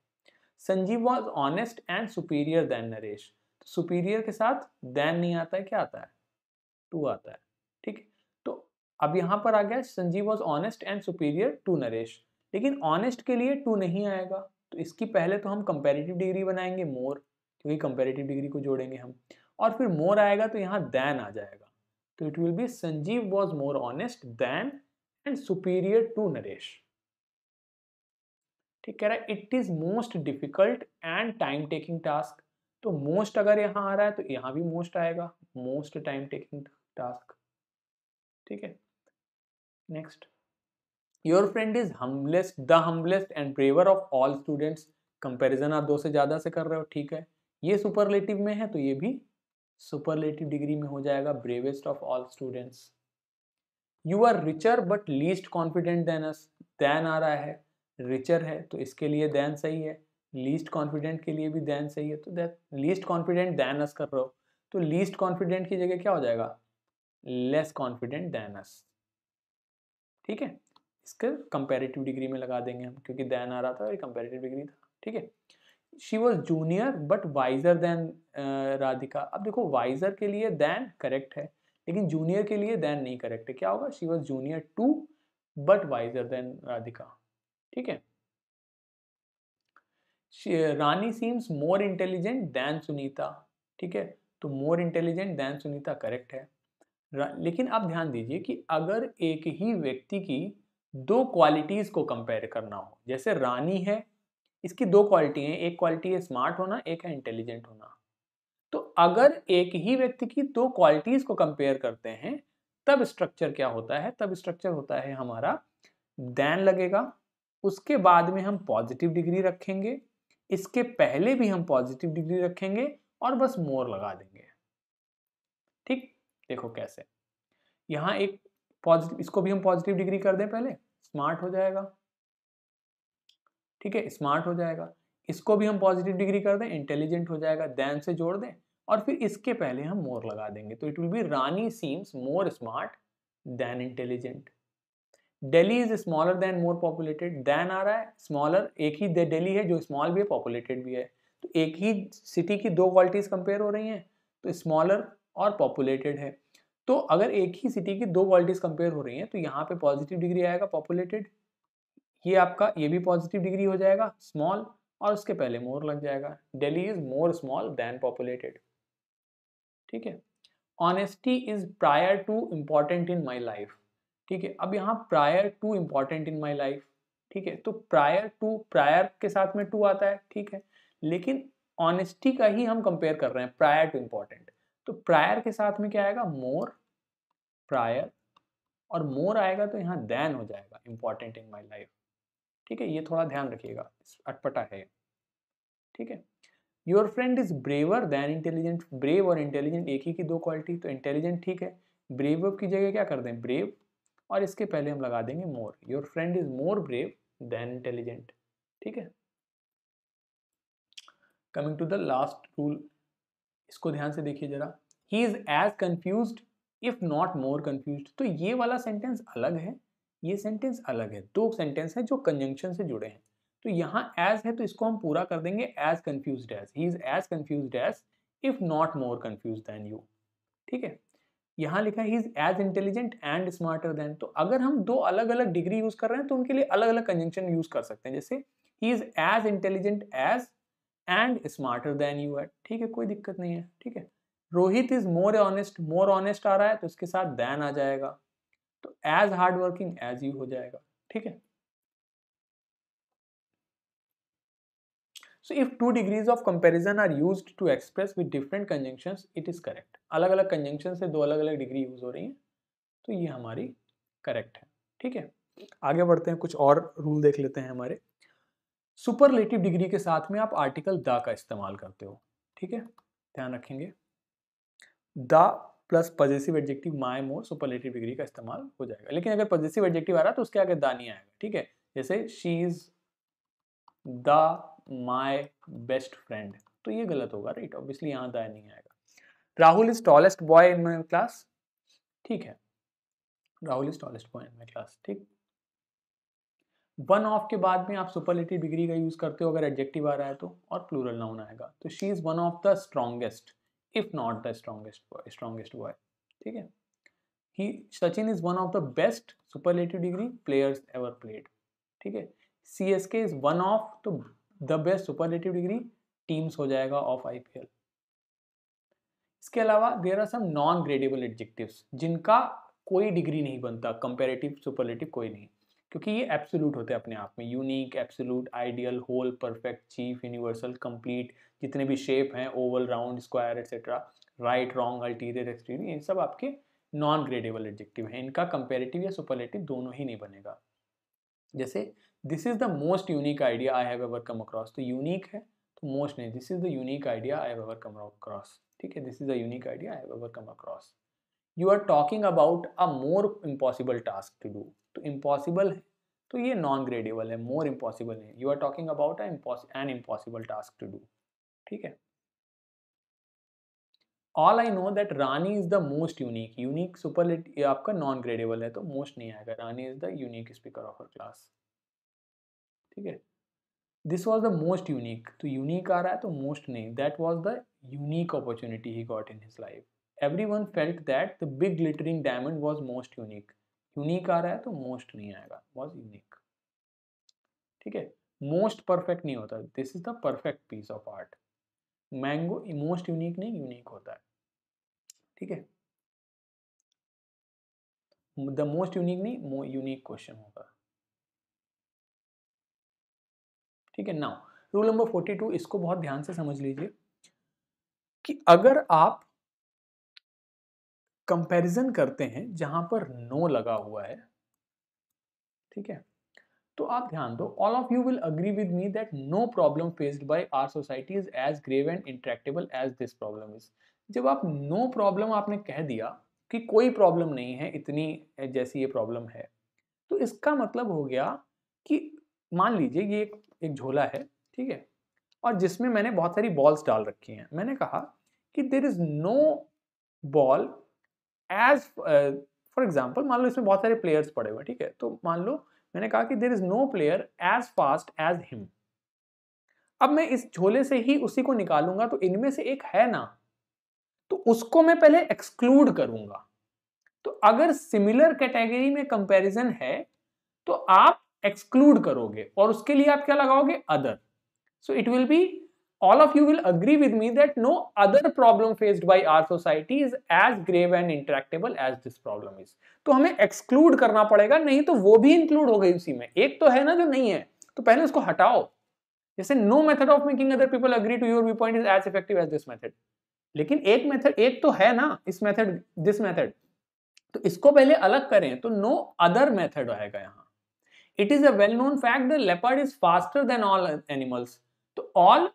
Sanjeev was honest and superior than Naresh superior तो के साथ देन नहीं आता है क्या आता है टू आता है ठीक है तो अब यहाँ पर आ गया Sanjeev was honest and superior to Naresh लेकिन ऑनेस्ट के लिए टू नहीं आएगा तो इसकी पहले तो हम कंपेरेटिव डिग्री बनाएंगे मोर क्योंकि कंपेरेटिव डिग्री को जोड़ेंगे हम और फिर मोर आएगा तो यहाँ दैन आ जाएगा तो it will be Sanjeev was more honest than and superior to Naresh ठीक कह रहा है it is most difficult and time taking task तो मोस्ट अगर यहां आ रहा है तो यहां भी मोस्ट आएगा मोस्ट टाइम टेकिंग टास्क ठीक है next your friend is humblest the humblest and braver of all students comparison आप दो से ज़्यादा से कर रहे हो ठीक है ये सुपरलेटिव में है तो ये भी सुपरलेटिव डिग्री में हो जाएगा bravest of all students you are richer but least confident than us than आ रहा है रिचर है तो इसके लिए दैन सही है लीस्ट कॉन्फिडेंट के लिए भी दैन सही है तो that least confident than us कर रहे हो तो लीस्ट कॉन्फिडेंट की जगह क्या हो जाएगा लेस कॉन्फिडेंट दैन अस ठीक है इसके कंपेरेटिव डिग्री में लगा देंगे हम क्योंकि दैन आ रहा था और कंपेरेटिव डिग्री था ठीक है she was junior but wiser than Radhika अब देखो वाइजर के लिए दैन करेक्ट है लेकिन जूनियर के लिए दैन नहीं करेक्ट है क्या होगा she was junior to but wiser than Radhika ठीक है Rani seems more intelligent than Sunita ठीक है तो more intelligent than Sunita correct है लेकिन आप ध्यान दीजिए कि अगर एक ही व्यक्ति की दो क्वालिटीज़ को कंपेयर करना हो जैसे रानी है इसकी दो क्वालिटी है एक क्वालिटी है स्मार्ट होना एक है इंटेलिजेंट होना तो अगर एक ही व्यक्ति की दो क्वालिटीज को कंपेयर करते हैं तब स्ट्रक्चर क्या होता है तब स्ट्रक्चर होता है हमारा दैन लगेगा उसके बाद में हम पॉजिटिव डिग्री रखेंगे इसके पहले भी हम पॉजिटिव डिग्री रखेंगे और बस मोर लगा देंगे ठीक देखो कैसे यहाँ एक पॉजिटिव इसको भी हम पॉजिटिव डिग्री कर दें पहले स्मार्ट हो जाएगा ठीक है स्मार्ट हो जाएगा इसको भी हम पॉजिटिव डिग्री कर दें इंटेलिजेंट हो जाएगा दैन से जोड़ दें और फिर इसके पहले हम मोर लगा देंगे तो it will be Rani seems more smart than intelligent Delhi is smaller than more populated than आ रहा है स्मॉलर एक ही डेली है जो स्मॉल भी है पॉपुलेटेड भी है तो एक ही सिटी की दो क्वालिटीज कंपेयर हो रही हैं तो स्मॉलर और पॉपुलेटेड है तो अगर एक ही सिटी की दो क्वालिटीज कंपेयर हो रही हैं तो यहाँ पे पॉजिटिव डिग्री आएगा पॉपुलेटेड ये आपका ये भी पॉजिटिव डिग्री हो जाएगा स्मॉल और उसके पहले मोर लग जाएगा Delhi is more small than populated ठीक है honesty is prior to important in my life ठीक है अब यहाँ prior to important in my life ठीक है तो प्रायर टू प्रायर के साथ में टू आता है ठीक है लेकिन ऑनेस्टी का ही हम कंपेयर कर रहे हैं प्रायर टू इम्पॉर्टेंट तो प्रायर के साथ में क्या आएगा मोर प्रायर और मोर आएगा तो यहाँ दैन हो जाएगा इम्पॉर्टेंट इन माई लाइफ ठीक है ये थोड़ा ध्यान रखिएगा अटपटा है ठीक है your friend is braver than intelligent brave और इंटेलिजेंट एक ही की दो क्वालिटी तो इंटेलिजेंट ठीक है ब्रेव की जगह क्या कर दें ब्रेव और इसके पहले हम लगा देंगे more your friend is more brave than intelligent ठीक है coming to the last rule इसको ध्यान से देखिए जरा he is as confuse if not more confuse तो ये वाला सेंटेंस अलग है ये सेंटेंस अलग है दो सेंटेंस है जो कंजंक्शन से जुड़े हैं तो यहाँ एज है तो इसको हम पूरा कर देंगे as confuse as he is as confuse as if not more confuse than you ठीक है यहाँ लिखा है he is as intelligent and smarter than तो अगर हम दो अलग अलग डिग्री यूज कर रहे हैं तो उनके लिए अलग अलग कंजंक्शन यूज कर सकते हैं जैसे he is as intelligent as and smarter than you है ठीक है कोई दिक्कत नहीं है ठीक है Rohit is more honest more honest आ रहा है तो इसके साथ दैन आ जाएगा तो as hard working as you हो जाएगा ठीक है so if two degrees of comparison are used to express with different conjunctions it is correct अलग अलग कंजंक्शन से दो अलग अलग डिग्री यूज हो रही है तो ये हमारी करेक्ट है ठीक है आगे बढ़ते हैं कुछ और रूल देख लेते हैं हमारे सुपरलेटिव डिग्री के साथ में आप आर्टिकल द का इस्तेमाल करते हो ठीक है ध्यान रखेंगे the plus positive adjective my more superlative degree का इस्तेमाल हो जाएगा लेकिन अगर पॉजिटिव एडजेक्टिव आ रहा है तो उसके आगे दा नहीं आएगा ठीक है जैसे she is the my best friend तो ये गलत होगा राइट ऑब्वियसली यहाँ दा नहीं आएगा Rahul is tallest boy in my class ठीक है Rahul is tallest boy in my class ठीक वन ऑफ के बाद में आप सुपरलेटिव डिग्री का यूज करते हो अगर एडजेक्टिव आ रहा है तो और प्लूरल नाउन आएगा तो she is one of the strongest if not the strongest boy strongest boy ठीक है he Sachin is one of the best superlative degree players ever played ठीक है C S K is one of the best superlative degree teams हो जाएगा of I P L इसके अलावा there are some non gradable adjective जिनका कोई degree नहीं बनता कंपेरेटिव सुपरलेटिव कोई नहीं क्योंकि ये एब्सोल्यूट होते हैं अपने आप में unique absolute ideal whole perfect chief universal complete जितने भी शेप हैं oval round square etcetera right wrong ulterior exterior ये सब आपके नॉन ग्रेडेबल एडजेक्टिव हैं इनका कंपेरेटिव या सुपरलेटिव दोनों ही नहीं बनेगा जैसे this is the most unique idea I have ever come across तो यूनिक है तो मोस्ट नहीं this is the unique idea I have ever come across ठीक है this is the unique idea I have ever come across you are talking about a more impossible task to do तो impossible है तो ये non gradable है more impossible है you are talking about an impossible task to do ठीक है all I know that Rani is the most unique unique ये आपका नॉन ग्रेडेबल है तो मोस्ट नहीं आएगा Rani is the unique speaker of our class ठीक है this was the most unique तो यूनिक आ रहा है तो मोस्ट नहीं that was the unique opportunity he got in his life everyone felt that the big glittering diamond was most unique unique आ रहा है तो मोस्ट नहीं आएगा वॉज यूनिक ठीक है मोस्ट परफेक्ट नहीं होता this is the perfect piece of art mango most unique नहीं यूनिक होता है ठीक है द मोस्ट यूनिक नहीं यूनिक क्वेश्चन होगा ठीक है now rule number forty two इसको बहुत ध्यान से समझ लीजिए कि अगर आप कंपैरिजन करते हैं जहां पर नो लगा हुआ है ठीक है तो आप ध्यान दो all of you will agree with me that no problem faced by our society is as grave and intractable as this problem is जब आप नो no प्रॉब्लम आपने कह दिया कि कोई प्रॉब्लम नहीं है इतनी जैसी ये प्रॉब्लम है तो इसका मतलब हो गया कि मान लीजिए ये एक एक झोला है ठीक है और जिसमें मैंने बहुत सारी बॉल्स डाल रखी हैं मैंने कहा कि there is no ball as for example मान लो इसमें बहुत सारे प्लेयर्स पड़े हुए ठीक है तो मान लो मैंने कहा कि there is no player as fast as him अब मैं इस झोले से ही उसी को निकालूंगा तो इनमें से एक है ना तो उसको मैं पहले एक्सक्लूड करूंगा तो अगर सिमिलर कैटेगरी में कंपैरिजन है तो आप एक्सक्लूड करोगे और उसके लिए आप क्या लगाओगे other so it will be all of you will agree with me that no other problem faced by our society is as grave and intractable as this problem is. तो हमें exclude करना पड़ेगा नहीं तो वो भी include हो गई उसी में एक तो है ना जो नहीं है तो पहले उसको हटाओ जैसे no method of making other people agree to your view point is as effective as this method लेकिन एक मेथड एक तो है ना इस मेथड दिस मेथड तो इसको पहले अलग करें तो नो अदर मेथड रहेगा यहाँ it is a well known fact the leopard is faster than all animals तो ऑल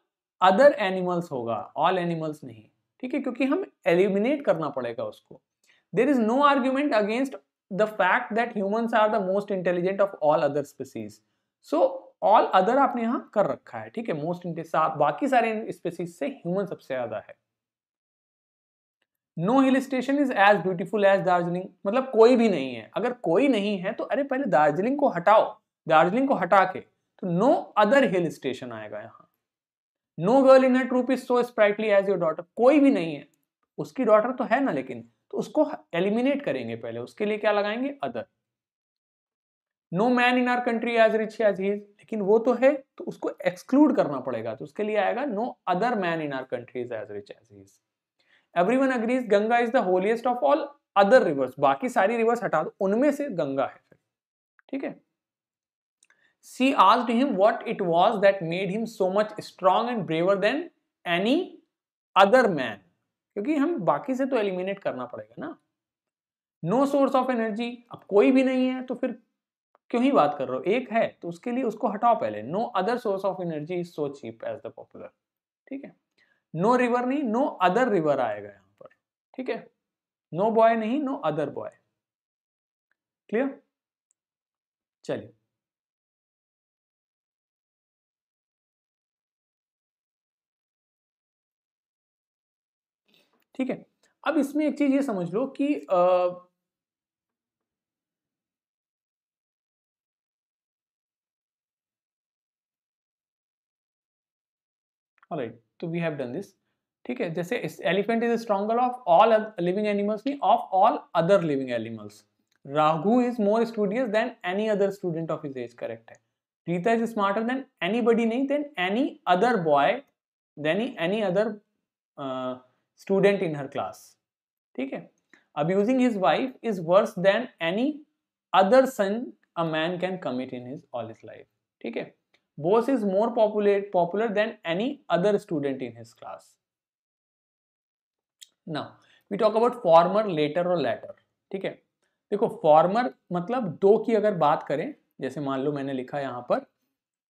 अदर एनिमल्स होगा ऑल एनिमल्स नहीं ठीक है क्योंकि हम एलिमिनेट करना पड़ेगा उसको there is no argument against the fact that humans are the most intelligent of all other species so all other आपने यहाँ कर रखा है ठीक है मोस्ट बाकी सारे स्पीसीज से ह्यूमन सबसे ज्यादा है no hill station is as beautiful as Darjeeling मतलब कोई भी नहीं है अगर कोई नहीं है तो अरे पहले दार्जिलिंग को हटाओ दार्जिलिंग को हटा के तो नो अदर हिल स्टेशन आएगा यहाँ no girl in troop is so sprightly as your daughter कोई भी नहीं है उसकी डॉटर तो है ना लेकिन तो उसको एलिमिनेट करेंगे पहले उसके लिए क्या लगाएंगे other no man in our country as rich as he लेकिन वो तो है तो उसको एक्सक्लूड करना पड़ेगा तो उसके लिए आएगा no other man in our countries as rich as he everyone agrees Ganga is the holiest of all other rivers बाकी सारी रिवर्स हटा दो उनमें से गंगा है ठीक है she asked him what it was that made him so much strong and braver than any other man क्योंकि हम बाकी से तो एलिमिनेट करना पड़ेगा ना नो सोर्स ऑफ एनर्जी अब कोई भी नहीं है तो फिर क्यों ही बात कर रहे हो एक है तो उसके लिए उसको हटाओ पहले no other source of energy is so cheap as the popular ठीक है नो no रिवर नहीं नो अदर रिवर आएगा यहाँ पर ठीक है नो बॉय नहीं नो अदर बॉय क्लियर चलिए ठीक है अब इसमें एक चीज ये समझ लो कि आ, alright so तो we have done ठीक है जैसे elephant is stronger of all living animals नहीं of all other living animals Raghu is more studious than any other student of is as correct है Rita is smarter than anybody नहीं than any other boy than any other student in her class ठीक है abusing his wife is worse than any other sin a man can commit in his all his life ठीक है Bose is more popular popular than any other student in his class now we talk about former latter और latter ठीक है देखो farmer मतलब दो की अगर बात करें जैसे मान लो मैंने लिखा यहां पर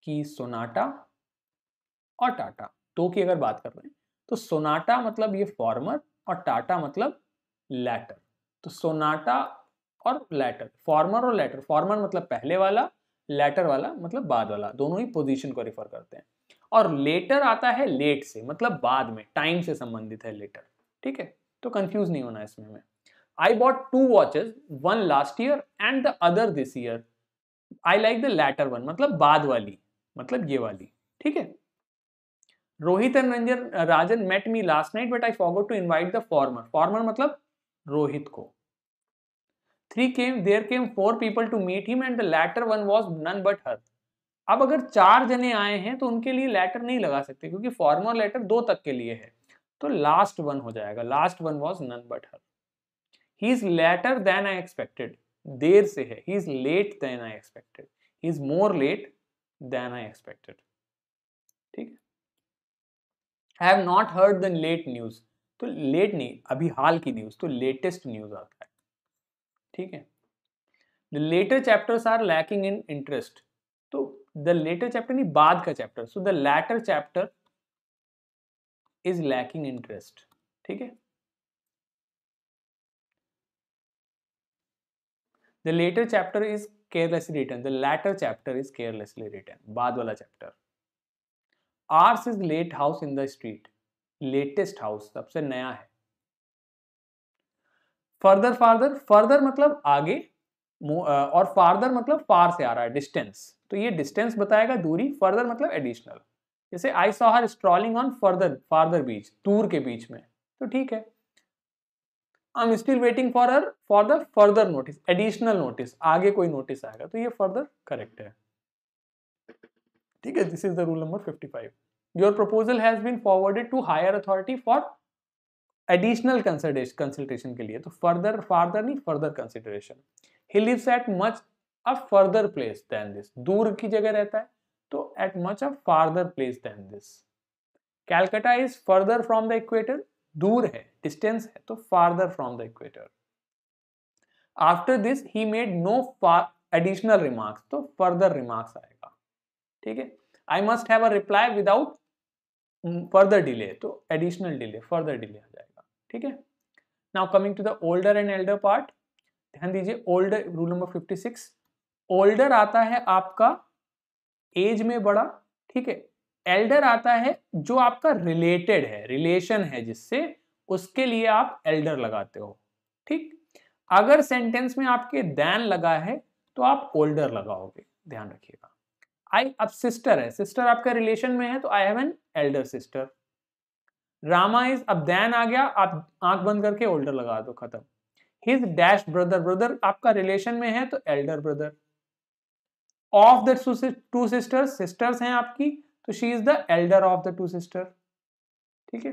कि सोनाटा और टाटा दो की अगर बात कर रहे हैं तो सोनाटा मतलब ये फॉर्मर और टाटा मतलब लैटर तो सोनाटा और लैटर फॉर्मर और लैटर फॉर्मर मतलब पहले वाला लेटर वाला मतलब बाद वाला दोनों ही पोजीशन को रिफर करते हैं और लेटर आता है लेट से मतलब बाद में टाइम से संबंधित है लेटर ठीक है तो कंफ्यूज नहीं होना इसमें में I bought two watches one last year and the other this year I like the latter one मतलब बाद वाली मतलब ये वाली ठीक है Rohit and Ranjan Rajan met me last night but I forgot to invite the former former मतलब रोहित को three came there came four people to meet him and the latter one was none but her अब अगर चार जने आए हैं तो उनके लिए लेटर नहीं लगा सकते क्योंकि फॉर्मर लेटर दो तक के लिए है तो लास्ट वन हो जाएगा last one was none but her he is later than I expected देर से है he is late than I expected he is more late than I expected ठीक है have not heard the late news तो late नहीं अभी हाल की news तो लेटेस्ट न्यूज आता है ठीक है the latter chapters are lacking in interest तो द लेटर चैप्टर नहीं बाद का chapter so the latter chapter is lacking interest ठीक है the latter chapter is carelessly written the latter chapter is carelessly written बाद वाला chapter ours is late house in the street latest house सबसे नया है फर्दर फार्दर फर्दर मतलब आगे और फार्दर मतलब फार से आ रहा है डिस्टेंस तो ये डिस्टेंस बताएगा दूरी फर्दर मतलब एडिशनल जैसे I saw her strolling on further farther beach दूर के बीच में तो ठीक है I am still waiting for her for the further notice additional notice आगे कोई नोटिस आएगा तो ये फर्दर करेक्ट है ठीक है this is the rule number 55 your proposal has been forwarded to higher authority for additional consultation के लिए तो फर्दर फार्दर नहीं further consideration he lives at much a further place than this दूर की जगह रहता है तो at much a farther place than this Calcutta is further from the equator दूर है डिस्टेंस है तो farther from the equator after this he made no additional remarks तो फर्दर रिमार्क्स आएगा ठीक है I must have a reply without further delay तो additional delay further delay आ जाएगा ठीक है now coming to the older and elder part ध्यान दीजिए ओल्डर रूल नंबर 56 ओल्डर आता है आपका एज में बड़ा ठीक है एल्डर आता है जो आपका रिलेटेड है रिलेशन है जिससे उसके लिए आप एल्डर लगाते हो ठीक अगर सेंटेंस में आपके दैन लगा है तो आप ओल्डर लगाओगे ध्यान रखिएगा आई अब सिस्टर है सिस्टर आपका रिलेशन में है तो I have an elder sister Rama is अब दैन आ गया आप आंख बंद करके ओल्डर लगा दो खत्म हिज डैश ब्रदर ब्रदर आपका रिलेशन में है तो elder brother of the two sisters sisters हैं आपकी तो she is the elder of the two sister ठीक है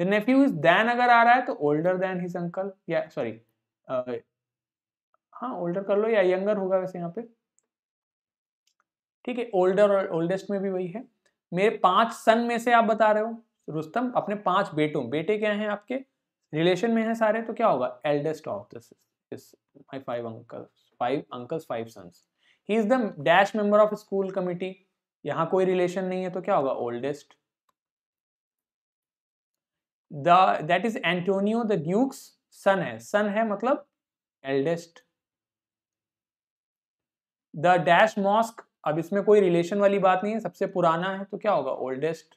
द नेफ्यू इज दैन अगर आ रहा है तो ओल्डर दैन हिज अंकल या सॉरी हाँ ओल्डर कर लो या यंगर होगा वैसे यहाँ पे ठीक है ओल्डर और ओल्डेस्ट में भी वही है मेरे पांच सन में से आप बता रहे हो रुस्तम अपने पांच बेटों बेटे क्या हैं आपके रिलेशन में हैं सारे तो क्या होगा eldest of this five sons he is the dash member of school committee यहाँ कोई रिलेशन नहीं है तो क्या होगा oldest the that is Antonio the duke's son है सन है मतलब एल्डेस्ट द डैश मॉस्क अब इसमें कोई रिलेशन वाली बात नहीं है सबसे पुराना है तो क्या होगा oldest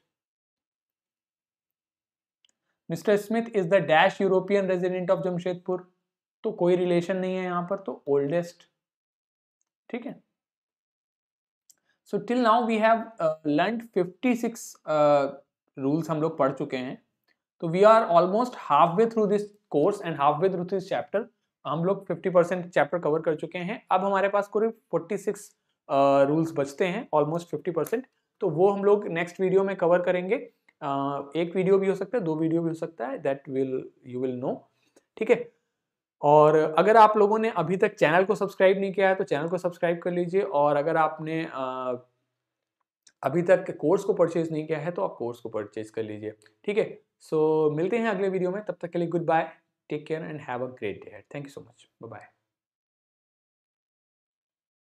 Mister Smith is the dash European resident of Jamshedpur तो कोई रिलेशन नहीं है यहां पर तो ओल्डेस्ट ठीक है so till now we have learn 56 rules हम लोग पढ़ चुके हैं तो we are almost halfway through this course and halfway through this chapter हम लोग 50 परसेंट चैप्टर कवर कर चुके हैं अब हमारे पास कोई 46 रूल्स बचते हैं ऑलमोस्ट फिफ्टी परसेंट तो वो हम लोग नेक्स्ट वीडियो में कवर करेंगे uh, एक वीडियो भी हो सकता है दो वीडियो भी हो सकता है that will you will know ठीक है और अगर आप लोगों ने अभी तक चैनल को सब्सक्राइब नहीं किया है तो चैनल को सब्सक्राइब कर लीजिए और अगर आपने uh, अभी तक कोर्स को परचेज नहीं किया है तो आप कोर्स को परचेज कर लीजिए ठीक है सो मिलते हैं अगले वीडियो में तब तक के लिए goodbye take care and have a great day thank you so much bye